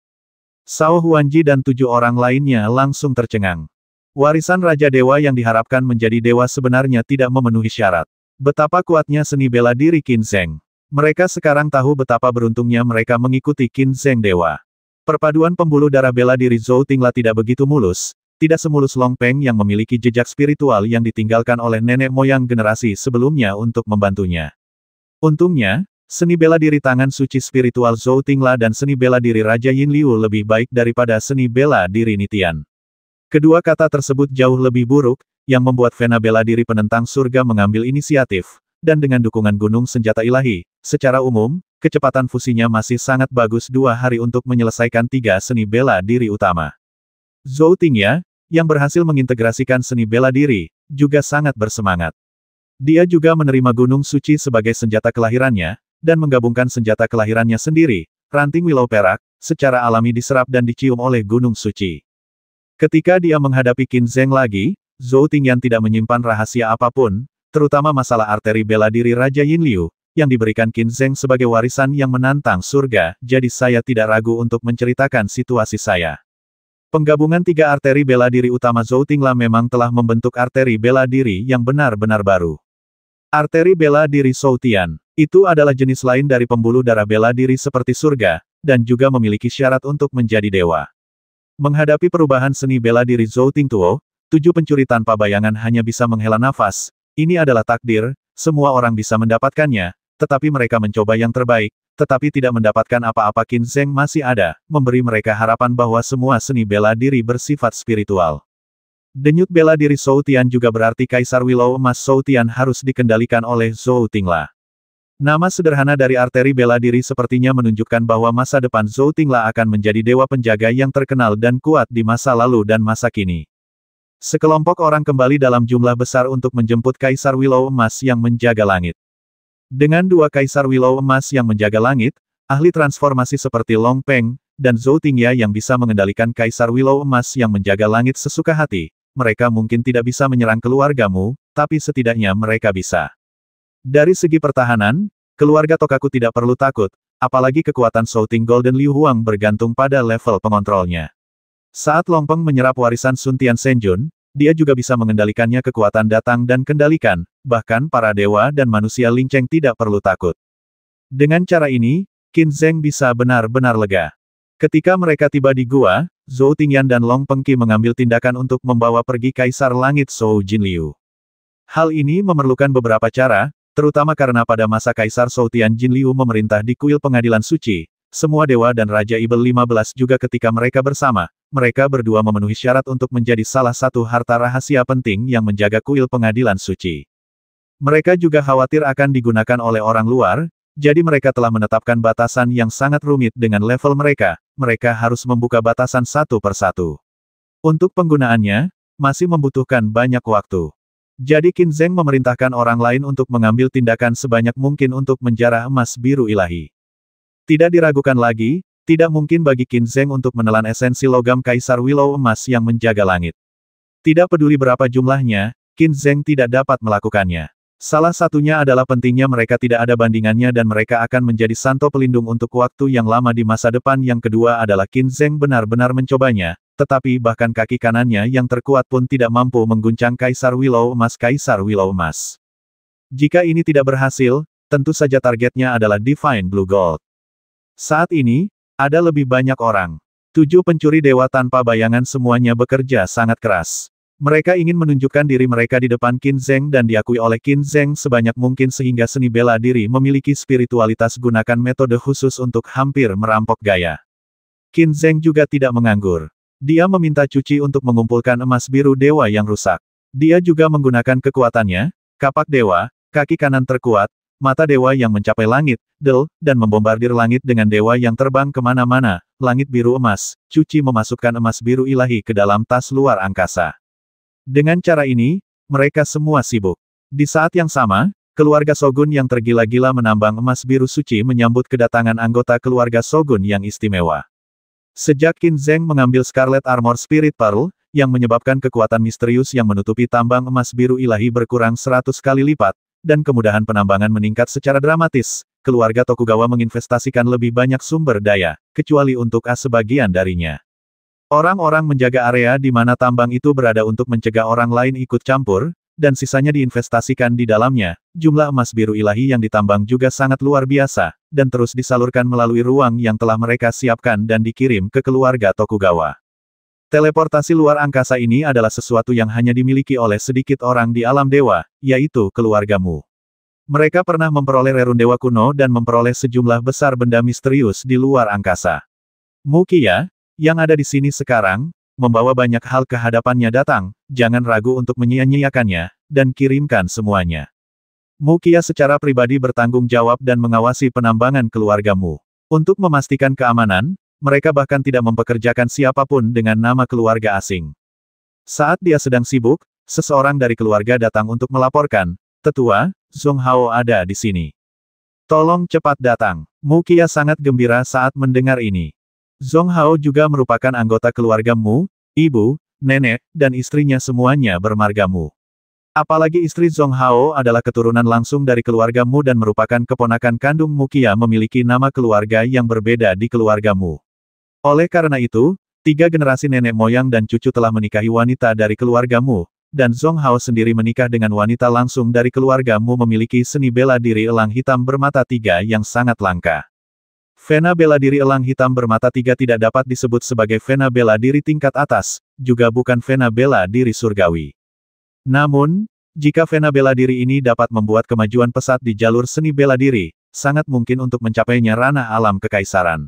Sao Huanji dan tujuh orang lainnya langsung tercengang. Warisan Raja Dewa yang diharapkan menjadi dewa sebenarnya tidak memenuhi syarat. Betapa kuatnya seni bela diri Qin Zheng. Mereka sekarang tahu betapa beruntungnya mereka mengikuti Qin Zheng Dewa. Perpaduan pembuluh darah bela diri Zhou Tingla tidak begitu mulus, tidak semulus Long Peng yang memiliki jejak spiritual yang ditinggalkan oleh nenek moyang generasi sebelumnya untuk membantunya. Untungnya, seni bela diri tangan suci spiritual Zhou Tingla dan seni bela diri Raja Yin Liu lebih baik daripada seni bela diri Nitian. Kedua kata tersebut jauh lebih buruk, yang membuat Vena bela diri penentang surga mengambil inisiatif, dan dengan dukungan gunung senjata ilahi, secara umum, kecepatan fusinya masih sangat bagus dua hari untuk menyelesaikan tiga seni bela diri utama. Zhou Tingya, yang berhasil mengintegrasikan seni bela diri, juga sangat bersemangat. Dia juga menerima gunung suci sebagai senjata kelahirannya, dan menggabungkan senjata kelahirannya sendiri, ranting wilau perak, secara alami diserap dan dicium oleh gunung suci. Ketika dia menghadapi Qin Zeng lagi, Zhou Tingyan tidak menyimpan rahasia apapun, terutama masalah arteri bela diri Raja Yin Liu, yang diberikan Qin Zheng sebagai warisan yang menantang surga, jadi saya tidak ragu untuk menceritakan situasi saya. Penggabungan tiga arteri bela diri utama Zhou Tingla memang telah membentuk arteri bela diri yang benar-benar baru. Arteri bela diri Zhou Tian. Itu adalah jenis lain dari pembuluh darah bela diri seperti surga, dan juga memiliki syarat untuk menjadi dewa. Menghadapi perubahan seni bela diri Zhou Tingtuo, Tujuh pencuri tanpa bayangan hanya bisa menghela nafas, ini adalah takdir, semua orang bisa mendapatkannya, tetapi mereka mencoba yang terbaik, tetapi tidak mendapatkan apa-apa Qin Zeng masih ada, memberi mereka harapan bahwa semua seni bela diri bersifat spiritual. Denyut bela diri Zhou Tian juga berarti Kaisar Willow Emas Zhou Tian harus dikendalikan oleh Zhou Tingla. Nama sederhana dari arteri bela diri sepertinya menunjukkan bahwa masa depan Zhou Tingla akan menjadi dewa penjaga yang terkenal dan kuat di masa lalu dan masa kini. Sekelompok orang kembali dalam jumlah besar untuk menjemput Kaisar Willow Emas yang menjaga langit. Dengan dua Kaisar Willow Emas yang menjaga langit, ahli transformasi seperti Long Peng, dan Zhou Tingya yang bisa mengendalikan Kaisar Willow Emas yang menjaga langit sesuka hati, mereka mungkin tidak bisa menyerang keluargamu, tapi setidaknya mereka bisa. Dari segi pertahanan, keluarga Tokaku tidak perlu takut, apalagi kekuatan Shouting Golden Liu Huang bergantung pada level pengontrolnya. Saat Long Peng menyerap warisan Sun Tian Senjun, dia juga bisa mengendalikannya kekuatan datang dan kendalikan, bahkan para dewa dan manusia lingceng tidak perlu takut. Dengan cara ini, Qin Zheng bisa benar-benar lega. Ketika mereka tiba di gua, Zhou Tingyan dan Long Pengki mengambil tindakan untuk membawa pergi Kaisar Langit Zhou Jinliu. Hal ini memerlukan beberapa cara, terutama karena pada masa Kaisar Zhou Tian Jinliu memerintah di kuil pengadilan suci, semua dewa dan Raja Ibel 15 juga ketika mereka bersama, mereka berdua memenuhi syarat untuk menjadi salah satu harta rahasia penting yang menjaga kuil pengadilan suci. Mereka juga khawatir akan digunakan oleh orang luar, jadi mereka telah menetapkan batasan yang sangat rumit dengan level mereka, mereka harus membuka batasan satu per satu Untuk penggunaannya, masih membutuhkan banyak waktu. Jadi Qin Zheng memerintahkan orang lain untuk mengambil tindakan sebanyak mungkin untuk menjarah emas biru ilahi. Tidak diragukan lagi, tidak mungkin bagi Qin Zheng untuk menelan esensi logam Kaisar Willow Emas yang menjaga langit. Tidak peduli berapa jumlahnya, Qin Zheng tidak dapat melakukannya. Salah satunya adalah pentingnya mereka tidak ada bandingannya dan mereka akan menjadi santo pelindung untuk waktu yang lama di masa depan. Yang kedua adalah Qin Zheng benar-benar mencobanya, tetapi bahkan kaki kanannya yang terkuat pun tidak mampu mengguncang Kaisar Willow Emas Kaisar Willow Emas. Jika ini tidak berhasil, tentu saja targetnya adalah Divine Blue Gold. Saat ini, ada lebih banyak orang. Tujuh pencuri dewa tanpa bayangan semuanya bekerja sangat keras. Mereka ingin menunjukkan diri mereka di depan Qin Zheng dan diakui oleh Qin Zheng sebanyak mungkin sehingga seni bela diri memiliki spiritualitas gunakan metode khusus untuk hampir merampok gaya. Qin Zheng juga tidak menganggur. Dia meminta cuci untuk mengumpulkan emas biru dewa yang rusak. Dia juga menggunakan kekuatannya, kapak dewa, kaki kanan terkuat, Mata dewa yang mencapai langit, del, dan membombardir langit dengan dewa yang terbang kemana-mana, langit biru emas, cuci memasukkan emas biru ilahi ke dalam tas luar angkasa. Dengan cara ini, mereka semua sibuk. Di saat yang sama, keluarga Sogun yang tergila-gila menambang emas biru suci menyambut kedatangan anggota keluarga Sogun yang istimewa. Sejak Qin Zeng mengambil Scarlet Armor Spirit Pearl, yang menyebabkan kekuatan misterius yang menutupi tambang emas biru ilahi berkurang seratus kali lipat, dan kemudahan penambangan meningkat secara dramatis, keluarga Tokugawa menginvestasikan lebih banyak sumber daya, kecuali untuk A sebagian darinya. Orang-orang menjaga area di mana tambang itu berada untuk mencegah orang lain ikut campur, dan sisanya diinvestasikan di dalamnya, jumlah emas biru ilahi yang ditambang juga sangat luar biasa, dan terus disalurkan melalui ruang yang telah mereka siapkan dan dikirim ke keluarga Tokugawa. Teleportasi luar angkasa ini adalah sesuatu yang hanya dimiliki oleh sedikit orang di alam dewa, yaitu keluargamu. Mereka pernah memperoleh rerun dewa kuno dan memperoleh sejumlah besar benda misterius di luar angkasa. Mukia, yang ada di sini sekarang, membawa banyak hal ke hadapannya datang, jangan ragu untuk menyia-nyiakannya, dan kirimkan semuanya. Mukia secara pribadi bertanggung jawab dan mengawasi penambangan keluargamu. Untuk memastikan keamanan, mereka bahkan tidak mempekerjakan siapapun dengan nama keluarga asing. Saat dia sedang sibuk, seseorang dari keluarga datang untuk melaporkan, Tetua, Zhong Hao ada di sini. Tolong cepat datang. Mukia sangat gembira saat mendengar ini. Zhong Hao juga merupakan anggota keluarga Mu, ibu, nenek, dan istrinya semuanya bermarga Mu. Apalagi istri Zhong Hao adalah keturunan langsung dari keluarga Mu dan merupakan keponakan kandung Mukia memiliki nama keluarga yang berbeda di keluarga Mu. Oleh karena itu, tiga generasi nenek moyang dan cucu telah menikahi wanita dari keluargamu, dan Zhong Hao sendiri menikah dengan wanita langsung dari keluargamu memiliki seni bela diri elang hitam bermata tiga yang sangat langka. Vena bela diri elang hitam bermata tiga tidak dapat disebut sebagai vena bela diri tingkat atas, juga bukan vena bela diri surgawi. Namun, jika vena bela diri ini dapat membuat kemajuan pesat di jalur seni bela diri, sangat mungkin untuk mencapainya ranah alam kekaisaran.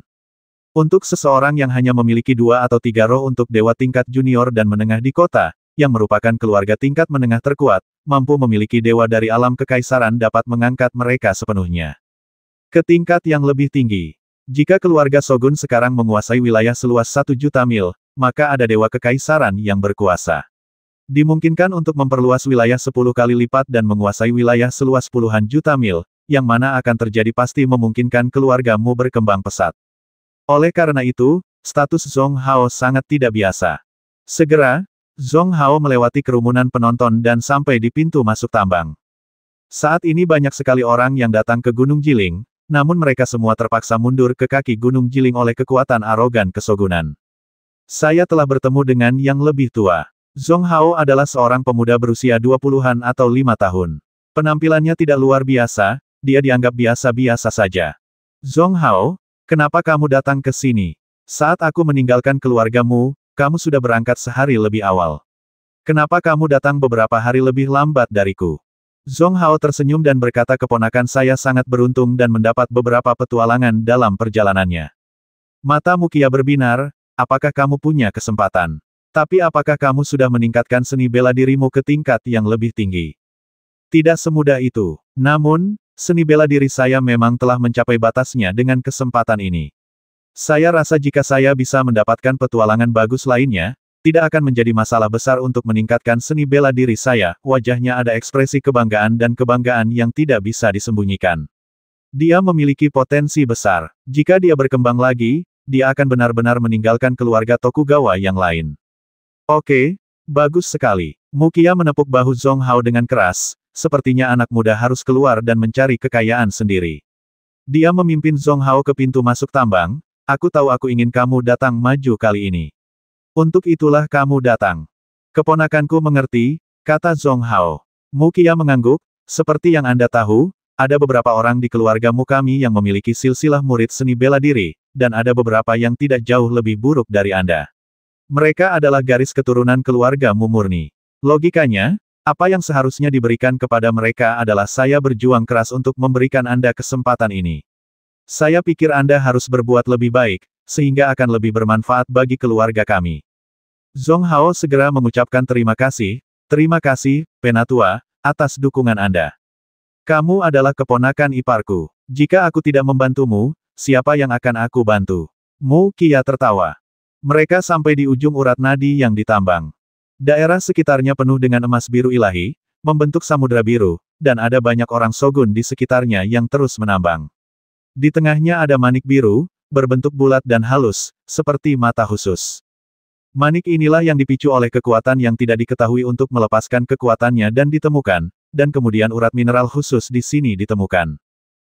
Untuk seseorang yang hanya memiliki dua atau tiga roh untuk dewa tingkat junior dan menengah di kota, yang merupakan keluarga tingkat menengah terkuat, mampu memiliki dewa dari alam kekaisaran dapat mengangkat mereka sepenuhnya. Ke tingkat yang lebih tinggi. Jika keluarga Sogun sekarang menguasai wilayah seluas satu juta mil, maka ada dewa kekaisaran yang berkuasa. Dimungkinkan untuk memperluas wilayah sepuluh kali lipat dan menguasai wilayah seluas puluhan juta mil, yang mana akan terjadi pasti memungkinkan keluargamu berkembang pesat. Oleh karena itu, status Zong Hao sangat tidak biasa. Segera, Zong Hao melewati kerumunan penonton dan sampai di pintu masuk tambang. Saat ini banyak sekali orang yang datang ke Gunung Jiling, namun mereka semua terpaksa mundur ke kaki Gunung Jiling oleh kekuatan arogan kesogunan. Saya telah bertemu dengan yang lebih tua. Zong Hao adalah seorang pemuda berusia 20-an atau 5 tahun. Penampilannya tidak luar biasa, dia dianggap biasa-biasa saja. Zong Hao, Kenapa kamu datang ke sini? Saat aku meninggalkan keluargamu, kamu sudah berangkat sehari lebih awal. Kenapa kamu datang beberapa hari lebih lambat dariku? Zong Hao tersenyum dan berkata keponakan saya sangat beruntung dan mendapat beberapa petualangan dalam perjalanannya. Mata Mukia berbinar, apakah kamu punya kesempatan? Tapi apakah kamu sudah meningkatkan seni bela dirimu ke tingkat yang lebih tinggi? Tidak semudah itu. Namun, Seni bela diri saya memang telah mencapai batasnya dengan kesempatan ini. Saya rasa jika saya bisa mendapatkan petualangan bagus lainnya, tidak akan menjadi masalah besar untuk meningkatkan seni bela diri saya. Wajahnya ada ekspresi kebanggaan dan kebanggaan yang tidak bisa disembunyikan. Dia memiliki potensi besar. Jika dia berkembang lagi, dia akan benar-benar meninggalkan keluarga Tokugawa yang lain. Oke, bagus sekali. Mukia menepuk bahu Zhong Hao dengan keras, sepertinya anak muda harus keluar dan mencari kekayaan sendiri. Dia memimpin Zhong Hao ke pintu masuk tambang, aku tahu aku ingin kamu datang maju kali ini. Untuk itulah kamu datang. Keponakanku mengerti, kata Zhong Hao. Mukia mengangguk, seperti yang Anda tahu, ada beberapa orang di keluargamu kami yang memiliki silsilah murid seni bela diri, dan ada beberapa yang tidak jauh lebih buruk dari Anda. Mereka adalah garis keturunan keluargamu murni. Logikanya, apa yang seharusnya diberikan kepada mereka adalah saya berjuang keras untuk memberikan Anda kesempatan ini. Saya pikir Anda harus berbuat lebih baik, sehingga akan lebih bermanfaat bagi keluarga kami. Zong Hao segera mengucapkan terima kasih, terima kasih, Penatua, atas dukungan Anda. Kamu adalah keponakan iparku. Jika aku tidak membantumu, siapa yang akan aku bantu? Mu Kia tertawa. Mereka sampai di ujung urat nadi yang ditambang. Daerah sekitarnya penuh dengan emas biru ilahi, membentuk samudera biru, dan ada banyak orang sogun di sekitarnya yang terus menambang. Di tengahnya ada manik biru, berbentuk bulat dan halus, seperti mata khusus. Manik inilah yang dipicu oleh kekuatan yang tidak diketahui untuk melepaskan kekuatannya dan ditemukan, dan kemudian urat mineral khusus di sini ditemukan.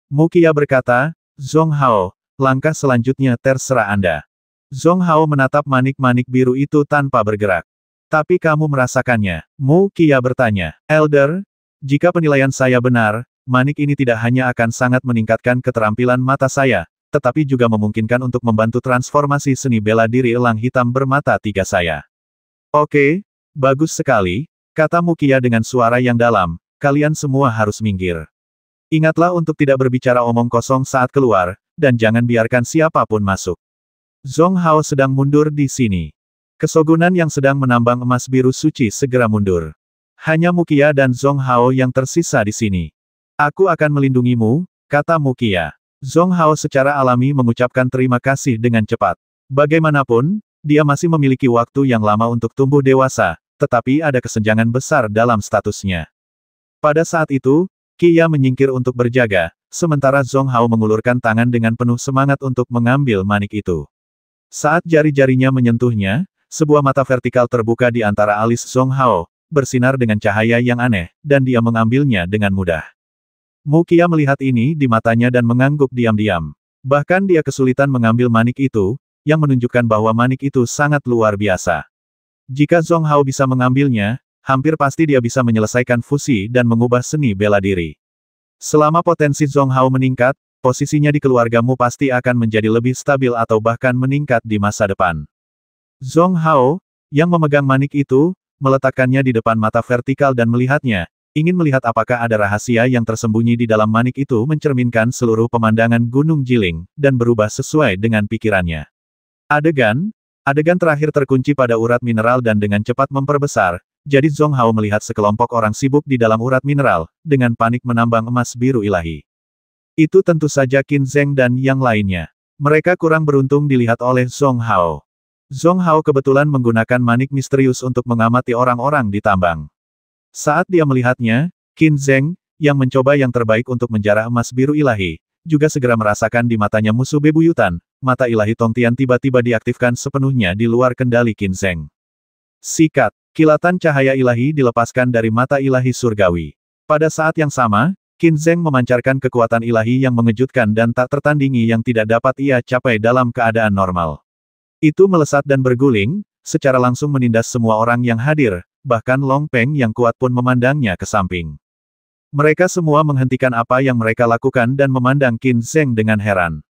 Mukia berkata, Zhong Hao, langkah selanjutnya terserah Anda. Zhong Hao menatap manik-manik biru itu tanpa bergerak. Tapi kamu merasakannya. Mu Kia bertanya. Elder, jika penilaian saya benar, manik ini tidak hanya akan sangat meningkatkan keterampilan mata saya, tetapi juga memungkinkan untuk membantu transformasi seni bela diri elang hitam bermata tiga saya. Oke, bagus sekali, kata Mu Kia dengan suara yang dalam, kalian semua harus minggir. Ingatlah untuk tidak berbicara omong kosong saat keluar, dan jangan biarkan siapapun masuk. Zhong Hao sedang mundur di sini. Kesogunan yang sedang menambang emas biru suci segera mundur. Hanya Mukia dan Zong Hao yang tersisa di sini. Aku akan melindungimu, kata Mukia. Zong Hao secara alami mengucapkan terima kasih dengan cepat. Bagaimanapun, dia masih memiliki waktu yang lama untuk tumbuh dewasa, tetapi ada kesenjangan besar dalam statusnya. Pada saat itu, Kia menyingkir untuk berjaga, sementara Zong Hao mengulurkan tangan dengan penuh semangat untuk mengambil manik itu. Saat jari-jarinya menyentuhnya, sebuah mata vertikal terbuka di antara alis Song Hao, bersinar dengan cahaya yang aneh, dan dia mengambilnya dengan mudah. Mukia melihat ini di matanya dan mengangguk diam-diam. Bahkan dia kesulitan mengambil manik itu, yang menunjukkan bahwa manik itu sangat luar biasa. Jika Zhong Hao bisa mengambilnya, hampir pasti dia bisa menyelesaikan fusi dan mengubah seni bela diri. Selama potensi Zhong Hao meningkat, posisinya di keluargamu pasti akan menjadi lebih stabil atau bahkan meningkat di masa depan. Zong Hao, yang memegang manik itu, meletakkannya di depan mata vertikal dan melihatnya, ingin melihat apakah ada rahasia yang tersembunyi di dalam manik itu mencerminkan seluruh pemandangan Gunung Jiling, dan berubah sesuai dengan pikirannya. Adegan, adegan terakhir terkunci pada urat mineral dan dengan cepat memperbesar, jadi Zong Hao melihat sekelompok orang sibuk di dalam urat mineral, dengan panik menambang emas biru ilahi. Itu tentu saja Qin Zheng dan yang lainnya. Mereka kurang beruntung dilihat oleh Zong Hao. Zhong Hao kebetulan menggunakan manik misterius untuk mengamati orang-orang di tambang. Saat dia melihatnya, Qin Zheng, yang mencoba yang terbaik untuk menjarah emas biru ilahi, juga segera merasakan di matanya musuh bebuyutan, mata ilahi Tongtian tiba-tiba diaktifkan sepenuhnya di luar kendali Qin Zheng. Sikat, kilatan cahaya ilahi dilepaskan dari mata ilahi surgawi. Pada saat yang sama, Qin Zheng memancarkan kekuatan ilahi yang mengejutkan dan tak tertandingi yang tidak dapat ia capai dalam keadaan normal. Itu melesat dan berguling, secara langsung menindas semua orang yang hadir, bahkan Long Peng yang kuat pun memandangnya ke samping. Mereka semua menghentikan apa yang mereka lakukan dan memandang Qin Zheng dengan heran.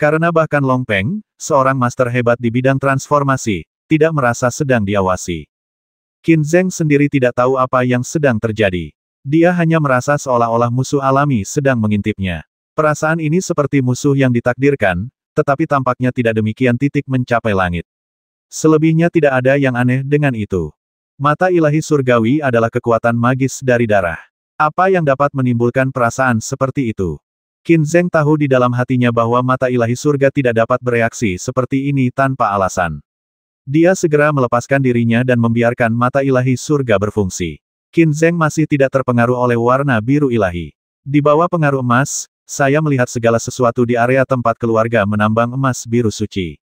Karena bahkan Long Peng, seorang master hebat di bidang transformasi, tidak merasa sedang diawasi. Qin Zheng sendiri tidak tahu apa yang sedang terjadi. Dia hanya merasa seolah-olah musuh alami sedang mengintipnya. Perasaan ini seperti musuh yang ditakdirkan, tetapi tampaknya tidak demikian titik mencapai langit. Selebihnya tidak ada yang aneh dengan itu. Mata ilahi surgawi adalah kekuatan magis dari darah. Apa yang dapat menimbulkan perasaan seperti itu? Qin Zeng tahu di dalam hatinya bahwa mata ilahi surga tidak dapat bereaksi seperti ini tanpa alasan. Dia segera melepaskan dirinya dan membiarkan mata ilahi surga berfungsi. Qin Zeng masih tidak terpengaruh oleh warna biru ilahi. Di bawah pengaruh emas, saya melihat segala sesuatu di area tempat keluarga menambang emas biru suci.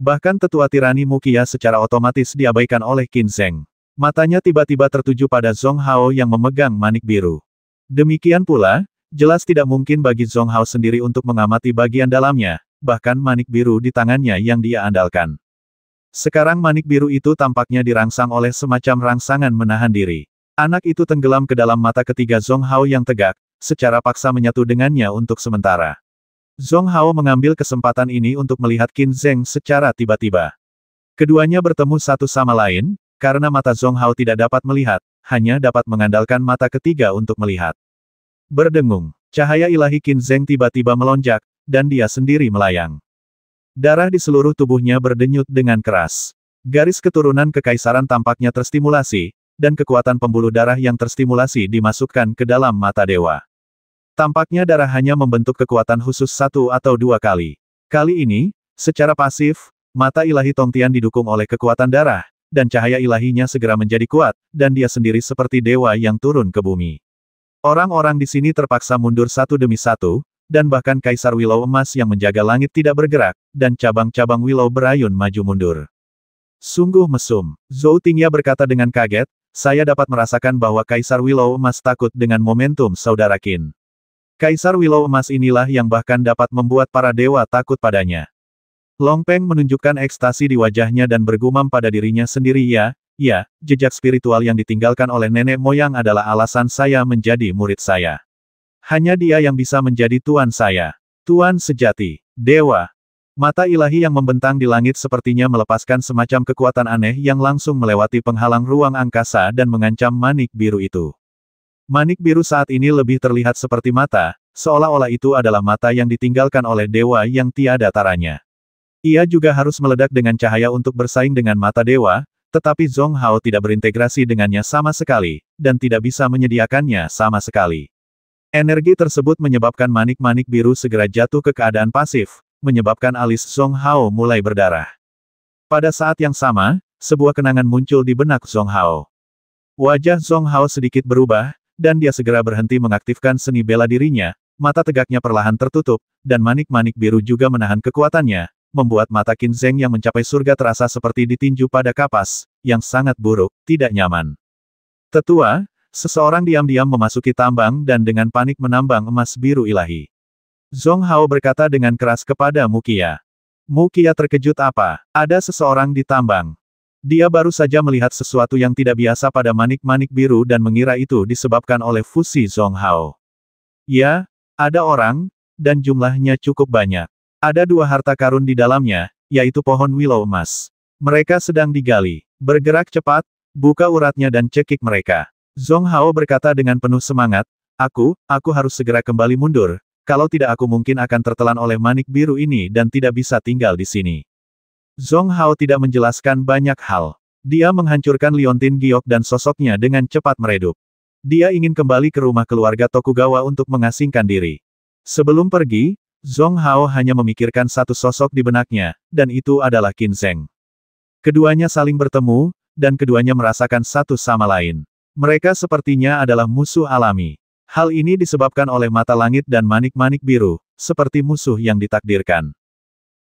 Bahkan tetua tirani Mukia secara otomatis diabaikan oleh Qin Zheng. Matanya tiba-tiba tertuju pada Zhong Hao yang memegang manik biru. Demikian pula, jelas tidak mungkin bagi Zhong Hao sendiri untuk mengamati bagian dalamnya, bahkan manik biru di tangannya yang dia andalkan. Sekarang manik biru itu tampaknya dirangsang oleh semacam rangsangan menahan diri. Anak itu tenggelam ke dalam mata ketiga Zhong Hao yang tegak, secara paksa menyatu dengannya untuk sementara. Zhong Hao mengambil kesempatan ini untuk melihat Qin Zheng secara tiba-tiba. Keduanya bertemu satu sama lain, karena mata Zhong Hao tidak dapat melihat, hanya dapat mengandalkan mata ketiga untuk melihat. Berdengung, cahaya ilahi Qin Zheng tiba-tiba melonjak, dan dia sendiri melayang. Darah di seluruh tubuhnya berdenyut dengan keras. Garis keturunan kekaisaran tampaknya terstimulasi, dan kekuatan pembuluh darah yang terstimulasi dimasukkan ke dalam mata dewa. Tampaknya darah hanya membentuk kekuatan khusus satu atau dua kali. Kali ini, secara pasif, mata ilahi Tongtian didukung oleh kekuatan darah, dan cahaya ilahinya segera menjadi kuat, dan dia sendiri seperti dewa yang turun ke bumi. Orang-orang di sini terpaksa mundur satu demi satu, dan bahkan Kaisar Willow Emas yang menjaga langit tidak bergerak, dan cabang-cabang Willow berayun maju mundur. Sungguh mesum, Zhou Tingya berkata dengan kaget, saya dapat merasakan bahwa Kaisar Willow Emas takut dengan momentum saudara Qin. Kaisar Willow Emas inilah yang bahkan dapat membuat para dewa takut padanya. Long Peng menunjukkan ekstasi di wajahnya dan bergumam pada dirinya sendiri ya, ya, jejak spiritual yang ditinggalkan oleh nenek moyang adalah alasan saya menjadi murid saya. Hanya dia yang bisa menjadi tuan saya. Tuan sejati, dewa. Mata ilahi yang membentang di langit sepertinya melepaskan semacam kekuatan aneh yang langsung melewati penghalang ruang angkasa dan mengancam manik biru itu. Manik biru saat ini lebih terlihat seperti mata, seolah-olah itu adalah mata yang ditinggalkan oleh dewa yang tiada taranya. Ia juga harus meledak dengan cahaya untuk bersaing dengan mata dewa, tetapi Zhong Hao tidak berintegrasi dengannya sama sekali, dan tidak bisa menyediakannya sama sekali. Energi tersebut menyebabkan manik-manik biru segera jatuh ke keadaan pasif, menyebabkan alis Zhong Hao mulai berdarah. Pada saat yang sama, sebuah kenangan muncul di benak Zhong Hao. Wajah Zhong Hao sedikit berubah, dan dia segera berhenti mengaktifkan seni bela dirinya, mata tegaknya perlahan tertutup, dan manik-manik biru juga menahan kekuatannya, membuat mata Qin Zeng yang mencapai surga terasa seperti ditinju pada kapas, yang sangat buruk, tidak nyaman. Tetua, seseorang diam-diam memasuki tambang dan dengan panik menambang emas biru ilahi. Zong Hao berkata dengan keras kepada Mukia. Mukia terkejut apa? Ada seseorang di tambang. Dia baru saja melihat sesuatu yang tidak biasa pada manik-manik biru dan mengira itu disebabkan oleh fusi Hao. Ya, ada orang, dan jumlahnya cukup banyak. Ada dua harta karun di dalamnya, yaitu pohon willow emas. Mereka sedang digali. Bergerak cepat, buka uratnya dan cekik mereka. Zong Hao berkata dengan penuh semangat, Aku, aku harus segera kembali mundur, kalau tidak aku mungkin akan tertelan oleh manik biru ini dan tidak bisa tinggal di sini. Zong Hao tidak menjelaskan banyak hal. Dia menghancurkan Liontin Giok dan sosoknya dengan cepat meredup. Dia ingin kembali ke rumah keluarga Tokugawa untuk mengasingkan diri. Sebelum pergi, Zong Hao hanya memikirkan satu sosok di benaknya, dan itu adalah Qin Zheng. Keduanya saling bertemu, dan keduanya merasakan satu sama lain. Mereka sepertinya adalah musuh alami. Hal ini disebabkan oleh mata langit dan manik-manik biru, seperti musuh yang ditakdirkan.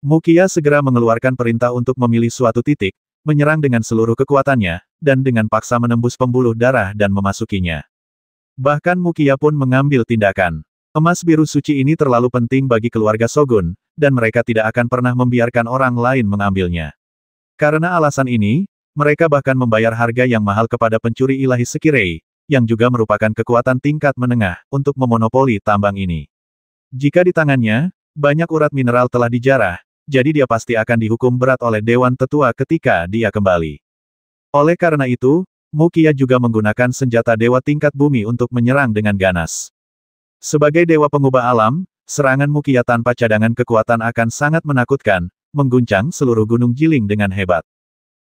Mukia segera mengeluarkan perintah untuk memilih suatu titik, menyerang dengan seluruh kekuatannya, dan dengan paksa menembus pembuluh darah dan memasukinya. Bahkan Mukia pun mengambil tindakan. Emas biru suci ini terlalu penting bagi keluarga Sogun, dan mereka tidak akan pernah membiarkan orang lain mengambilnya. Karena alasan ini, mereka bahkan membayar harga yang mahal kepada pencuri ilahi Sekirei, yang juga merupakan kekuatan tingkat menengah, untuk memonopoli tambang ini. Jika di tangannya, banyak urat mineral telah dijarah, jadi dia pasti akan dihukum berat oleh Dewan Tetua ketika dia kembali. Oleh karena itu, Mukia juga menggunakan senjata dewa tingkat bumi untuk menyerang dengan ganas. Sebagai dewa pengubah alam, serangan Mukia tanpa cadangan kekuatan akan sangat menakutkan, mengguncang seluruh gunung Jiling dengan hebat.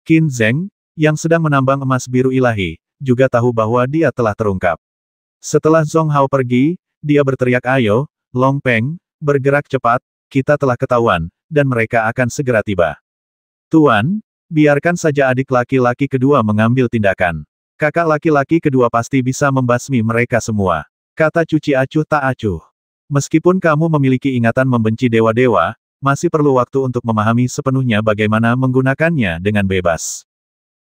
Qin Zheng, yang sedang menambang emas biru ilahi, juga tahu bahwa dia telah terungkap. Setelah Zhong Hao pergi, dia berteriak ayo, Long Peng, bergerak cepat, kita telah ketahuan, dan mereka akan segera tiba. Tuan, biarkan saja adik laki-laki kedua mengambil tindakan. Kakak laki-laki kedua pasti bisa membasmi mereka semua. Kata cuci acuh tak acuh. Meskipun kamu memiliki ingatan membenci dewa-dewa, masih perlu waktu untuk memahami sepenuhnya bagaimana menggunakannya dengan bebas.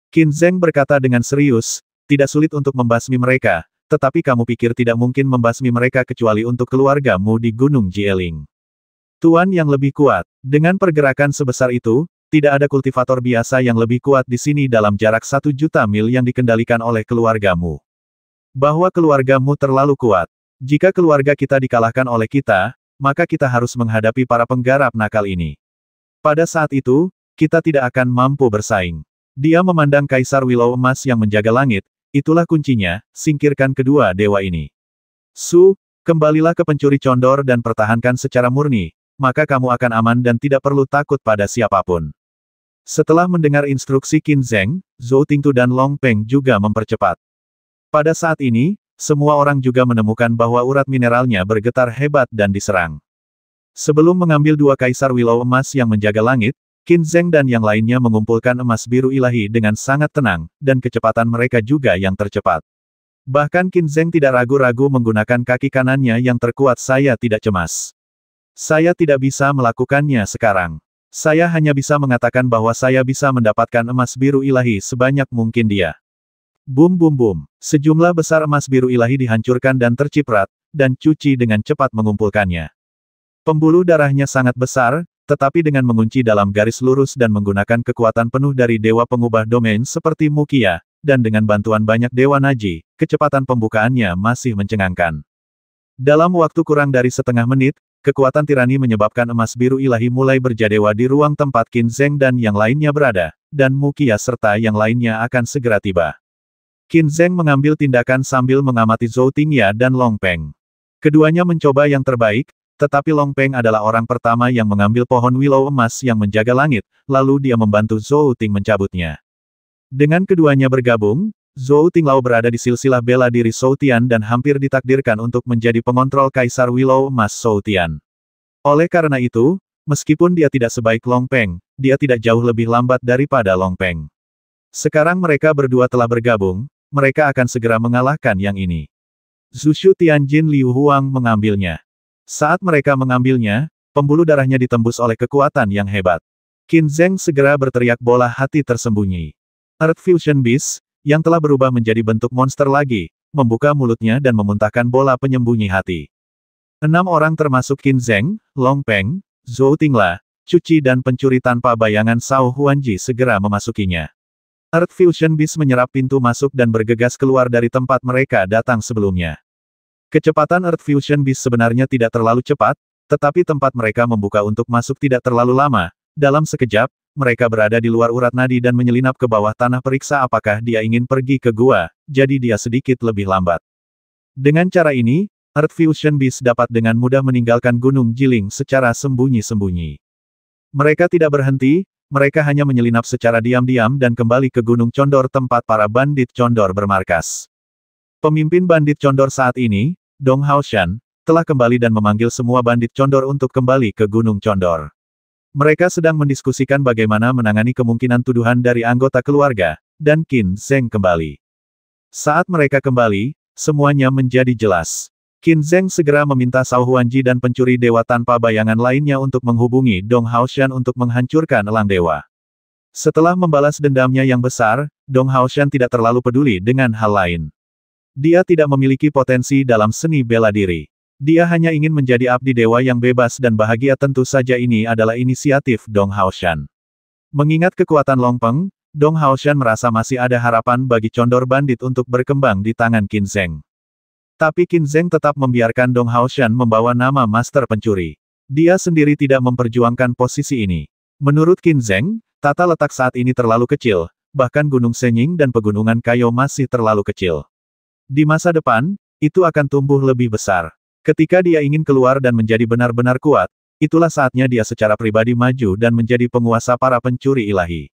Qin Zheng berkata dengan serius, tidak sulit untuk membasmi mereka, tetapi kamu pikir tidak mungkin membasmi mereka kecuali untuk keluargamu di Gunung Jieling. Tuan yang lebih kuat. Dengan pergerakan sebesar itu, tidak ada kultivator biasa yang lebih kuat di sini dalam jarak satu juta mil yang dikendalikan oleh keluargamu. Bahwa keluargamu terlalu kuat. Jika keluarga kita dikalahkan oleh kita, maka kita harus menghadapi para penggarap nakal ini. Pada saat itu, kita tidak akan mampu bersaing. Dia memandang Kaisar Willow Emas yang menjaga langit, itulah kuncinya, singkirkan kedua dewa ini. Su, kembalilah ke pencuri condor dan pertahankan secara murni, maka kamu akan aman dan tidak perlu takut pada siapapun. Setelah mendengar instruksi Qin Zheng, Zhou Tingtu dan Long Peng juga mempercepat. Pada saat ini, semua orang juga menemukan bahwa urat mineralnya bergetar hebat dan diserang. Sebelum mengambil dua kaisar wilau emas yang menjaga langit, Qin Zheng dan yang lainnya mengumpulkan emas biru ilahi dengan sangat tenang, dan kecepatan mereka juga yang tercepat. Bahkan Qin Zheng tidak ragu-ragu menggunakan kaki kanannya yang terkuat saya tidak cemas. Saya tidak bisa melakukannya sekarang. Saya hanya bisa mengatakan bahwa saya bisa mendapatkan emas biru ilahi sebanyak mungkin dia. Bum bum bum, sejumlah besar emas biru ilahi dihancurkan dan terciprat, dan cuci dengan cepat mengumpulkannya. Pembuluh darahnya sangat besar, tetapi dengan mengunci dalam garis lurus dan menggunakan kekuatan penuh dari dewa pengubah domain seperti Mukia, dan dengan bantuan banyak dewa Naji, kecepatan pembukaannya masih mencengangkan. Dalam waktu kurang dari setengah menit, Kekuatan tirani menyebabkan emas biru ilahi mulai berjadewa di ruang tempat Qin Zheng dan yang lainnya berada, dan Mukia ya serta yang lainnya akan segera tiba. Qin Zheng mengambil tindakan sambil mengamati Zhou Tingya dan Long Peng. Keduanya mencoba yang terbaik, tetapi Long Peng adalah orang pertama yang mengambil pohon willow emas yang menjaga langit, lalu dia membantu Zhou Ting mencabutnya. Dengan keduanya bergabung, Zhou Tinglao berada di silsilah bela diri Shou Tian dan hampir ditakdirkan untuk menjadi pengontrol Kaisar Willow Mas Shou Tian. Oleh karena itu, meskipun dia tidak sebaik Long Peng, dia tidak jauh lebih lambat daripada Long Peng. Sekarang mereka berdua telah bergabung, mereka akan segera mengalahkan yang ini. Zushu Tianjin Liu Huang mengambilnya. Saat mereka mengambilnya, pembuluh darahnya ditembus oleh kekuatan yang hebat. Qin Zheng segera berteriak bola hati tersembunyi. Earth Fusion Beast, yang telah berubah menjadi bentuk monster lagi, membuka mulutnya dan memuntahkan bola penyembunyi hati. Enam orang termasuk Qin Zheng, Long Peng, Zhou Tingla, Cuci dan pencuri tanpa bayangan Sao Huanji segera memasukinya. Earth Fusion Beast menyerap pintu masuk dan bergegas keluar dari tempat mereka datang sebelumnya. Kecepatan Earth Fusion Beast sebenarnya tidak terlalu cepat, tetapi tempat mereka membuka untuk masuk tidak terlalu lama. Dalam sekejap, mereka berada di luar urat nadi dan menyelinap ke bawah tanah periksa apakah dia ingin pergi ke gua, jadi dia sedikit lebih lambat. Dengan cara ini, Earth Fusion Beast dapat dengan mudah meninggalkan Gunung Jiling secara sembunyi-sembunyi. Mereka tidak berhenti, mereka hanya menyelinap secara diam-diam dan kembali ke Gunung Condor tempat para bandit Condor bermarkas. Pemimpin bandit Condor saat ini, Dong Haoshan, telah kembali dan memanggil semua bandit Condor untuk kembali ke Gunung Condor. Mereka sedang mendiskusikan bagaimana menangani kemungkinan tuduhan dari anggota keluarga, dan Qin Zheng kembali. Saat mereka kembali, semuanya menjadi jelas. Qin Zheng segera meminta Sao Huanji dan pencuri dewa tanpa bayangan lainnya untuk menghubungi Dong Haoshan untuk menghancurkan elang dewa. Setelah membalas dendamnya yang besar, Dong Haoshan tidak terlalu peduli dengan hal lain. Dia tidak memiliki potensi dalam seni bela diri. Dia hanya ingin menjadi abdi dewa yang bebas dan bahagia tentu saja ini adalah inisiatif Dong Haoshan. Mengingat kekuatan Longpeng, Dong Haoshan merasa masih ada harapan bagi condor bandit untuk berkembang di tangan Qin Zheng. Tapi Qin Zheng tetap membiarkan Dong Haoshan membawa nama Master Pencuri. Dia sendiri tidak memperjuangkan posisi ini. Menurut Qin Zheng, tata letak saat ini terlalu kecil, bahkan Gunung Senying dan Pegunungan Kayo masih terlalu kecil. Di masa depan, itu akan tumbuh lebih besar. Ketika dia ingin keluar dan menjadi benar-benar kuat, itulah saatnya dia secara pribadi maju dan menjadi penguasa para pencuri ilahi.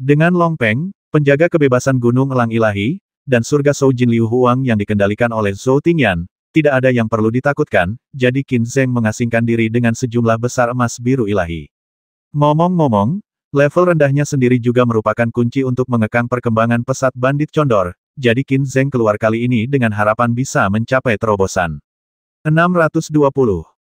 Dengan Long Peng, penjaga kebebasan Gunung Elang Ilahi, dan surga Shou Jin Liu Huang yang dikendalikan oleh Zhou Tingyan, tidak ada yang perlu ditakutkan, jadi Qin Zheng mengasingkan diri dengan sejumlah besar emas biru ilahi. Ngomong-ngomong, Level rendahnya sendiri juga merupakan kunci untuk mengekang perkembangan pesat bandit condor, jadi Qin Zheng keluar kali ini dengan harapan bisa mencapai terobosan. 620